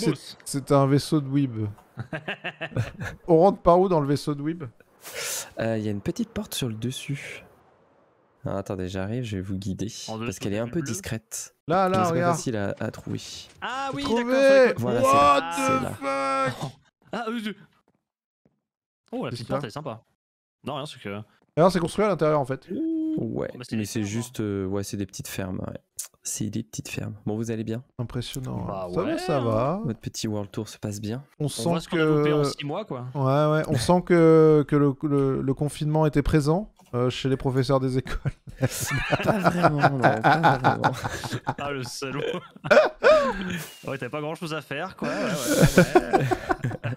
c'était un vaisseau de Weeb. on rentre par où dans le vaisseau de Weeb euh, Il y a une petite porte sur le dessus. Ah, attendez, j'arrive, je vais vous guider. parce qu'elle est un peu discrète. Là, là, regarde. C'est facile à, trouver. Ah oui, d'accord. Voilà, What the fuck oh. ah, Oh, la petite porte, elle est sympa. Non, rien, c'est que... Alors, c'est construit à l'intérieur, en fait. Ouais, oh, bah, mais c'est hein. juste... Euh, ouais, c'est des petites fermes, C'est des petites fermes. Bon, vous allez bien Impressionnant. Bah ça va, ça va. Votre petit World Tour se passe bien. On, sent que... en mois, quoi. Ouais, ouais. On sent que, que le, le confinement était présent euh, chez les professeurs des écoles. pas vraiment, non, Ah, le salaud. ouais, t'avais pas grand chose à faire, quoi. Ouais, ouais, ouais.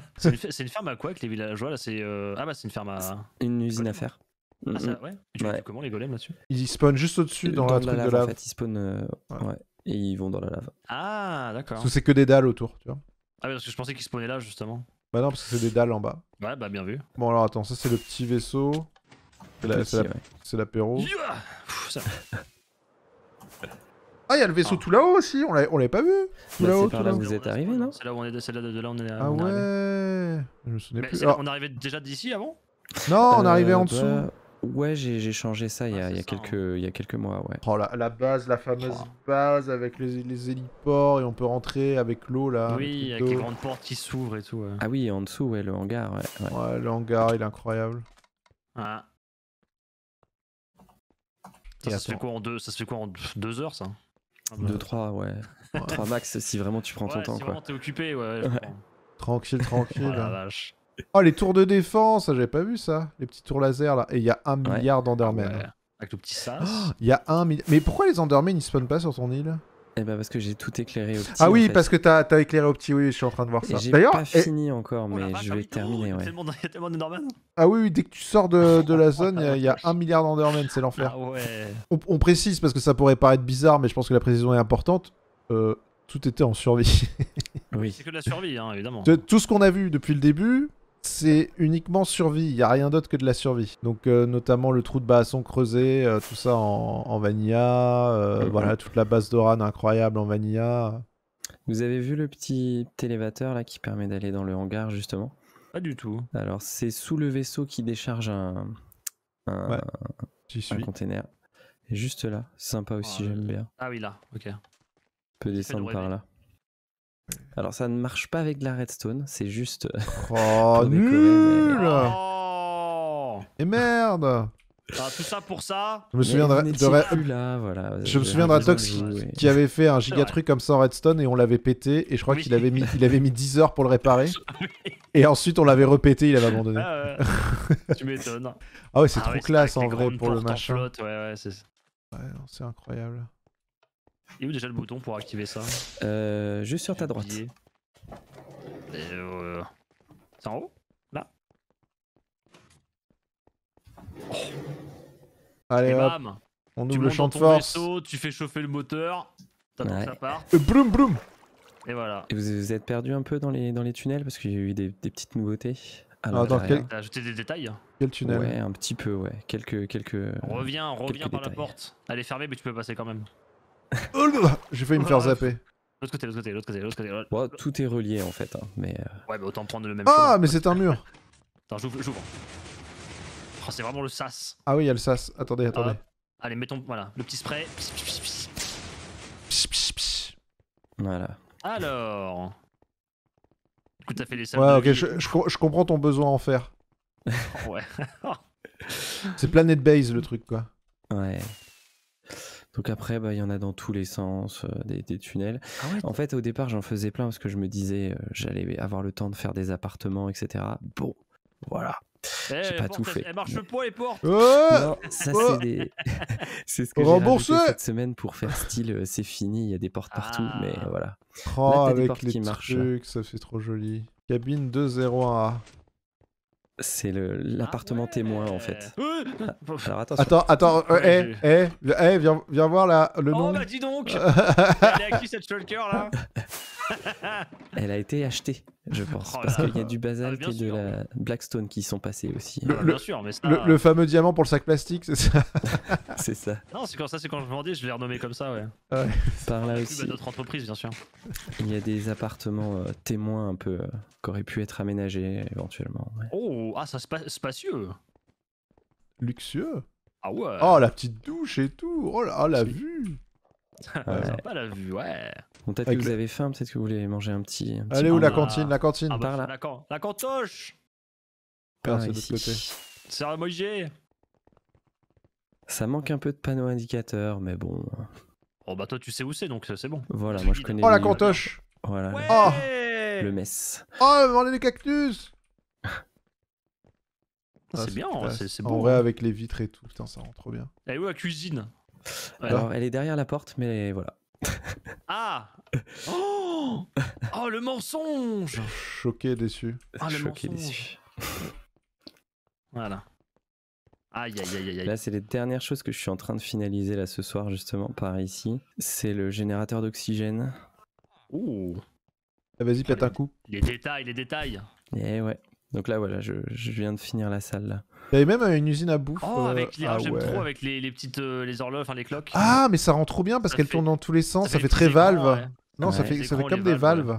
c'est, une, ferme à quoi avec les villageois là c'est, euh, Ah, bah, c'est une ferme à. Une usine à faire. Ah, ça, ouais. Tu ouais. comment les golems là-dessus Ils spawnent juste au-dessus dans, la, truc de lave. En fait, ils spawnent. Euh, ouais. Et ils vont dans la lave. Ah, d'accord. Parce que c'est que des dalles autour, tu vois. Ah, parce que je pensais qu'ils spawnaient là, justement. Bah non, parce que c'est des dalles en bas. Ouais, bah bien vu. Bon, alors attends, ça c'est le petit vaisseau. C'est l'apéro. Ah, il y a le vaisseau ah. tout là-haut aussi, on l'avait pas vu bah, là-haut. C'est là, où vous êtes arrivé, non C'est là où on est, c'est là, de là on est Ah ouais Je me ah. On arrivait déjà d'ici avant Non, on euh, arrivait en bah, dessous. Ouais, j'ai changé ça il y, ah, y, a quelques, hein. y a quelques mois, ouais. Oh, la, la base, la fameuse base avec les, les, héliports et on peut rentrer avec l'eau là. Oui, avec, a les grandes portes qui s'ouvrent et tout. Ah oui, en dessous, ouais, le hangar. Ouais, ouais le hangar, il est incroyable. Ah. Ça, se fait quoi en deux, heures ça 2-3, ouais. 3 max si vraiment tu prends ton temps. Si quoi. vraiment t'es occupé, ouais. Tranquille, tranquille. Oh, oh, les tours de défense, ah, j'avais pas vu ça. Les petits tours laser là. Et il y a un milliard d'Endermen. Avec le petit ça. Oh, il y a un milliard. Mais pourquoi les Endermen ils spawnent pas sur ton île eh ben parce que j'ai tout éclairé au petit. Ah oui, parce que t'as as éclairé au petit, oui, je suis en train de voir ça. D'ailleurs, pas fini encore, oh mais je vais terminer. ouais. y a tellement d'Endermen. Ah oui, dès que tu sors de, de la zone, il y, a ah, un milliard d'Endermen, c'est l'enfer. Ah ouais. on, précise parce que ça pourrait paraître bizarre, mais je pense que la précision est importante. Euh, tout était en survie. oui. C'est que de la survie, hein, évidemment. Tout ce qu'on a vu depuis le début, c'est uniquement survie, il n'y a rien d'autre que de la survie. Donc euh, notamment le trou de basson creusé, euh, tout ça en, vanilla, euh, mhm. voilà, toute la base d'Oran incroyable en vanilla. Vous avez vu le petit élévateur là qui permet d'aller dans le hangar justement Pas du tout. Alors c'est sous le vaisseau qui décharge un, un, container. juste là, sympa aussi, ah. j'aime bien. Ah oui là, ok. Peut descendre par là. Alors ça ne marche pas avec de la redstone, c'est juste. Euh, oh nul oh Et merde ah, tout ça pour ça. Je me souviendrai de, Je me souviendrai Tox qui, avait fait un giga truc comme ça en redstone et on l'avait pété et je crois qu'il avait mis il avait mis 10 heures pour le réparer. Et ensuite on l'avait repété, il avait abandonné. Ah, tu m'étonnes. Ah ouais, c'est ah trop classe en vrai pour le machin. ouais, c'est incroyable. Et où déjà le bouton pour activer ça euh, Juste sur ta droite. Euh, c'est en haut Là Allez, hop. on ouvre le champ de force. tu fais chauffer le moteur, ça part. Euh, Et voilà. Et vous, êtes perdu un peu dans les, dans les tunnels parce qu'il y a eu des, petites nouveautés. Alors, ah, T'as ajouté des détails hein Quel tunnel Ouais, un petit peu, ouais. Quelques. quelques reviens, reviens par la porte. Elle est fermée, mais tu peux passer quand même. Oh j'ai failli me faire zapper. L'autre côté, l'autre côté, l'autre côté, l'autre côté. tout est relié en fait, hein, mais. Euh. Ouais, mais bah, autant prendre le même. Ah, mais c'est un mur. Attends, j'ouvre, j'ouvre. Oh, c'est vraiment le sas. Ah oui, il y a le sas. Attendez, attendez. allez, mettons, voilà, le petit spray. Voilà. Alors. Écoute, t'as fait les Ouais, ok, je, je, comprends ton besoin en fer. ouais. c'est Planet Base le truc, quoi. Ouais. Donc après, bah, il y en a dans tous les sens, euh, des, tunnels. Ah en fait, au départ, j'en faisais plein parce que je me disais, euh, j'allais avoir le temps de faire des appartements, etc. Bon, voilà. Eh, j'ai pas tout fait. Elles marche pas les portes. ça c'est des... ce que j'ai cette semaine pour faire style. Euh, c'est fini, il y a des portes partout, ah. mais voilà. Oh, avec les qui trucs, marchent. ça fait trop joli. Cabine 201A. C'est l'appartement témoin en fait. Euh, attention. Attends, attends, euh, ouais, hey, eh, eh, eh, viens, viens voir là, le oh, nom. Oh bah dis donc Elle est à qui cette shulker là Elle a été achetée je pense. Oh parce qu'il y a du basalte ah, et de la blackstone qui sont passés aussi. Le, ah, sûr, mais ça... le, fameux diamant pour le sac plastique, c'est ça C'est ça. Non, c'est quand ça, c'est quand je dis, je l'ai renommé comme ça, ouais. Par là aussi. D'autres entreprises, bien sûr. Il y a des appartements euh, témoins un peu euh, qui auraient pu être aménagés éventuellement. Oh, ah, ça c'est spacieux. Luxueux. Ah ouais. Oh, la petite douche et tout. Oh, la, oh, la vue. Ah, ouais. Pas la vue, ouais. peut-être que vous avez faim, peut-être que vous voulez manger un petit. Allez, où la cantine La cantine ah, bah, là. La, cantoche Par ah, ici. Côté. C'est Ça manque un peu de panneau indicateur, mais bon. Oh bah toi tu sais où c'est donc c'est bon. Voilà, moi je connais. Oh la cantoche Voilà. oh le mess. Oh, les cactus C'est bien, c'est bon. En vrai, hein. avec les vitres et tout, putain, ça rend trop bien. Et eh où la cuisine alors, elle est derrière la porte, mais voilà. ah oh, oh, le mensonge Choqué, déçu. Ah, le Choqué, déçu. voilà. Aïe, aïe, aïe, aïe. Là, c'est les dernières choses que je suis en train de finaliser là ce soir, justement, par ici. C'est le générateur d'oxygène. Ouh. Ah, vas-y, pète un coup. Les détails, les détails. Eh ouais. Donc là, voilà, je, viens de finir la salle. Là. Il y avait même une usine à bouffe. Oh, avec euh, les, ah, ah j'aime trop avec les, petites euh, les horloges, enfin les cloques. Ah, mais ça rend trop bien parce qu'elles tournent dans tous les sens, ça, fait, très valve. Non, ça fait, ça fait comme des valves.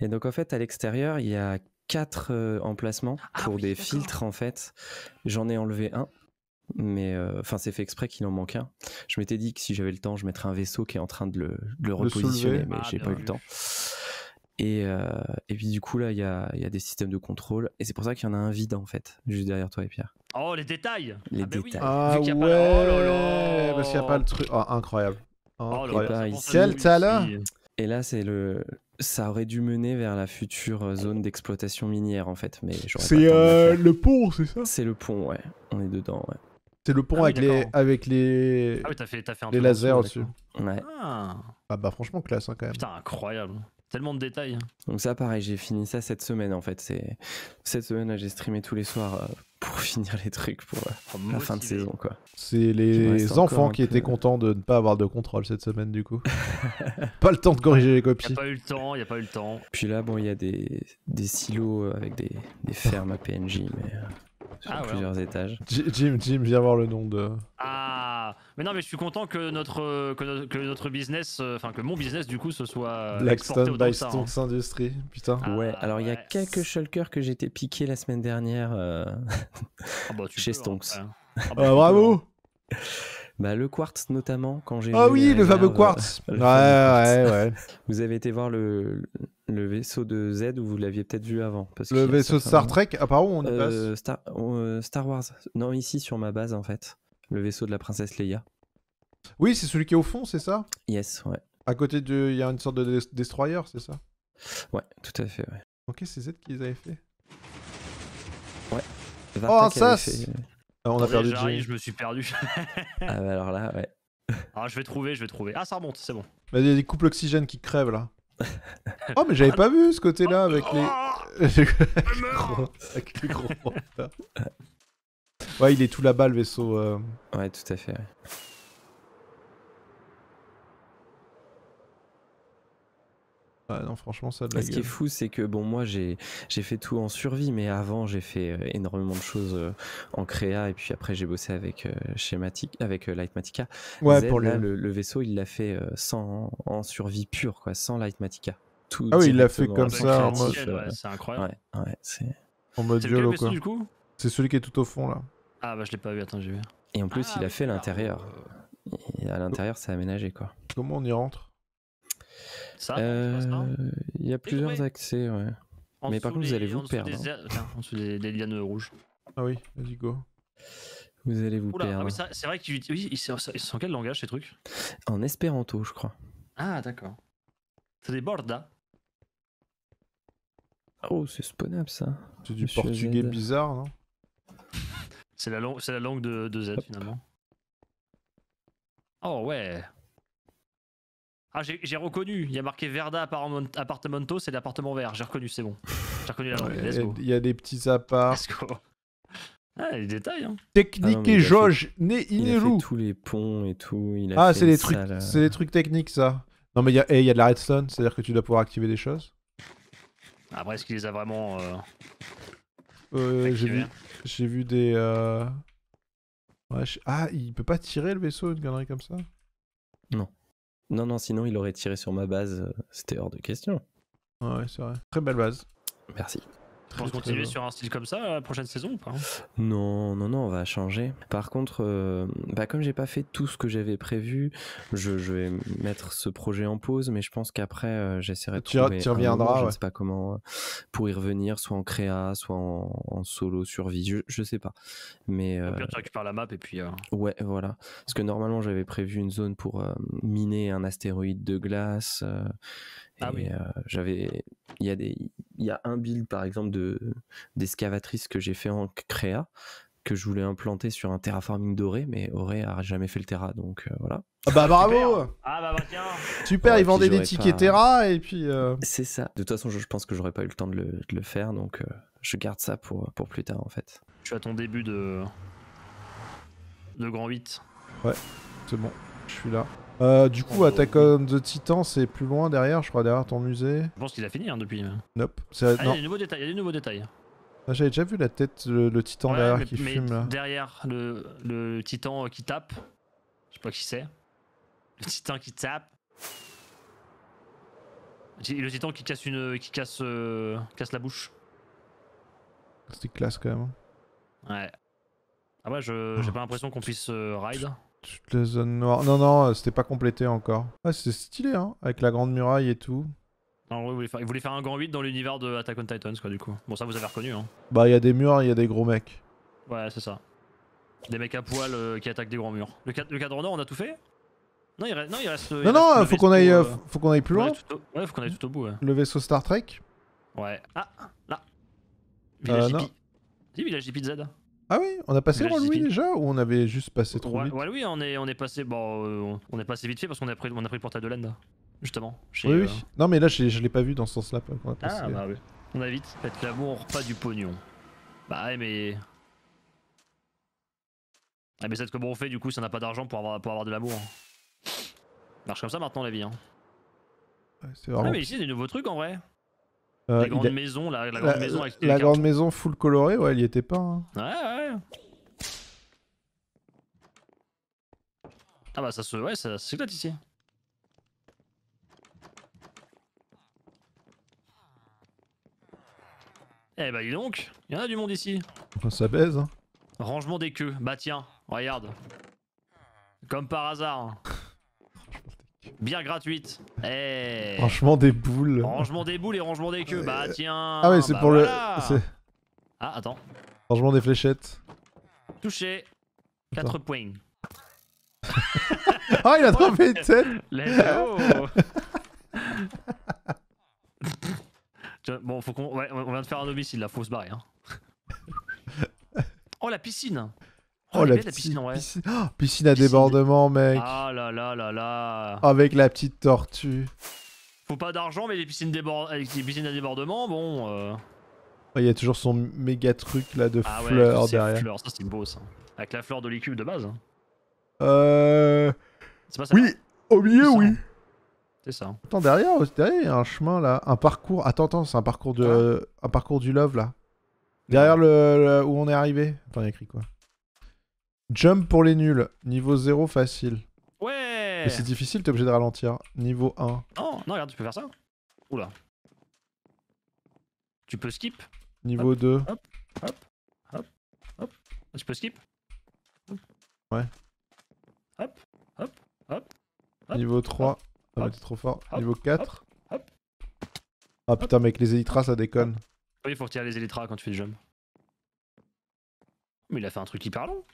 Et donc en fait, à l'extérieur, il y a quatre euh, emplacements ah pour des filtres en fait. J'en ai enlevé un. Mais enfin, c'est fait exprès qu'il en manque un. Je m'étais dit que si j'avais le temps, je mettrais un vaisseau qui est en train de le, repositionner, mais ah, j'ai pas eu le temps. Et, euh, et puis du coup là, il y a, y a, des systèmes de contrôle et c'est pour ça qu'il y en a un vide en fait, juste derrière toi et Pierre. Oh les détails. Ah, les bah détails. Ah ouais. Oh parce qu'il n'y a pas le truc. Oh, incroyable. Oh incroyable. Oh, Quel talent. Euh. Et là, c'est le. Ça aurait dû mener vers la future zone d'exploitation minière en fait, mais C'est euh, le pont, c'est ça C'est le pont, ouais. On est dedans, ouais. C'est le pont ah avec, les, avec les. Ah oui, fait, un les lasers dessus. Ouais. Ah. ah. bah franchement classe hein, quand même. Putain incroyable. Tellement de détails. Donc ça, pareil, j'ai fini ça cette semaine en fait. C'est cette semaine, j'ai streamé tous les soirs euh, pour finir les trucs pour euh, la fin de saison quoi. C'est les enfants qui étaient euh, contents de ne pas avoir de contrôle cette semaine du coup. pas le temps de corriger les copies. Y a pas eu le temps, y a pas eu le temps. Puis là bon, il y a des, silos avec des fermes à PNJ mais ah, plusieurs étages. Jim, Jim, viens voir le nom de. Ah, mais non, mais je suis content que notre, euh, que, notre business, euh, enfin que mon business du coup, ce soit. Euh, Blackstone by hein. Stonks Industries, putain. Ah, ouais, alors il y a quelques shulkers que j'étais piqué la semaine dernière chez Stonks. bravo! Bah, le quartz notamment, quand j'ai. Ah oui, le fameux quartz. ouais, ouais, ouais. Vous avez été voir le, le vaisseau de Z, vous l'aviez peut-être vu avant. le vaisseau Star Trek, à on y euh, passe. Euh, Star, Wars. Non, ici, sur ma base, en fait. Le vaisseau de la princesse Leia. Oui, c'est celui qui est au fond, c'est ça Yes, ouais. À côté de. Il y a une sorte de destroyer, c'est ça Ouais, tout à fait, ouais. Ok, c'est Z qui les avait fait. Ouais. oh, ça euh, ah, On a perdu Je me suis perdu. ah, bah, alors là, ouais. Ah je vais trouver, je vais trouver. Ah, ça remonte, c'est bon. Il y a des couples oxygène qui crèvent là oh, mais j'avais pas vu ce côté-là avec les. Ah, ah, avec les gros Ouais, il est tout là-bas le vaisseau. Euh. Ouais, tout à fait. Ah non, franchement, ça de la ah, Ce qui est fou, c'est que bon, moi, j'ai fait tout en survie, mais avant, j'ai fait euh, énormément de choses euh, en créa, et puis après, j'ai bossé avec schématique euh, avec Lightmatica. Ouais, pour le... vaisseau, il l'a fait sans en survie pure, quoi, sans Lightmatica. ah oui, il l'a fait comme ça. en c'est incroyable. c'est. En mode C'est celui qui est tout au fond, là. Ah bah, je l'ai pas vu, attends, j'ai vu. Et en plus, ah, il a fait l'intérieur. à l'intérieur, c'est aménagé, quoi. Comment on y rentre ça, euh, il y a plusieurs accès, ouais. mais par contre, vous allez vous perdre. en dessous hein. des, lianes rouges. Ah oui, vas-y, go. Vous allez vous ah perdre. c'est vrai qu'ils oui, ils sont en quel langage ces trucs En espéranto, je crois. Ah, d'accord. C'est des bordas. Hein. Oh, c'est spawnable ça. C'est du portugais bizarre, non C'est la, la, langue de, de Z finalement. Oh ouais. Ah, j'ai reconnu, il y a marqué Verda Appartamento, c'est l'appartement vert. J'ai reconnu, c'est bon. J'ai reconnu la langue. Il y a des petits apparts. Ah, les détails. Hein. Technique ah et jauge, né fait tous les ponts et tout. Il a ah, c'est des, trucs, c'est des trucs techniques, ça. Non, mais eh, il y, a, de la redstone, c'est-à-dire que tu dois pouvoir activer des choses. Après, est-ce qu'il les a vraiment. Euh... euh j'ai, vu, des. Euh, ah, il peut pas tirer le vaisseau, une connerie comme ça Non. Non, non, sinon il aurait tiré sur ma base. Euh, c'était hors de question. Ouais, c'est vrai. Très belle base. Merci. Tu penses continuer sur un style comme ça la prochaine saison ou pas Non, non, non, on va changer. Par contre, comme euh, bah, comme j'ai pas fait tout ce que j'avais prévu, je, vais mettre ce projet en pause, mais je pense qu'après, euh, j'essaierai de trouver. Tu reviendras. Moment, Je sais pas comment euh, pour y revenir, soit en créa, soit en, solo survie, je, je, sais pas. Mais euh, pire, tu récupères la map et puis. Ouais, voilà. Parce que normalement, j'avais prévu une zone pour miner un astéroïde de glace. Ah euh, j'avais, il y a des, il un build par exemple de d'excavatrice que j'ai fait en créa que je voulais implanter sur un terraforming doré, mais Auré a jamais fait le terra, donc euh, voilà. Ah bah bravo Super. Ah bah, bah tiens Super, ils des tickets terra et puis... Euh, c'est ça. De toute façon, je, pense que j'aurais pas eu le temps de le, faire, donc je garde ça pour, pour plus tard en fait. Tu suis à ton début de... de Grand 8. Ouais, c'est bon, je suis là. Euh, du coup, Attack on the Titan, c'est plus loin derrière, je crois, derrière ton musée. Je pense qu'il a fini hein, depuis. Nope. Ah, il y a des nouveaux détails. Il des nouveaux détails. J'avais déjà vu la tête, le, titan derrière qui fume là. Derrière le, titan qui tape. Je sais pas qui c'est. Le titan qui tape. Le titan qui casse une, qui casse, euh, casse la bouche. C'était classe quand même. Hein. Ouais. Ah ouais, j'ai pas l'impression qu'on puisse euh, ride. Toutes les zones noires. Non, non, euh, c'était pas complété encore. Ah, c'est stylé, hein, avec la grande muraille et tout. Non, oui, il voulait faire un grand 8 dans l'univers de Attack on Titans, quoi, du coup. Bon, ça, vous avez reconnu, hein. Bah, il y a des murs, il y a des gros mecs. Ouais, c'est ça. Des mecs à poil euh, qui attaquent des grands murs. Le, le cadre nord, on a tout fait non il, reste, non, il reste. Non, il faut qu'on aille, euh, faut qu'on aille plus loin. Ouais, faut qu'on aille tout au bout. Le vaisseau Star Trek. Ouais. Ah, là. Village euh, Non. Dis Village a Z. Ah oui, on a passé lui déjà ou on avait juste passé trop livres vite Oui, on est, on est passé, bon, euh, on est passé vite fait parce qu'on a pris, on a pris le portail de l'End, justement. oui, oui. Euh, non, mais là, je l'ai pas vu dans ce sens-là. Hein, ah bah oui. On a vite. Faites l'amour, pas du pognon. Bah ouais, mais. Ah mais c'est bon on fait du coup si on n'a pas d'argent pour avoir, pour avoir de l'amour. Hein. Marche comme ça maintenant la vie. Hein. Ouais, c'est vraiment... Ah mais ici des nouveaux trucs en vrai. Euh, la grande maison, la, la, grande maison avec La grande maison full colorée, ouais, elle y était pas. Hein. Ouais, ouais. Ah bah ça se... Ouais, ça s'éclate ici. Eh bah dis donc, il y en a du monde ici. Ça baise. Hein. Rangement des queues. Bah tiens, regarde. Comme par hasard. Hein. Bière gratuite. Hey. Eh. Rangement des boules. Rangement des boules et rangement des queues. Bah euh, tiens. Ah oui, c'est bah, pour le. Ah attends. Rangement des fléchettes. Touché. 4 points. oh, il a fait une tête. Let's bon, faut qu'on. on vient de faire un homicide là, faut se barrer. Hein. oh, la piscine Oh, ah, la piscine, oh, piscine... à débordement, mec. Ah là là là là. Avec la petite tortue. Faut pas d'argent, mais les piscines, à débordement, bon. Euh. Il y a toujours son méga truc là de ah fleurs derrière. ça c'est beau ça. Avec la fleur de l'écube de base. Hein. Euh. oui, hein. au milieu, oui. Hein. C'est ça. Attends, derrière, derrière, il y a un chemin là, un parcours. Attends, attends, c'est un parcours de, ah. un parcours du love là. Derrière le, où on est arrivé. Attends, il y a écrit quoi Jump pour les nuls. Niveau 0, facile. Ouais Mais c'est difficile, t'es obligé de ralentir. Niveau 1. Oh, non, regarde, tu peux faire ça. Oula. Tu peux skip. Niveau 2. Hop, hop, hop, hop. Ah, tu peux skip. Ouais. Hop, hop, hop. Niveau 3. ah, bah, t'es trop fort. Niveau 4. Hop. Ah putain, mec, les élytras, ça déconne. Oui, faut retirer les élytras quand tu fais le jump. Mais il a fait un truc hyper long.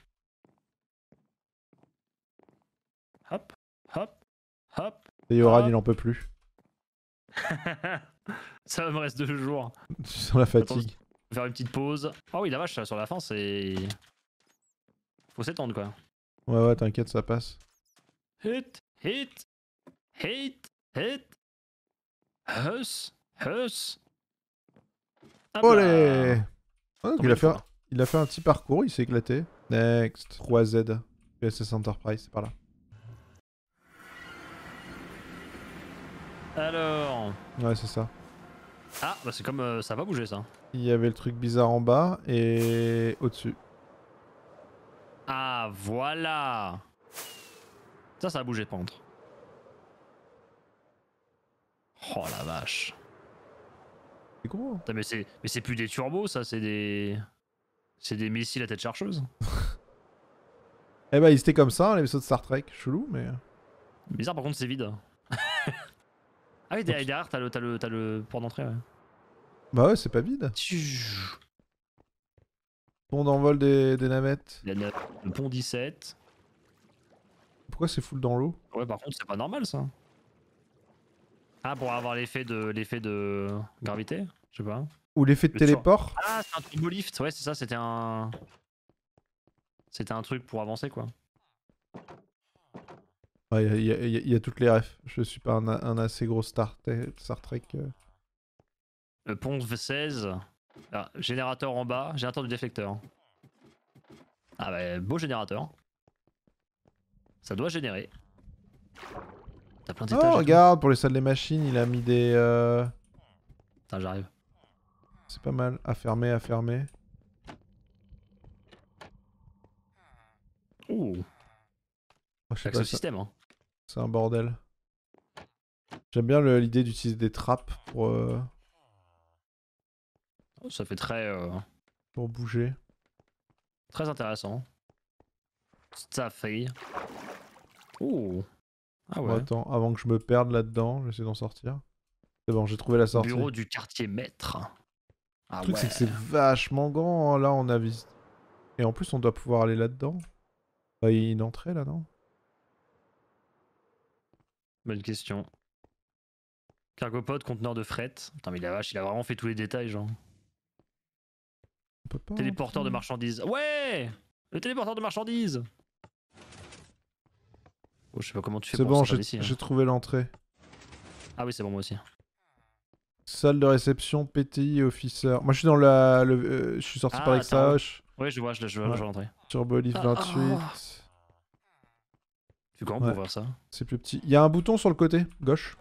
Hop. Et Yoran, il en peut plus. ça me reste deux jours. Tu sens la fatigue. faire une petite pause. Oh oui, la vache, sur la fin, c'est. Faut s'étendre quoi. Ouais, ouais, t'inquiète, ça passe. Hit, hit, hit, hit. Hus, hus. Olé ah, il, a fait un, il a fait un petit parcours, il s'est éclaté. Next, 3Z, PSS Enterprise, c'est par là. Alors. Ouais, c'est ça. Ah, bah c'est comme euh, ça va bouger ça. Il y avait le truc bizarre en bas et au-dessus. Ah, voilà. Ça, ça a bougé de Oh la vache. C'est gros. Hein. mais c'est plus des turbos ça, c'est des c'est des missiles à tête chercheuse eh bah, ils étaient comme ça hein, les vaisseaux de Star Trek, chelou mais. Bizarre par contre, c'est vide. Ah oui, derrière, t'as le, le, le port d'entrée, ouais. Bah ouais, c'est pas vide. Pont d'envol des, des, navettes. Le pont 17. Pourquoi c'est full dans l'eau Ouais, par contre, c'est pas normal ça. Ah, pour avoir l'effet de l'effet de gravité Je sais pas. Ou l'effet de téléport Ah, c'est un turbo lift, ouais, c'est ça, c'était un. C'était un truc pour avancer quoi. Il y, a toutes les refs. Je suis pas un, assez gros Star, Trek. Euh. Ponce v 16. Ah, générateur en bas, générateur du défecteur. Ah bah, beau générateur. Ça doit générer. T'as plein Oh, regarde, pour les salles des machines, il a mis des. Euh... j'arrive. C'est pas mal. À fermer, à fermer. Ouh. Oh, système, hein. C'est un bordel. J'aime bien l'idée d'utiliser des trappes pour... Euh, oh, ça fait très... Euh, pour bouger. Très intéressant. Ça fait... Ouh. Ah ouais. attends, avant que je me perde là-dedans, j'essaie d'en sortir. C'est bon, j'ai trouvé la sortie. Bureau du quartier maître. Ah le truc, c'est que c'est vachement grand. Hein, là, on a Et en plus, on doit pouvoir aller là-dedans. Bah, il y a une entrée là, non Bonne question. Cargopod, conteneur de fret. Putain, mais la vache, il a vraiment fait tous les détails, genre. téléporteur de marchandises. Ouais Le téléporteur de marchandises oh, Je sais pas comment tu fais C'est bon, hein. j'ai trouvé l'entrée. Ah oui, c'est bon, moi aussi. Salle de réception, PTI, officer. Moi, je suis dans la. Euh, je suis sorti ah, par par l'extra Ouais, je vois, je, vois, l'entrée. Turbo 28. Ah, c'est plus grand pour voir ça C'est plus petit. Il y a un bouton sur le côté gauche.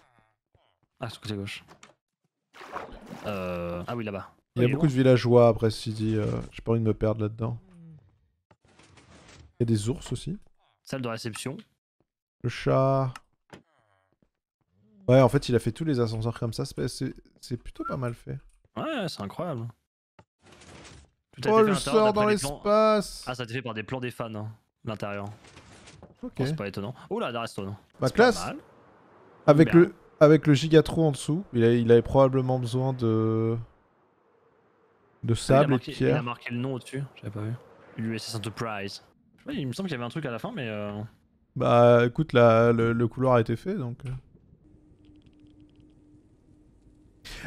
Ah, sur le côté gauche. Euh... Ah oui, là-bas. Il y a beaucoup de villageois après, si dit. Euh, j'ai pas envie de me perdre là-dedans. Il y a des ours aussi. Salle de réception. Le chat. Ouais, en fait, il a fait tous les ascenseurs comme ça. C'est plutôt pas mal fait. Ouais, c'est incroyable. oh, le sort dans l'espace Ah, ça a été fait par des plans des fans, hein, l'intérieur. Oh, c'est pas étonnant. Oh là, Darestone. Bah, classe. Avec le, avec le gigatron en dessous, il, avait probablement besoin de. de sable et de pierre. Il a marqué le nom au-dessus, j'avais pas vu. L'USS Enterprise. il me semble qu'il y avait un truc à la fin, mais. Euh... Bah écoute, la, le, couloir a été fait donc.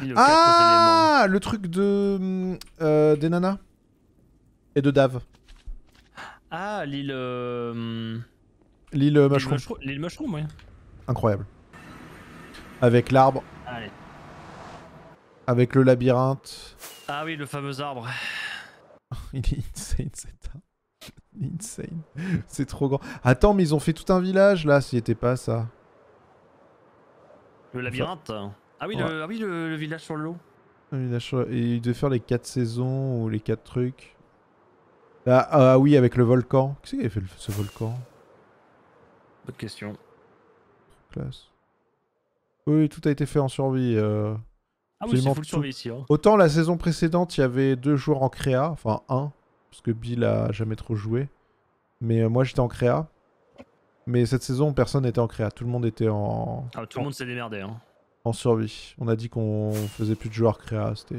Euh. Ah Le truc de. Euh, des nanas. Et de Dave. Ah, l'île. Euh, L'île Mushroom. L'île Mushroom, oui. Incroyable. Avec l'arbre. Allez. Avec le labyrinthe. Ah oui, le fameux arbre. Il est insane cet arbre. Insane. C'est trop grand. Attends, mais ils ont fait tout un village là, s'il était pas ça. Le labyrinthe Ah oui, le, ah oui le, village sur l'eau. Le village sur Et il devait faire les 4 saisons ou les 4 trucs. Ah, ah oui, avec le volcan. Qu'est-ce qu'il avait fait ce volcan de question. Classe. Oui, tout a été fait en survie. Euh. Ah oui, full survie ici. Hein. Autant la saison précédente, il y avait deux joueurs en créa, enfin un, parce que Bill a jamais trop joué. Mais euh, moi, j'étais en créa. Mais cette saison, personne n'était en créa. Tout le monde était en. Ah, tout le monde s'est démerdé. Hein. En survie. On a dit qu'on faisait plus de joueurs créa. C'était.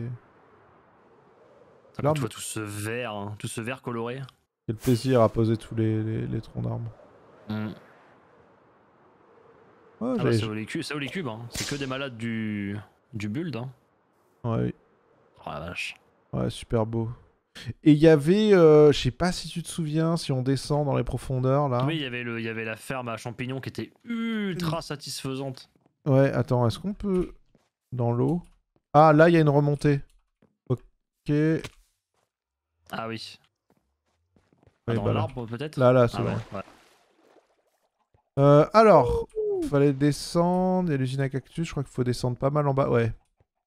tu vois tout ce vert, hein. tout ce vert coloré. Quel plaisir à poser tous les, troncs d'armes. Mm. Ouais, ah bah, ça vaut les, cubes, hein. c'est que des malades du, du build. Hein. Ouais. Oh la Ouais, super beau. Et il y avait, euh, je sais pas si tu te souviens, si on descend dans les profondeurs là. Oui, il y avait y avait la ferme à champignons qui était ultra satisfaisante. Ouais, attends, est-ce qu'on peut dans l'eau Ah là, il y a une remontée. Ok. Ah oui. Ah, dans bah l'arbre peut-être. Là, là, c'est vrai. Ah euh, alors, Fallait descendre, il y a l'usine à cactus, je crois qu'il faut descendre pas mal en bas. Ouais,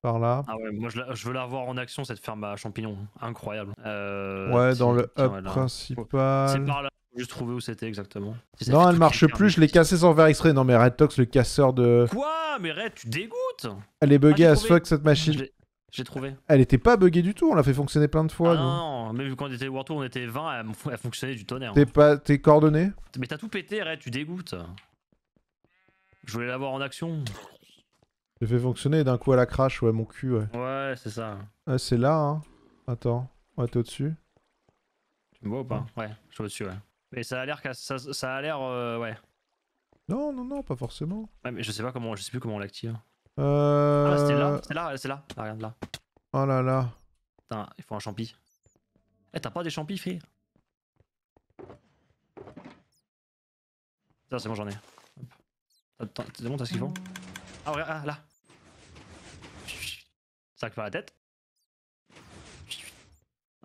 par là. Ah ouais, moi je, veux la voir en action cette ferme à champignons, incroyable. Euh, ouais, dans le hub principal. C'est par là, juste trouver où c'était exactement. non, elle marche plus, je l'ai cassé sans faire extrait. Non, mais Red Tox, le casseur de. Quoi Mais Red, tu dégoûtes Elle est buggée à ah, ce fuck cette machine. J'ai trouvé. Elle était pas buggée du tout, on l'a fait fonctionner plein de fois. Ah non, mais vu quand on était War Tour, on était 20, elle, fonctionnait du tonnerre. T'es pas... coordonné Mais t'as tout pété, Red, tu dégoûtes. Je voulais l'avoir en action. J'ai fait fonctionner d'un coup elle a crash, ouais, mon cul, ouais. Ouais, c'est ça. Ouais, c'est là, hein. Attends. Ouais, t'es au-dessus. Tu me vois ou pas Ouais, je suis au-dessus, ouais. Mais ça a l'air ça, ça, a l'air euh, ouais. Non, non, non, pas forcément. Ouais, mais je sais pas comment, je sais plus comment on l'active. Euh... Ah, c'était là, c'est là, c'est là. Ah, regarde là. Oh là là. Putain, il faut un champi. Eh, t'as pas des champis, frère Ça, c'est bon, j'en ai. Attends, demande à ce qu'ils font. Ah, regarde, ah, là Ça récupère la tête.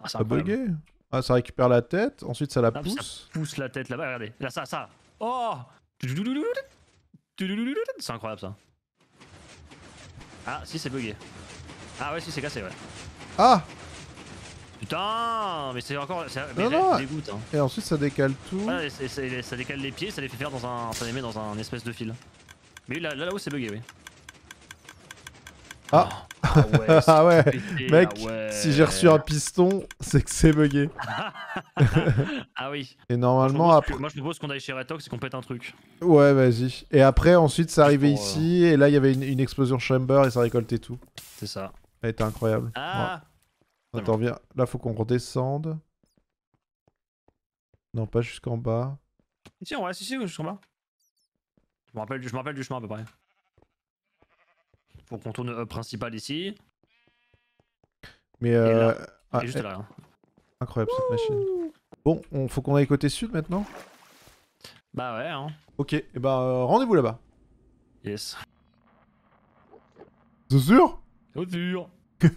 Ah, c'est bugué Ah, ça récupère la tête, ensuite ça la ah, pousse. Ça pousse la tête là-bas, regardez. Là, ça, ça Oh C'est incroyable ça. Ah, si, c'est bugué. Ah, ouais, si, c'est cassé, ouais. Ah Putain, mais c'est encore. Ça, mais non, hein. Et ensuite ça décale tout. ça décale les pieds, ça les fait faire dans un. Ça les met dans un espèce de fil. Mais là là-haut c'est bugué, oui. Ah Ah ouais, ah ouais. mec, ah si j'ai reçu un piston, c'est que c'est bugué. ah oui. Et normalement après. Moi je propose qu'on aille chez Retox et qu'on pète un truc. Ouais, vas-y. Et après, ensuite, ça arrivait euh, ici, et là, il y avait une, explosion chamber et ça récoltait tout. C'est ça. Ça a incroyable. Ah Attends, viens. Là, faut qu'on redescende. Non, pas jusqu'en bas. on va si, si, jusqu'en bas. Je me rappelle, du... chemin à peu près. Faut qu'on tourne euh, principal ici. Mais euh... Ah, juste là. Incroyable cette machine. Bon, faut qu'on aille côté sud maintenant Bah ouais. Hein. Ok, et eh bah ben, euh, rendez-vous là-bas. Yes. C'est sûr C'est sûr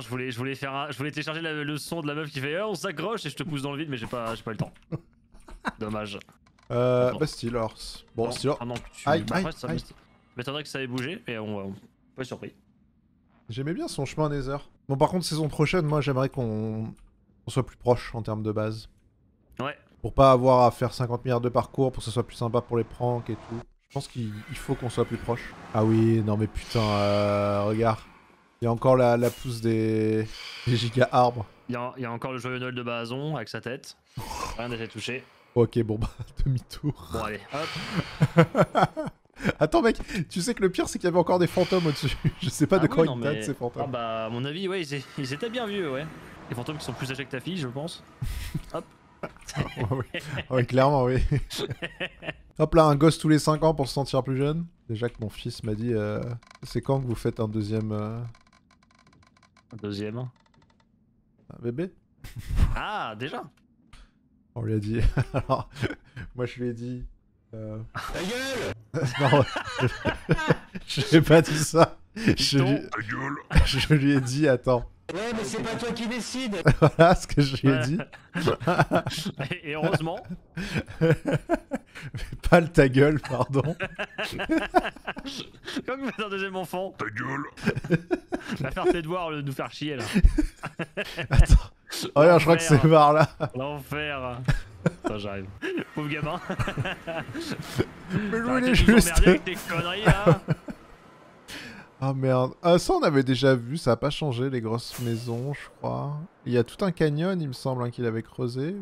je voulais, je voulais, faire je voulais télécharger le son de la meuf qui fait oh, on s'accroche et je te pousse dans le vide, mais j'ai pas, pas le temps. Dommage. Euh, bah, Bon, si. Ah aïe, aïe, que ça ait bougé, et on, on pas surpris. J'aimais bien son chemin Nether. Bon, par contre, saison prochaine, moi j'aimerais qu'on soit plus proche en termes de base. Ouais. Pour pas avoir à faire 50 milliards de parcours, pour que ce soit plus sympa pour les pranks et tout. Je pense qu'il faut qu'on soit plus proche. Ah oui, non mais putain, euh, regarde. Il y a encore la, la pousse des, giga arbres. Il y, a encore le joyeux Noël de Bazon avec sa tête. Rien été touché. Ok, bon bah, demi-tour. Bon, allez, hop. Attends, mec, tu sais que le pire, c'est qu'il y avait encore des fantômes au-dessus. Je sais pas ah de quoi ils datent, ces fantômes. Ah bah, à mon avis, ouais, ils, étaient bien vieux, ouais. Les fantômes qui sont plus âgés que ta fille, je pense. hop. Ah clairement, oui. Hop là, un gosse tous les 5 ans pour se sentir plus jeune. Déjà que mon fils m'a dit euh, C'est quand que vous faites un deuxième, euh, deuxième. Un bébé Ah, déjà On lui a dit. Alors, moi je lui ai dit. Euh, Ta gueule Non, je n'ai pas dit ça. je lui ai dit, attends. Ouais, mais c'est pas toi qui décide. voilà ce que je lui ai dit. et heureusement. pas le ta gueule, pardon. Comme vous va un deuxième enfant. Ta gueule. va faire tes devoirs au de nous faire chier là. Attends. Oh là, je crois que c'est marre là. L'enfer. Attends, j'arrive. Pauvre gamin. Mais lui, il est juste. tes conneries là. Ah merde. Ah, ça, on avait déjà vu, ça a pas changé, les grosses maisons, je crois. Il y a tout un canyon, il me semble, hein, qu'il avait creusé.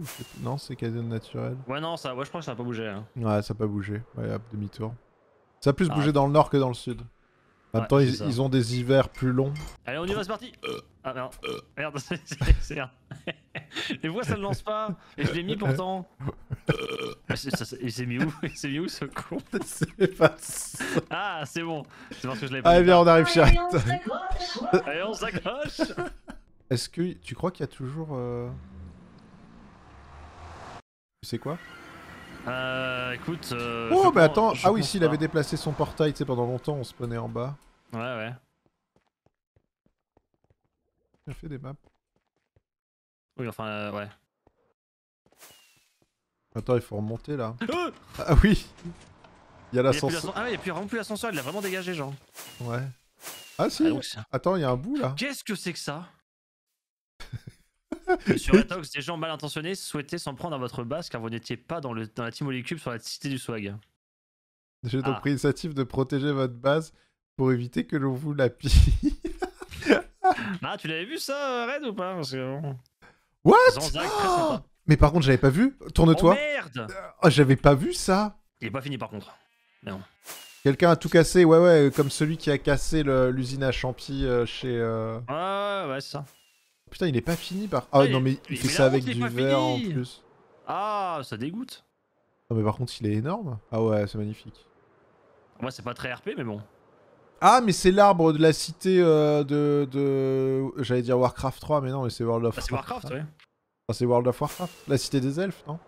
Non, c'est canyon naturel. Ouais, non, ça, je crois que ça a pas bougé. Hein. Ouais, ça a pas bougé. Ouais, demi-tour. Ça a plus ah, bougé dans le nord que dans le sud. En même temps, ils, ont des hivers plus longs. Allez, on y va, c'est parti euh, Ah non, merde, euh. c'est un... Les voix, ça ne lance pas, et je l'ai mis euh, pourtant. Il s'est ah, mis où Il s'est mis où ce con C'est pas Ah, c'est bon, c'est parce que je l'ai pas. Allez, viens, on arrive, chat. Allez, on s'accroche Allez, on s'accroche Est-ce que tu crois qu'il y a toujours... Euh... Tu sais quoi euh, écoute. Euh, oh, bah attends, ah oui, s'il avait déplacé son portail, tu pendant longtemps, on spawnait en bas. Ouais, ouais. J'ai fait des maps. Oui, enfin, euh, ouais. Attends, il faut remonter là. Ah, ah oui Il y a l'ascenseur. Ah, ouais, il n'y a vraiment plus l'ascenseur, ah il a vraiment dégagé, genre. Ouais. Ah si ah, Attends, il y a un bout là. Qu'est-ce que c'est que ça sur Tox, des gens mal intentionnés souhaitaient s'en prendre à votre base car vous n'étiez pas dans, le, la team Olicube sur la cité du swag. J'ai donc ah. pris l'initiative de protéger votre base pour éviter que l'on vous la pille. ah, tu l'avais vu ça, euh, Red ou pas What Mais par contre, j'avais pas vu. Tourne-toi. Oh merde euh, oh, J'avais pas vu ça. Il est pas fini par contre. Non. Quelqu'un a tout cassé, ouais, ouais, comme celui qui a cassé l'usine à Champy euh, chez. ouais, ouais, c'est ça. Putain, il est pas fini par. Ah non, mais il fait ça avec du verre en plus. Ah, ça dégoûte. Non, mais par contre, il est énorme. Ah ouais, c'est magnifique. Moi, c'est pas très RP, mais bon. Ah, mais c'est l'arbre de la cité euh, de. J'allais dire Warcraft 3, mais non, mais c'est World of Warcraft. Ah, c'est Warcraft, ouais. c'est World of Warcraft. La cité des elfes, non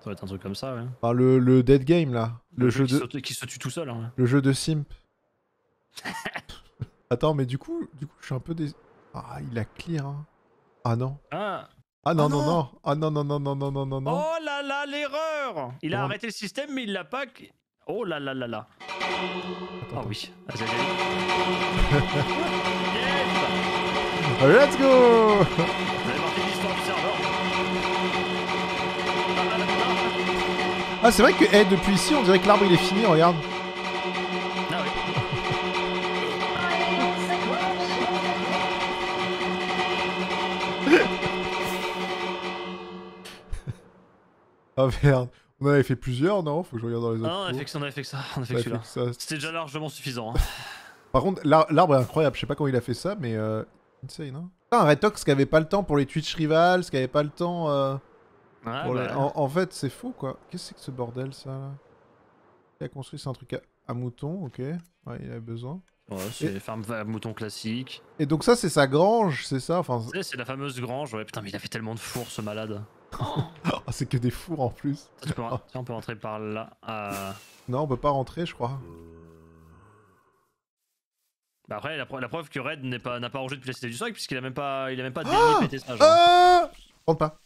Ça va être un truc comme ça, ouais. Enfin, le, Dead Game, là. Le, jeu, de. Qui se tue tout seul, hein. Le jeu de Simp. Attends, mais du coup, du coup je suis un peu déçu. Ah, il a clear. Hein. Ah, ah. ah non. Ah. non, non, non, Ah non, non, non, non, non, non, non, non. Oh là là, l'erreur Il a arrêté le système, mais il l'a pas... Oh là là là là. Attends, oh oui. Let's go Ah, c'est vrai que eh, depuis ici, on dirait que l'arbre il est fini, regarde. Ah merde. On avait fait plusieurs, non Faut que je regarde dans les autres. non, on avait fait que ça. On a fait celui-là. C'était déjà largement suffisant. Hein. Par contre, l'arbre est incroyable. Je sais pas quand il a fait ça, mais. Euh, Insane, hein un Retox qui avait pas le temps pour les Twitch rivals, qui avait pas le temps. Euh, bah. en, fait, c'est faux, quoi. Qu'est-ce que c'est que ce bordel ça là Il a construit C'est un truc à, mouton, ok. Ouais, il avait besoin. Ouais, c'est une ferme à mouton classique. Et donc, ça, c'est sa grange, c'est ça enfin... C'est la fameuse grange, ouais. Putain, mais il a fait tellement de fours ce malade. Ah, c'est que des fours en plus. Tiens, on peut ah. rentrer par là. Euh. Non, on peut pas rentrer, je crois. Bah après, la, preuve que Red n'a pas, pas rangé depuis la Cité du sol puisqu'il a même pas, il a même pas ah ah pas.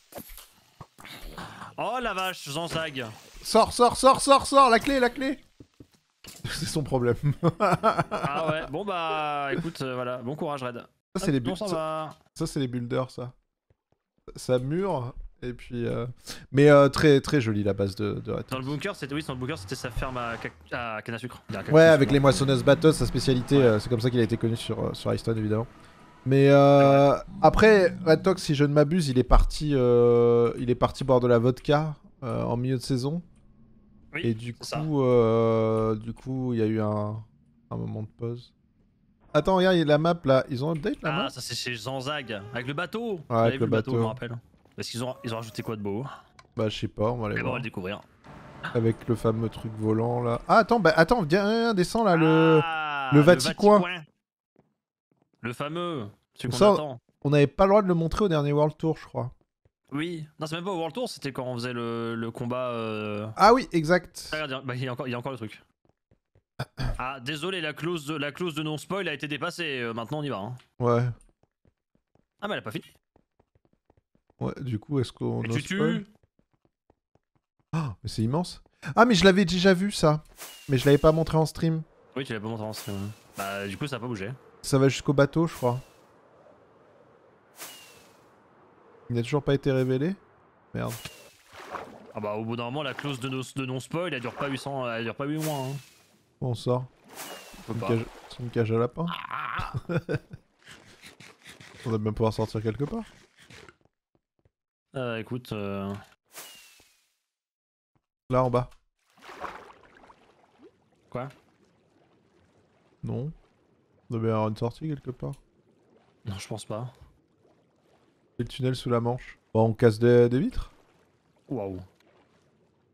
Oh la vache, Jean Zag. Sors, sors, sors, sors, sors, la clé, la clé. c'est son problème. ah ouais, bon bah écoute, euh, voilà, bon courage Red. Ça c'est les, ça, les builders, ça. Ça mûre, et puis, euh, mais euh, très très jolie la base de, de Dans le bunker, c'était oui, dans le bunker, c'était sa ferme à, canne à sucre. ouais, avec les moissonneuses batteuses, sa spécialité, euh, c'est comme ça qu'il a été connu sur sur Stone, évidemment. Mais après, Red Tox, si je ne m'abuse, il est parti, il est parti boire de la vodka en milieu de saison. Et du coup, du coup, il y a eu un, moment de pause. Attends, regarde, il y a la map là. Ils ont update la ah, map Ah, ça c'est chez Zanzag. Avec le bateau. Ouais, avec le bateau, bateau, je me rappelle. Parce qu'ils ont, ils ont rajouté quoi de beau Bah, je sais pas, on va aller on va le découvrir. Avec le fameux truc volant là. Ah, attends, bah, attends, viens, descends là, le, ah, le Vaticoin. Le fameux, celui qu'on On n'avait pas le droit de le montrer au dernier World Tour, je crois. Oui, non, c'est même pas au World Tour, c'était quand on faisait le, combat. Euh, ah oui, exact. Ah, regarde, bah, il, y a encore, le truc. ah, désolé, la clause de, de non-spoil a été dépassée, euh, maintenant on y va. Hein. Ouais. Ah, mais elle a pas fini. Ouais, du coup, est-ce qu'on. Tu tues Ah, mais c'est immense. Ah, mais je l'avais déjà vu ça. Mais je l'avais pas montré en stream. Oui, tu l'avais pas montré en stream. Hein. Bah, du coup, ça a pas bougé. Ça va jusqu'au bateau, je crois. Il n'a toujours pas été révélé Merde. Ah bah au bout d'un moment la clause de, non-spoil elle dure pas 800, elle dure pas 8 mois. Hein. Bon, on sort. C'est à lapin. Ah. on va même pouvoir sortir quelque part. Euh, écoute. Euh, là en bas. Quoi Non. On devait avoir une sortie quelque part. Non, je pense pas. le tunnel sous la Manche. on casse des, vitres Waouh.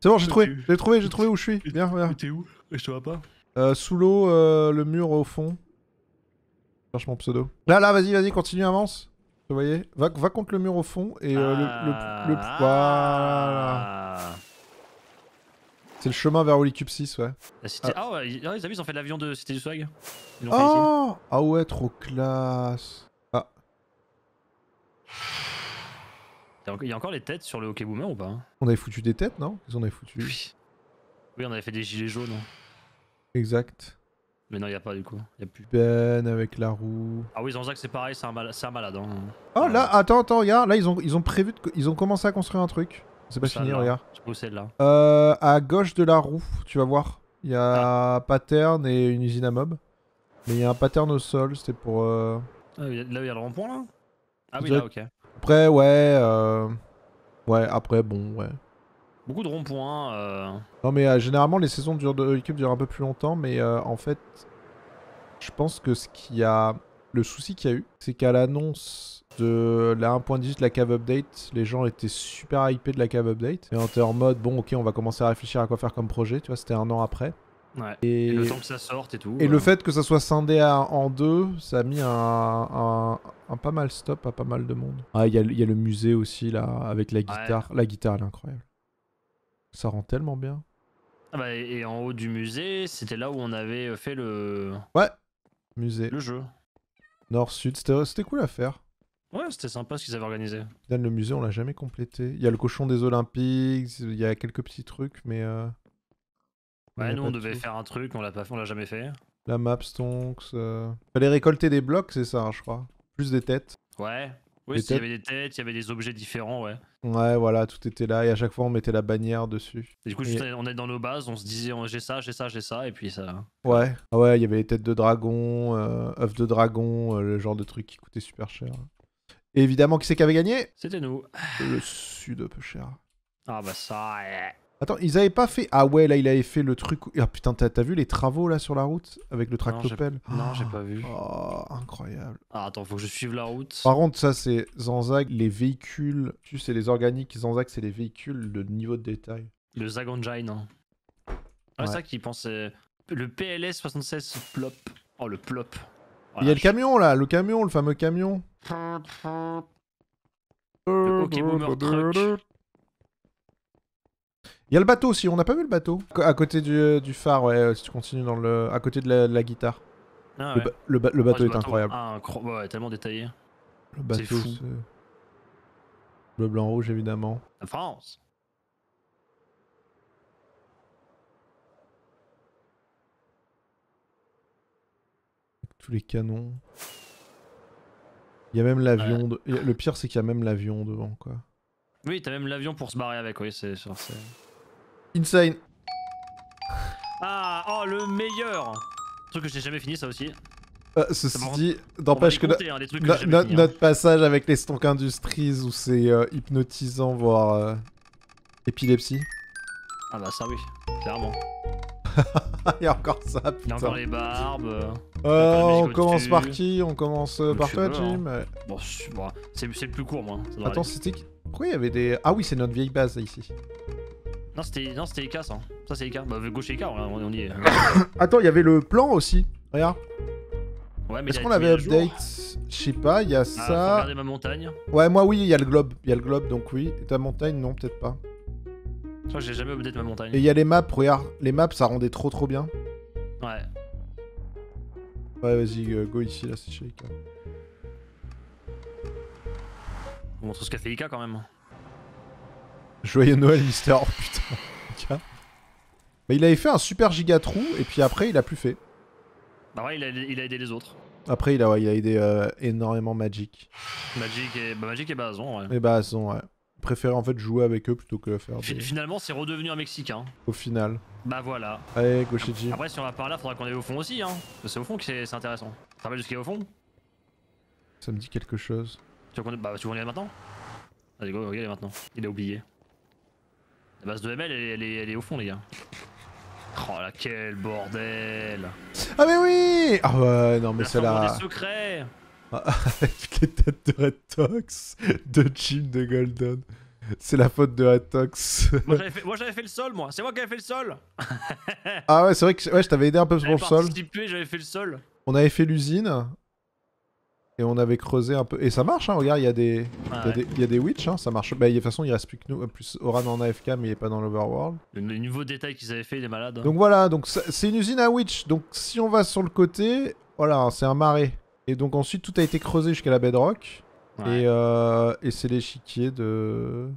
C'est bon, j'ai trouvé, j'ai trouvé, j'ai trouvé où je suis. Viens, viens. T'es où Je te vois pas. Euh, sous l'eau, le mur au fond. Je mon pseudo. Là, là, vas-y, vas-y, continue, avance. Vous voyez va, contre le mur au fond et euh, le, le, ah. Voilà. C'est le chemin vers Cube 6, ouais. Ah. ah, ouais, ils, ah, ils ont fait l'avion de Cité du Swag. Ils oh fait ah ouais, trop classe. Ah. Il y a encore les têtes sur le hockey boomer ou pas hein On avait foutu des têtes, non Ils en avaient foutu. Oui. Oui, on avait fait des gilets jaunes. Hein. Exact. Mais non, il a pas du coup. Y a plus. Ben avec la roue. Ah oui, que c'est pareil, c'est un, un, malade. Hein. Oh là, euh. attends, attends, regarde. Là, ils ont, ils ont prévu. De... Ils ont commencé à construire un truc. C'est pas fini, regarde où C'est là. Euh, à gauche de la roue, tu vas voir. Il y a un ah. pattern et une usine à mob. Mais il y a un pattern au sol, c'était pour. Euh... Ah, là, il y a le rond là Ah oui, là, ok. Après, ouais. Euh... Ouais, après, bon, ouais. Beaucoup de ronds-points. Euh. Non, mais euh, généralement, les saisons durent de euh, l'équipe durent un peu plus longtemps, mais en fait, je pense que ce qui a. Le souci qu'il y a eu, c'est qu'à l'annonce de la 1.18 de la cave update, les gens étaient super hypés de la cave update. Et on était en mode, bon, ok, on va commencer à réfléchir à quoi faire comme projet, tu vois, c'était un an après. Ouais. Et... le temps que ça sorte et tout. Et le fait que ça soit scindé en deux, ça a mis un, pas mal stop à pas mal de monde. Ah, il y, a le musée aussi là, avec la guitare. La guitare, elle est incroyable. Ça rend tellement bien. Ah bah, et en haut du musée, c'était là où on avait fait le. Ouais, musée. Le jeu. Nord-sud, c'était cool à faire. Ouais, c'était sympa ce qu'ils avaient organisé. le musée, on l'a jamais complété. Il y a le cochon des Olympiques, il y a quelques petits trucs, mais. Euh, ouais, nous on devait faire un truc, on l'a pas fait, on l'a jamais fait. La map Stonks. Euh... Fallait récolter des blocs, c'est ça, hein, je crois. Plus des têtes. Ouais, oui, il y avait des têtes, il y avait des objets différents, ouais. Ouais, voilà, tout était là et à chaque fois on mettait la bannière dessus. du coup, on est dans nos bases, on se disait oh, j'ai ça, j'ai ça, j'ai ça, et puis ça. Ouais, ah ouais, il y avait les têtes de dragon, euh, œufs de dragon, euh, le genre de truc qui coûtait super cher. Et évidemment, qui c'est qui avait gagné C'était nous. Le sud peu cher. Ah bah ça. Eh. Attends, ils avaient pas fait. Ah ouais, là, il avait fait le truc. Ah putain, t'as vu les travaux là sur la route avec le tractopelle Non, j'ai pas vu. Oh, incroyable. Ah, attends, faut que je suive la route. Par contre, ça, c'est Zanzag, les véhicules. Tu sais, les organiques. Zanzag, c'est les véhicules, de niveau de détail. Le Zag Hein. Ah, ça qui pensait. Euh, le PLS 76 plop. Oh, le plop. Oh, il y a le camion là, le camion, le fameux camion. Le Pokémon Truck. Il y a le bateau aussi, on n'a pas vu le bateau À côté du, euh, phare, ouais, euh, si tu continues dans le... à côté de la, guitare. le, bateau est incroyable. tellement détaillé. Le bateau, c'est fou. Bleu, blanc, rouge, évidemment. La France Avec tous les canons. Il y a même l'avion. Le pire, c'est qu'il y a même l'avion devant, quoi. Oui, t'as même l'avion pour se barrer avec, oui, c'est... Insane. Ah, oh, le meilleur Truc que j'ai jamais fini, ça aussi. Euh, ceci dit, d'empêche que, hein, hein. notre passage avec les Stonk Industries où c'est euh, hypnotisant, voire euh, épilepsie. Ah bah ça oui, clairement. Il y a encore ça, putain. Il les barbes. on commence par qui On commence par toi, Jim Bon, c'est le plus court, moi. Attends, c'était... Pourquoi il y avait des... Ah oui, c'est notre vieille base, là, ici. Non, c'était Ika ça. Ça c'est Ika. Bah gauche Eka, on, on y est. Attends, il y avait le plan aussi. Regarde. Ouais, mais Est-ce qu'on avait update Je sais pas, il y a ah, ça. ma montagne. Ouais, moi oui, il y a le globe, il y a le globe donc oui. Et ta montagne non, peut-être pas. Je j'ai jamais update ma montagne. Et il y a les maps, regarde, les maps ça rendait trop trop bien. Ouais. Ouais, vas-y, euh, go ici là, c'est chez Ika. On montre ce qu'a fait Ika quand même. Joyeux Noël, Mister. Oh putain. il avait fait un super giga trou et puis après il a plus fait. Bah ouais, il a, aidé les autres. Après il a, aidé euh, énormément Magic. Magic et, bah, Magic et Bazon, ouais. Et Bazon, ouais. préférait en fait jouer avec eux plutôt que faire. Des... Finalement, c'est redevenu un Mexicain. Au final. Bah voilà. Allez, Jim. Après, si on va par là, faudra qu'on aille au fond aussi, hein. C'est au fond que c'est intéressant. Tu te rappelles ce qu'il y au fond Ça me dit quelque chose. Tu bah, veux qu'on y aille maintenant Allez, go, go, maintenant. Il a oublié. La base de ML, elle, est, elle est au fond, les gars. Oh la quel bordel Ah mais oui Ah ouais, non mais c'est là... secret secrets ah, Avec les têtes de Red Tox, de Jim, de Golden. C'est la faute de Tox moi j'avais fait, le sol, moi. C'est moi qui avais fait le sol. ah ouais, c'est vrai que ouais, je t'avais aidé un peu sur le sol. j'avais fait le sol. On avait fait l'usine. Et on avait creusé un peu. Et ça marche, hein, regarde, il y, des... Il y, a des witch, hein, ça marche. Bah, de toute façon, il reste plus que nous. Euh, plus Oran en AFK, mais il est pas dans l'overworld. Le, nouveau détail qu'ils avaient fait, il est malade. Hein. Donc voilà, donc c'est une usine à witch. Donc si on va sur le côté, voilà, hein, c'est un marais. Et donc ensuite, tout a été creusé jusqu'à la bedrock. Et, euh, et c'est l'échiquier de.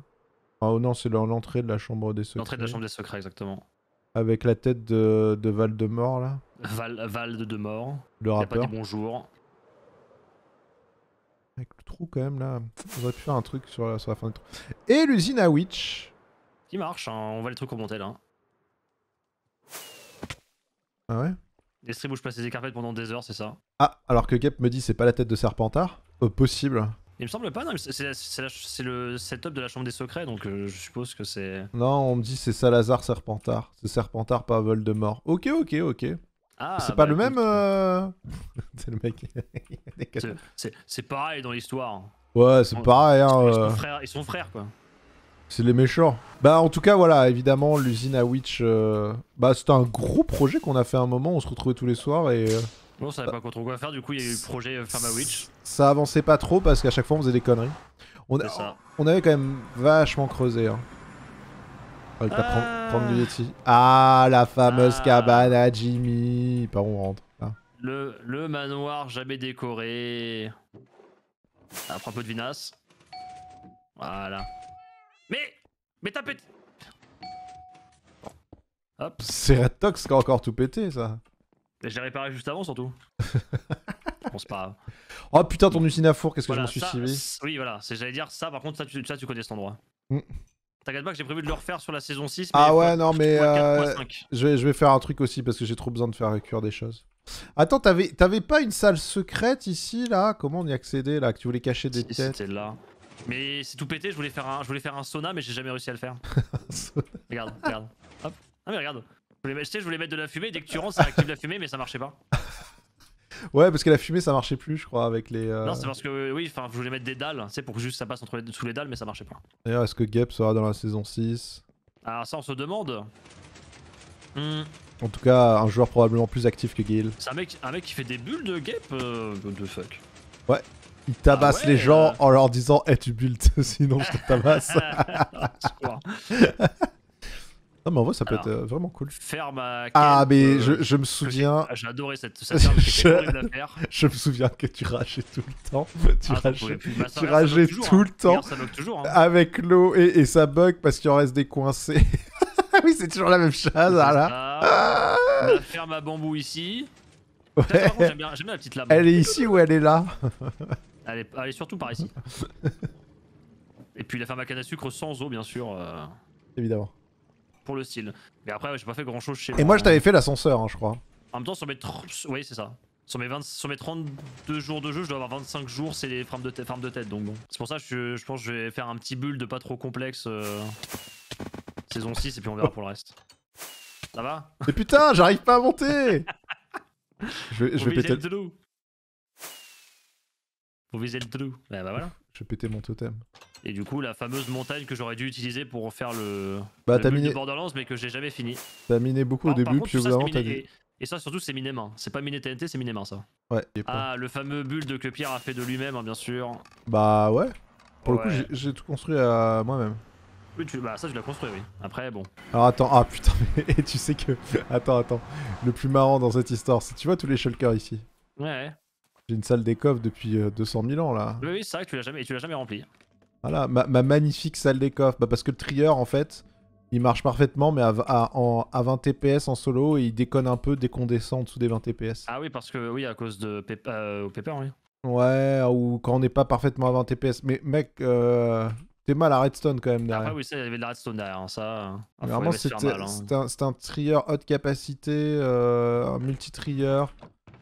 Ah oh, non, c'est l'entrée de la chambre des secrets. L'entrée de la chambre des secrets, exactement. Avec la tête de, de Val de Mort, là. Val, de Mort. Le rappeur. bonjour. Avec le trou quand même là, on va pu faire un truc sur la, fin du trou. Et l'usine à Witch. Qui marche, hein. on voit les trucs remonter là. Hein. Ah ouais où je passe les écarpettes pendant des heures, c'est ça Ah, alors que Gep me dit c'est pas la tête de Serpentard euh, Possible. Il me semble pas, non, c'est le setup de la chambre des secrets, donc euh, je suppose que c'est. Non, on me dit c'est Salazar Serpentard. C'est Serpentard, pas mort. Ok, ok, ok. Ah, c'est bah, pas le même. Euh, c'est le mec. c'est pareil dans l'histoire. Ouais, c'est pareil. Hein, euh. ils, sont quoi. C'est les méchants. Bah en tout cas voilà, évidemment l'usine à Witch, euh, bah c'était un gros projet qu'on a fait un moment, on se retrouvait tous les soirs et... Bon, on savait pas trop quoi faire, du coup il y a eu le projet Femme à Witch. Ça avançait pas trop parce qu'à chaque fois on faisait des conneries. On, on avait quand même vachement creusé. Hein. Ah. ah. la fameuse ah. cabane à Jimmy. Par où on rentre hein. le, manoir jamais décoré. Après un peu de vinasse. Voilà. Mais Mais t'as pété Hop. C'est Redtox qui a encore tout pété, ça. Je l'ai réparé juste avant, surtout. Je pense pas Oh putain, ton usine à four, qu'est-ce que je m'en suis suivi Oui, voilà, j'allais dire ça, par contre, ça tu, tu connais cet endroit. Mm. T'inquiète pas que j'ai prévu de le refaire sur la saison 6. Ah mais ah ouais, non, mais. Euh, je, vais, je vais faire un truc aussi parce que j'ai trop besoin de faire cuire des choses. Attends, t'avais, pas une salle secrète ici, là Comment on y accédait, là Que tu voulais cacher des têtes C'était là. Mais c'est tout pété, je voulais, faire un, je voulais faire un sauna, mais j'ai jamais réussi à le faire. regarde, regarde. Hop. Ah, mais regarde. Je voulais, je voulais mettre de la fumée, dès que tu rentres, ça active la fumée, mais ça marchait pas. Ouais, parce que la fumée, ça marchait plus, je crois, avec les. Euh, non, c'est parce que oui, enfin, je voulais mettre des dalles, c'est pour que juste ça passe entre les... sous les dalles, mais ça marchait pas. D'ailleurs, est-ce que Gep sera dans la saison 6 Ah, ça, on se demande. Hmm. En tout cas, un joueur probablement plus actif que Gil C'est un mec, qui fait des bulles de Gep de euh, fuck. Ouais, il tabasse ah les gens euh. en leur disant Eh, hey, tu bulles, sinon je te tabasse. Non, mais en vrai, ça peut être euh, vraiment cool. Ferme à. ah, mais je, euh, je, me souviens. J'ai adoré cette, cette ferme, c'était je... horrible à faire. Je me souviens que tu rageais tout le temps. Ah, tu ah, rageais, bah, tu rageais tout hein. le temps. Ça toujours, hein. Avec l'eau et, et, ça bug parce qu'il en reste coincés. oui, c'est toujours la même chose. Voilà. Ah, la ferme à bambou ici. Ouais. J'aime bien, la petite lame. Elle est ici ou elle est là elle est, elle est, surtout par ici. et puis la ferme à canne à sucre sans eau, bien sûr. Euh. Évidemment pour le style. Mais après, j'ai pas fait grand chose chez moi. Et moi, je t'avais fait l'ascenseur, hein, je crois. En même temps, sur mes. c'est ça. Sur mes, 20, 32 jours de jeu, je dois avoir 25 jours, c'est les frames de, tête, frames de tête. Donc bon. C'est pour ça je, pense que je vais faire un petit bulle de pas trop complexe. Euh, saison 6, et puis on verra pour le reste. Ça va Mais putain, j'arrive pas à monter Je vais, je péter. Le Vous visez le trou. Bah, bah voilà. Je vais péter mon totem. Et du coup, la fameuse montagne que j'aurais dû utiliser pour faire le, bah, miné... de Borderlands, mais que j'ai jamais fini. T'as miné beaucoup au début, puis au bout t'as dit... Et ça, surtout, c'est miné main. C'est pas miné TNT, c'est miné main, ça. Ouais. ah, le fameux build que Pierre a fait de lui-même, hein, bien sûr. Bah ouais. Pour le coup, j'ai tout construit à moi-même. Oui, bah ça, je l'ai construit, oui. Après, bon. Alors attends, ah putain, mais tu sais que. Attends, attends. Le plus marrant dans cette histoire, c'est tu vois tous les shulkers ici. Ouais. J'ai une salle des coffres depuis 200 euh, 000 ans là. Oui, c'est vrai que tu l'as jamais, tu jamais voilà, ma, magnifique salle des coffres. Bah, parce que le trieur, en fait, il marche parfaitement, mais à, 20 TPS en solo, il déconne un peu dès qu'on descend en dessous des 20 TPS. Ah oui, parce que oui, à cause de Pepper, euh, oui. Ouais, ou quand on n'est pas parfaitement à 20 TPS. Mais mec, euh, t'es mal à Redstone quand même derrière. Ah oui, ça, il y avait de la Redstone derrière, hein, ça. Hein. vraiment, hein. c'était un, trieur haute capacité, euh, un multi-trieur.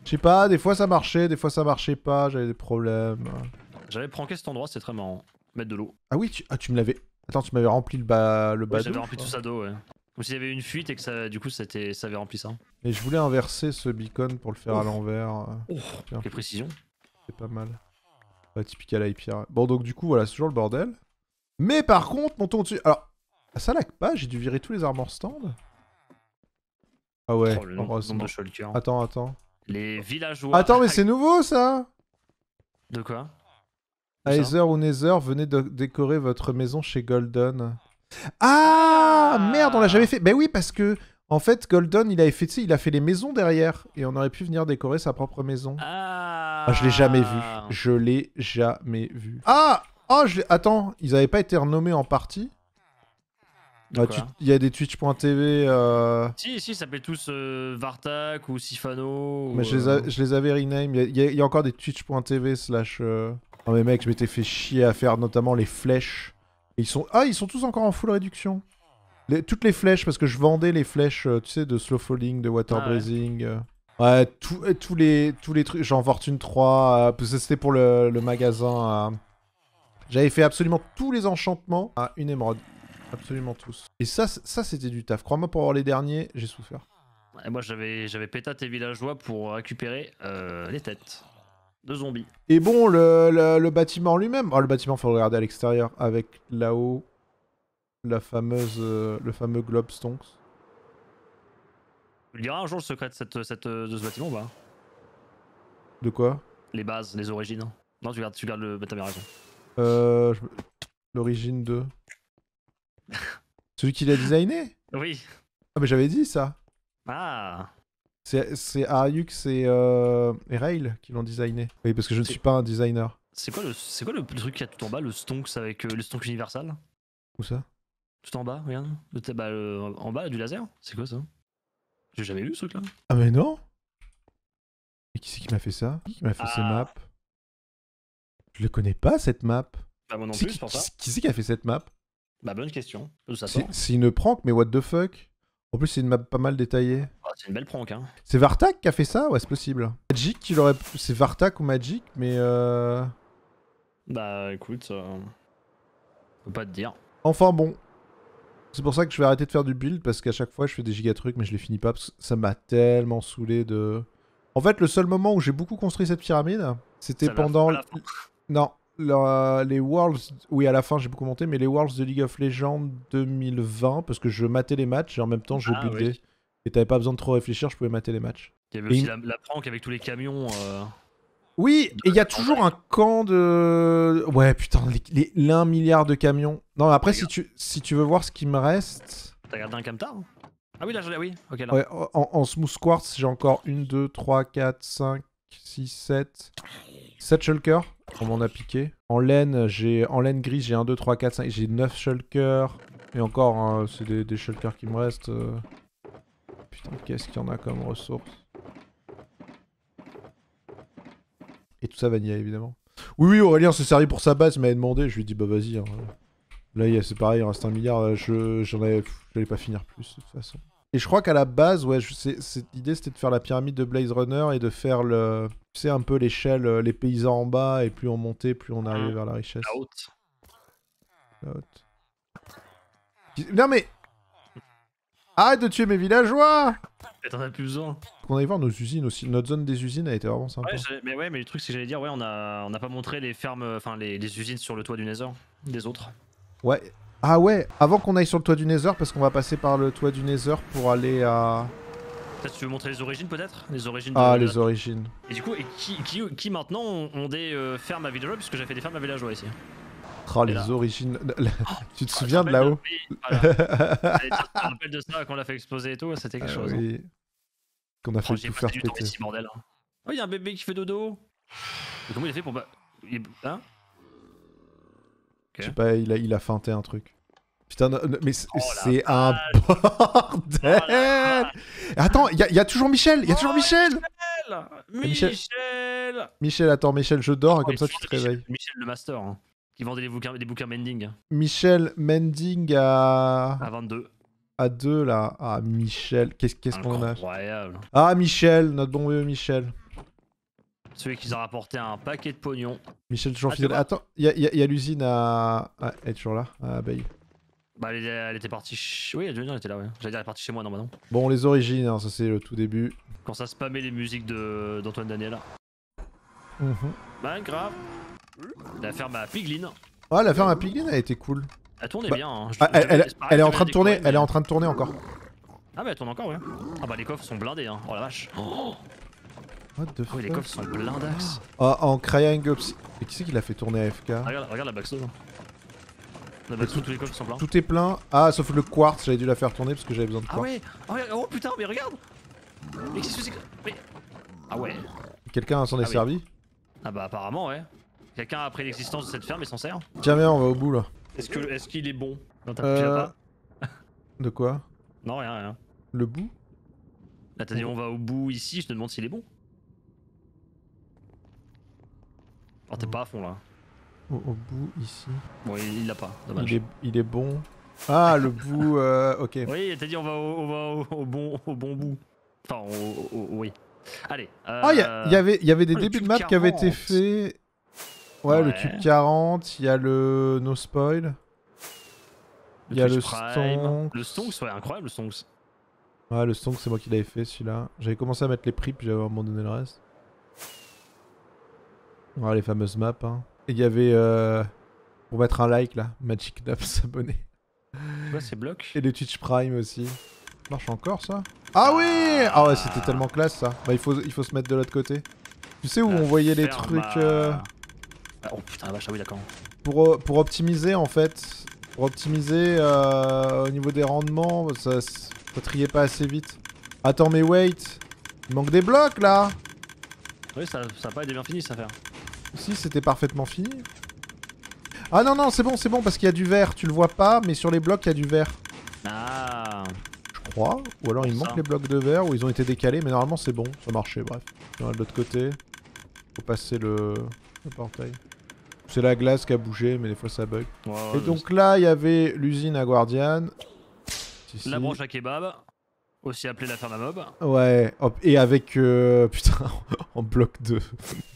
Je sais pas, des fois ça marchait, des fois ça marchait pas, j'avais des problèmes. J'avais pranké cet endroit, c'est très marrant mettre de l'eau. Ah oui, tu, ah, tu me l'avais. Attends, tu m'avais rempli le bas le bas. J'avais rempli tout ça d'eau, ouais. Comme s'il y avait une fuite et que ça, du coup, ça, avait rempli ça. Mais je voulais inverser ce beacon pour le faire à l'envers. Oh euh, précisions précision. C'est pas mal. Pas typique à l'IPR. Bon, donc du coup, voilà, c'est toujours le bordel. Mais par contre, montons ton dessus. Alors, ça lag pas, j'ai dû virer tous les armor stands Ah ouais, oh, le nombre, Attends, attends. Les villageois. Attends, mais c'est nouveau ça De quoi Heiser ou Nether, venez décorer votre maison chez Golden. Ah, ah, Merde, on l'a jamais fait. Ben oui, parce que en fait, Golden, il a fait, il a fait les maisons derrière et on aurait pu venir décorer sa propre maison. Ah, ah je l'ai jamais vu. Je l'ai jamais vu. Ah Oh, attends, ils n'avaient pas été renommés en partie il y a des Twitch.tv. Euh, si, si, ça s'appelait tous euh, Vartak ou Sifano. Mais euh, je, les avais renamed. Il y, a... y, a encore des Twitch.tv slash. Non mais mec, je m'étais fait chier à faire notamment les flèches. ils sont... Ah, ils sont tous encore en full réduction. Toutes les flèches, parce que je vendais les flèches, euh, tu sais, de slow falling, de water ah, Ouais. Euh. tous les tous les trucs, genre Fortune 3, euh, c'était pour le, magasin. J'avais fait absolument tous les enchantements à une émeraude. Absolument tous. Et ça, ça c'était du taf. Crois-moi, pour avoir les derniers, j'ai souffert. Et moi, j'avais pété tes villageois pour récupérer les têtes zombies. Et bon, le, le, bâtiment lui-même. Oh, le bâtiment, faut regarder à l'extérieur avec là-haut la fameuse, euh, le fameux globe Stonks. y aura un jour le secret de, euh, ce bâtiment, bah. De quoi Les bases, les origines. Non, tu gardes, tu le. Bah, T'as raison. Euh, L'origine de. Celui qui l'a designé Oui. Ah, mais j'avais dit ça. Ah. C'est Ariux c'est et euh, Rail qui l'ont designé. Oui, parce que je ne suis pas un designer. C'est quoi, le, truc qu'il y a tout en bas, le Stonks avec euh, le Stonks Universal Où ça Tout en bas, regarde. Bah, en bas, du laser C'est quoi ça J'ai jamais vu ce truc-là. Ah, mais non Mais qui c'est qui m'a fait ça Qui m'a fait ces ah. maps Je le connais pas, cette map. Bah, moi non plus, qui, je Qui c'est qui a fait cette map Bah, bonne question. C'est une prank, mais what the fuck en plus, c'est une map pas mal détaillée. Oh, c'est une belle prank, hein. C'est Vartak qui a fait ça Ouais, c'est possible. Magic, tu l'aurais. C'est Vartak ou Magic, mais. Euh... Bah, écoute. Euh... Faut pas te dire. Enfin bon. C'est pour ça que je vais arrêter de faire du build parce qu'à chaque fois je fais des giga trucs mais je les finis pas parce que ça m'a tellement saoulé de. En fait, le seul moment où j'ai beaucoup construit cette pyramide, c'était pendant. Non, les Worlds, oui à la fin j'ai beaucoup monté, mais les Worlds de League of Legends 2020, parce que je matais les matchs et en même temps je ah, buildais. Et t'avais pas besoin de trop réfléchir, je pouvais mater les matchs. Il y avait aussi la, prank avec tous les camions. Euh, oui, et il y a toujours un camp de... Ouais putain, les, l'un milliard de camions. Non mais après oh si tu, si tu veux voir ce qui me reste... T'as gardé un camtar hein Ah oui là, j'en ai oui. là. en, Smooth Quartz j'ai encore 1, 2, 3, 4, 5, 6, 7... 7 shulkers. On m'en a piqué. En laine, j'ai en laine grise, j'ai 1, 2, 3, 4, 5, j'ai 9 shulkers. Et encore, hein, c'est des, shulkers qui me restent. Euh. Putain, qu'est-ce qu'il y en a comme ressources Et tout ça vanilla, évidemment. Oui, oui, Aurélien s'est servi pour sa base, il m'avait demandé, je lui ai dit, bah vas-y. Hein. Là, c'est pareil, il reste un milliard, euh, je j'en avais... j'allais pas finir plus, de toute façon. Et je crois qu'à la base, ouais, l'idée c'était de faire la pyramide de Blaze Runner et de faire le, tu un peu l'échelle, euh, les paysans en bas, et plus on montait, plus on arrivait mmh. vers la richesse. La haute. La haute. Non mais. Arrête de tuer mes villageois T'en as plus besoin. Qu'on aille voir nos usines aussi. Notre zone des usines a été vraiment sympa. Ouais, mais ouais, mais le truc c'est que j'allais dire, ouais, on a, on a pas montré les fermes, euh, enfin les, les usines sur le toit du Nether, des autres. Ouais, ah ouais, avant qu'on aille sur le toit du Nether, parce qu'on va passer par le toit du Nether pour aller à... Peut-être tu veux montrer les origines peut-être Les origines de... Ah, les origines. Et du coup, et qui, maintenant ont des euh, fermes à villageois, Parce que j'avais fait des fermes à villageois ici. Oh, les origines. Ah, tu te souviens de là-haut Oui voilà. Tu te rappelles de ça, quand l'a fait exploser et tout, c'était quelque ah chose. Hein. Oui. Qu'on a oh, fait oh, tout faire péter. Hein. Oh, il y a un bébé qui fait dodo. Mais comment il a fait pour. Hein je sais pas, il a, il a feinté un truc. Putain, mais oh c'est un bordel oh Attends, il y, y, a toujours Michel Il y a toujours oh, Michel Michel Michel, attends, Michel, je dors, comme ça tu te réveilles. Michel le master, hein, qui vendait des bouquins, des Mending. Michel Mending à... À 22. À 2, là. Ah, Michel, qu'est-ce qu'on a a Ah, Michel, notre bon vieux Michel. Celui qui ont a rapporté un paquet de pognon. Michel, toujours fidèle. Attends, il y a, l'usine à. Ah, elle est toujours là, à Abeille. Bah, elle, était partie. chez... Oui, elle, était là, ouais. J'allais dire, elle est partie chez moi, non, bah non. Bon, les origines, hein, ça c'est le tout début. Quand ça spammait les musiques d'Antoine de... Daniel. Minecraft. Mhm. Bah, la ferme à Pigline. Ouais, ah, la ferme à Pigline, elle a été cool. Elle tournait bah, bien. Hein. Je, ah, elle, est en train de tourner, elle est en train de tourner encore. Ah, bah, elle tourne encore, ouais. Ah, bah, les coffres sont blindés, hein. Oh la vache. Oh. Oh, les coffres sont pleins d'axes. Ah, en Crying ups Mais qui c'est qui l'a fait tourner AFK regarde, regarde la backstone. La backstone, tous les coffres sont pleins. Tout est plein. Ah, sauf le quartz, j'avais dû la faire tourner parce que j'avais besoin de quartz. Ah ouais oh, oh, putain, mais regarde Mais qu'est-ce que c'est que. Mais... Ah ouais Quelqu'un s'en ah est servi Ah bah apparemment, ouais. Quelqu'un a appris l'existence de cette ferme et s'en sert Tiens, viens, on va au bout là. Est-ce qu'il est, qu'il est bon euh... pas De quoi Non, rien, rien. Le bout Attendez on va au bout ici, je te demande s'il est bon. Oh, t'es pas à fond là. Au, bout ici. Bon, il l'a pas, dommage. Il est, bon. Ah, le bout, euh, ok. Oui, t'as dit on va, au, bon, au bon bout. Enfin, oui. Allez. Euh... Ah, il y, avait, y avait des ah, débuts de map qui avaient été faits. Ouais, le cube 40, il y a le no spoil. Il y a le stonk. Le Stonks, ouais, incroyable le Stonks. Ouais, le Stonks, c'est moi qui l'avais fait celui-là. J'avais commencé à mettre les prix, puis j'avais abandonné le reste. Ouais, les fameuses maps. Hein. Et il y avait. Euh, pour mettre un like là, Magic Nap s'abonner. Tu vois ces blocs Et le Twitch Prime aussi. Marche encore ça Ah oui Ah ouais, c'était tellement classe ça. Bah, il faut, il faut se mettre de l'autre côté. Tu sais où on voyait les trucs. Euh, oh putain, la vache, ah oui, d'accord. Pour, pour optimiser en fait. Pour optimiser euh, au niveau des rendements, ça, ça triait pas assez vite. Attends, mais wait Il manque des blocs là Oui, ça, ça a pas été bien fini ça, faire. Si, c'était parfaitement fini. Ah non, non, c'est bon, c'est bon, parce qu'il y a du vert. Tu le vois pas, mais sur les blocs, il y a du vert. Ah Je crois. Ou alors il manque les blocs de verre, ou ils ont été décalés, mais normalement c'est bon, ça marchait, bref. a de l'autre côté, faut passer le, portail. C'est la glace qui a bougé, mais des fois ça bug. Et donc là, il y avait l'usine à Guardian. La branche à kebab. Aussi appelé la ferme à mob. Ouais, et avec. Euh, putain, en bloc de-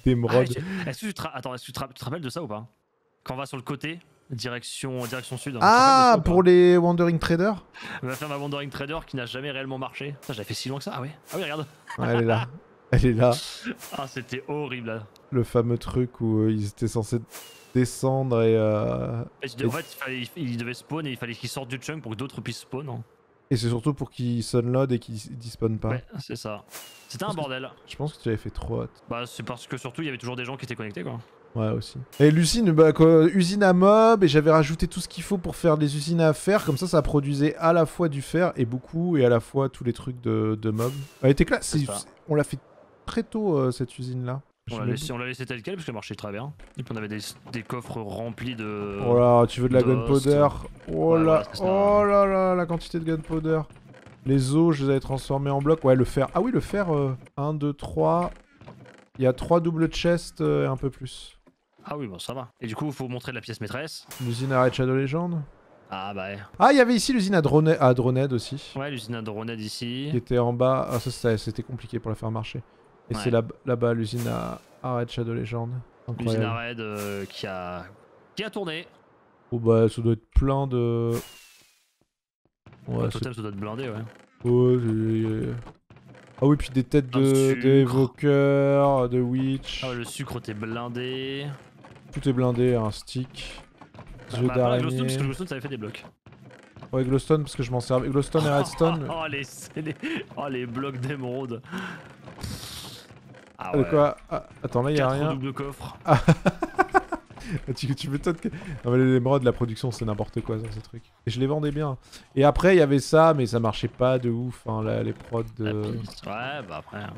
d'émeraude. Ah, est-ce que tu te, attends, tu te rappelles de ça ou pas Quand on va sur le côté, direction, direction sud. Ah, pour les Wandering Traders On ferme à Wandering Trader qui n'a jamais réellement marché. Ça, j'avais fait si long que ça. Ah ouais Ah oui, regarde. Elle est là. Elle est là. Ah, c'était horrible là. Le fameux truc où euh, ils étaient censés descendre et. Euh, en fait, il, devait spawn et il fallait qu'ils sortent du chunk pour que d'autres puissent spawn. Hein. Et c'est surtout pour qu'ils sunload et qu'ils dispawnent pas. Ouais, c'est ça. C'était un bordel. Je pense que tu avais fait trop hâte. Bah, c'est parce que surtout, il y avait toujours des gens qui étaient connectés, quoi. Ouais, aussi. Et l'usine, bah, usine à mob, et j'avais rajouté tout ce qu'il faut pour faire des usines à fer, comme ça, ça produisait à la fois du fer, et beaucoup, et à la fois tous les trucs de, de mob. Elle était classe, on l'a fait très tôt, euh, cette usine-là. On l'a, laissé, tel quel parce qu'elle marchait très bien. Et puis on avait des, coffres remplis de. Oh là, tu veux de la gunpowder Oh là, oh là là, la quantité de gunpowder. Les os, je les avais transformés en blocs. Ouais, le fer. Ah oui, le fer. 1, 2, 3. Il y a 3 doubles chests euh, et un peu plus. Ah oui, bon, ça va. Et du coup, il faut montrer la pièce maîtresse. L'usine à Red Shadow Legend Ah bah Ah, il y avait ici l'usine à, Drone... à Droned aussi. Ouais, l'usine à Droned ici. Qui était en bas. Ah, ça c'était compliqué pour la faire marcher. Et c'est là-bas l'usine à, à Red Shadow Legend. L'usine à Red euh, qui, a... qui a tourné. Oh bah ça doit être plein de. Ouais, ça doit être blindé ouais. Oh ah oui, puis des têtes de, d'évoqueurs, de witch. Ah, le sucre, t'es blindé. Tout est blindé, un stick. Ah, yeux bah, bah, Glowstone, parce que Glowstone, ça avait fait des blocs. Ouais, Glowstone, parce que je m'en servais. Glowstone et Redstone. oh, les, les, oh, les blocs d'émeraude. Ah quoi ah, Attends, là, il a rien. double coffre. Ah. tu, tu m'étonnes que... les bras de la production, c'est n'importe quoi, ça, ce truc. Et je les vendais bien. Et après, il y avait ça, mais ça marchait pas de ouf, hein, là, les prods de... Ouais, bah après... Hein.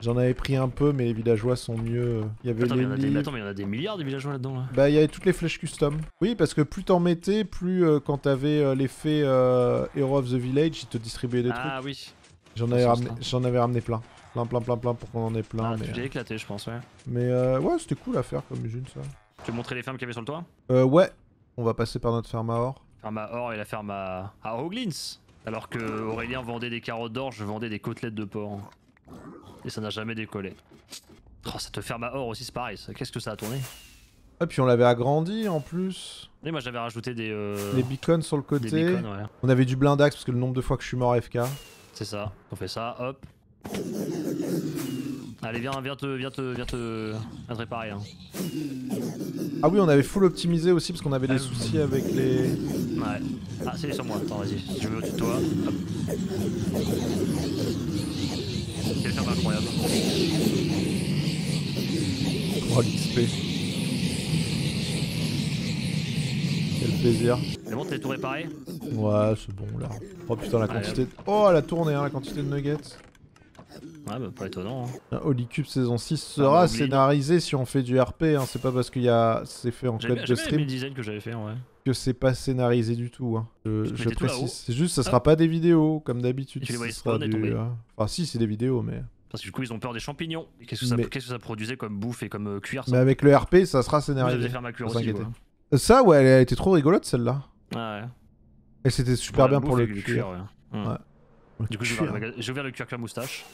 J'en avais pris un peu, mais les villageois sont mieux. Il y avait mais des... milliards de villageois là-dedans, Bah, il y avait toutes les flèches custom. Oui, parce que plus t'en mettais, plus euh, quand t'avais euh, l'effet euh, Hero of the Village, ils te distribuaient des trucs. Ah oui. J'en avais, avais ramené plein. Plein, plein, plein, plein pour qu'on en ait plein. Ah, euh. éclaté, je pense, ouais. Mais euh, ouais, c'était cool à faire comme usine, ça. Tu veux montrer les fermes qu'il y avait sur le toit Euh, ouais. On va passer par notre ferme à or. Ferme à or et la ferme à, à Hoglins. Alors que Aurélien vendait des carottes d'or, je vendais des côtelettes de porc. Et ça n'a jamais décollé. Oh, cette ferme à or aussi, c'est pareil. Qu'est-ce que ça a tourné et ah, puis on l'avait agrandi en plus. Et moi j'avais rajouté des. Euh, les beacons sur le côté. On avait du blindax parce que le nombre de fois que je suis mort FK. C'est ça. On fait ça, hop. Allez, viens, viens te, viens te, viens te, réparer. Hein. Ah oui, on avait full optimisé aussi parce qu'on avait des ah soucis avec les. Ouais. Ah, c'est sur moi. Attends, vas-y. Si tu veux, toi Hop. Quelle ferme incroyable. Oh, l'XP. Quel plaisir. C'est bon, t'es tout réparé Ouais, c'est bon là. Oh putain, la quantité. De... Oh, elle a tourné, hein, la quantité de nuggets. Ouais, bah, pas étonnant. Hein. Cube saison 6 bah, sera scénarisé si on fait du RP, hein. c'est pas parce que a... c'est fait en code de stream. que j'avais fait, Que c'est pas scénarisé du tout, hein. je, précise. C'est juste, ça ah. sera pas des vidéos comme d'habitude. sera du... Euh, enfin, si, c'est des vidéos, mais. Parce que du coup, ils ont peur des champignons. Qu'est-ce que, ça... produisait comme bouffe et comme euh, cuir Mais avec le RP, ça sera scénarisé. Vous faire ma cuir euh, Ça, ouais, elle était trop rigolote celle-là. Ah ouais. Et c'était super bien pour le cuir. Ouais. Du coup, j'ai ouvert le cuir moustache.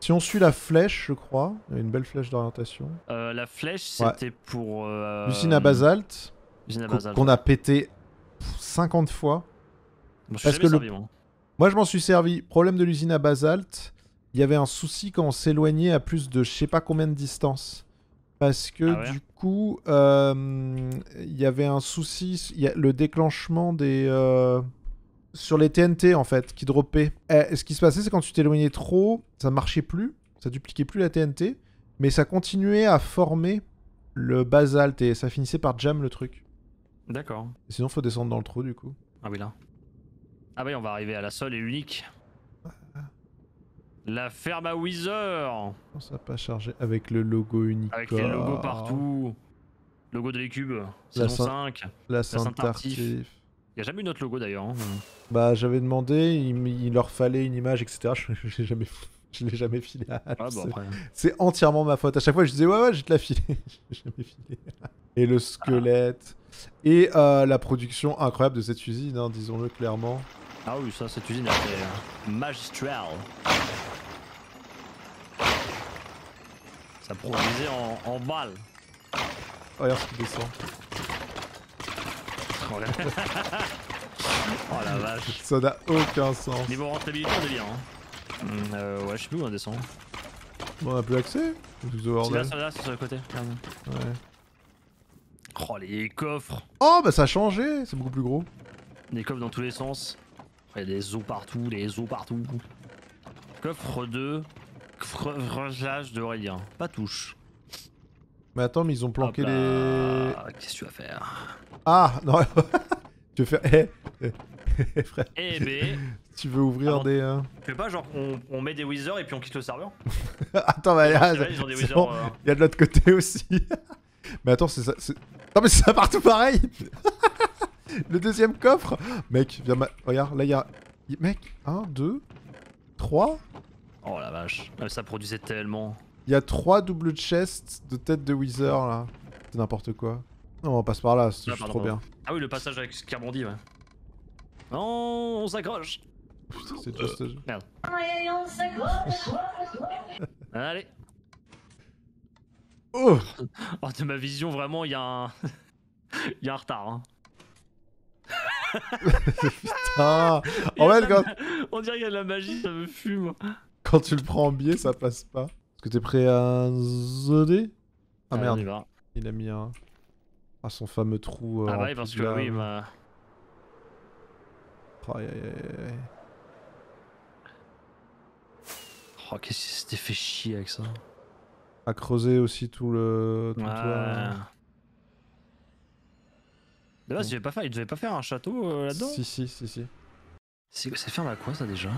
Si on suit la flèche, je crois, il y une belle flèche d'orientation. Euh, la flèche, c'était pour. Euh, L'usine à basalte. Qu'on a pété 50 fois. moi. je m'en suis servi. Problème de l'usine à basalte, il y avait un souci quand on s'éloignait à plus de je sais pas combien de distance. Parce que ah du coup, euh, il y avait un souci. le déclenchement des. Euh, sur les TNT en fait qui droppaient. Eh, ce qui se passait, c'est quand tu t'éloignais trop, ça marchait plus, ça dupliquait plus la TNT, mais ça continuait à former le basalte et ça finissait par jam le truc. D'accord. Sinon, faut descendre dans le trou du coup. Ah oui là. Ah oui, on va arriver à la seule et unique. La ferme à Weezer On ça pas chargé avec le logo unique. Avec les logos partout. Logo de l'écube, La 5. La sainte il a jamais eu notre logo d'ailleurs. Hein. Bah j'avais demandé, il, leur fallait une image, etc. Je, l'ai jamais, je l'ai jamais filé. ah, bon, hein. c'est entièrement ma faute. À chaque fois, je disais ouais ouais, je te la filer. jamais filé. Et le squelette. Et euh, la production incroyable de cette usine, hein, disons-le clairement. Ah oui, ça, cette usine est euh, magistrale. Ça produisait en, en balles. Oh, regarde ce qui descend. oh la vache. Ça n'a aucun sens. Niveau rentabilité, on délire. Hein. Mm, euh, ouais, je sais plus où on descend. Bon, on a plus accès C'est là, c'est là, sur le côté. Ouais. Oh les coffres Oh bah ça a changé, c'est beaucoup plus gros. Des coffres dans tous les sens. Il y a des os partout, des os partout. Coffre 2, de d'Aurélien. Pas touche. Mais attends, mais ils ont planqué ah bah, les. Qu'est-ce que tu vas faire Ah Non Tu veux faire. Eh eh, Frère. Eh ben. Tu veux ouvrir des. Hein. Tu fais pas genre on, met des wizards et puis on quitte le serveur Attends, bah, ah, y a de l'autre côté aussi. mais attends, c'est ça. Non, mais c'est ça partout pareil Le deuxième coffre Mec, viens, ma... regarde, là, il y a. Mec, 1, 2, 3. Oh la vache, ah, ça produisait tellement. Il y a trois double chests de tête de Wither là. C'est n'importe quoi. Non, on passe par là, c'est ah, juste trop bien. Ah oui, le passage avec ce qui rebondit, ouais. Non, on s'accroche Putain, C'est juste... Euh, merde. Allez, ah on s'accroche Allez oh. oh de ma vision, vraiment, il y a un... Il y a un retard, hein. Putain En fait, quand... On dirait qu'il y a de la magie, ça me fume. Quand tu le prends en biais, ça passe pas. Est-ce que t'es prêt à zoder ah, ah merde, il a mis un... Ah son fameux trou... Euh, ah ouais parce que oui, bah... Aïe aïe, aïe, aïe. oh qu'est-ce que c'était fait chier avec ça A creuser aussi tout le... Tout ouais. le toit. De base, il devait pas faire, il devait pas faire un château euh, là-dedans Si, si, si, si. C'est ferme à quoi ça déjà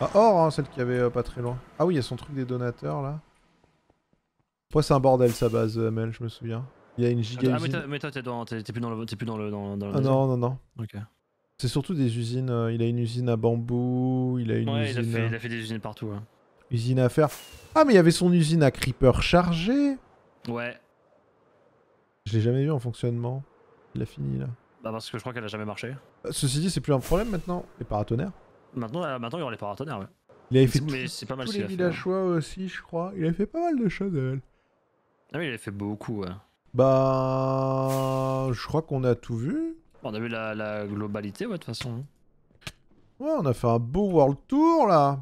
ah or, hein, celle qui avait euh, pas très loin. Ah oui, il y a son truc des donateurs là. Pourquoi c'est un bordel sa base, euh, ML, je me souviens. Il y a une giga. Ah, mais, toi, t'es, plus dans le. plus dans le, dans, ah, non, non, non. Ok. C'est surtout des usines. Euh, il a une usine à bambou, il a une ouais, usine. Il fait, il a fait des usines partout. Hein. Usine à faire. Ah, mais il y avait son usine à creeper chargé Ouais. Je l'ai jamais vu en fonctionnement. Il a fini là. Bah, parce que je crois qu'elle a jamais marché. Ceci dit, c'est plus un problème maintenant. Les paratonnerres. Maintenant, euh, maintenant, il y aura les paratonnerres. Il avait fait pas mal tous les villageois hein. aussi, je crois. Il avait fait pas mal de choses. Euh, elle. Ah oui, il avait fait beaucoup. Bah, je crois qu'on a tout vu. On a vu la, la globalité, ouais, de toute façon. Hein. Ouais, on a fait un beau world tour là.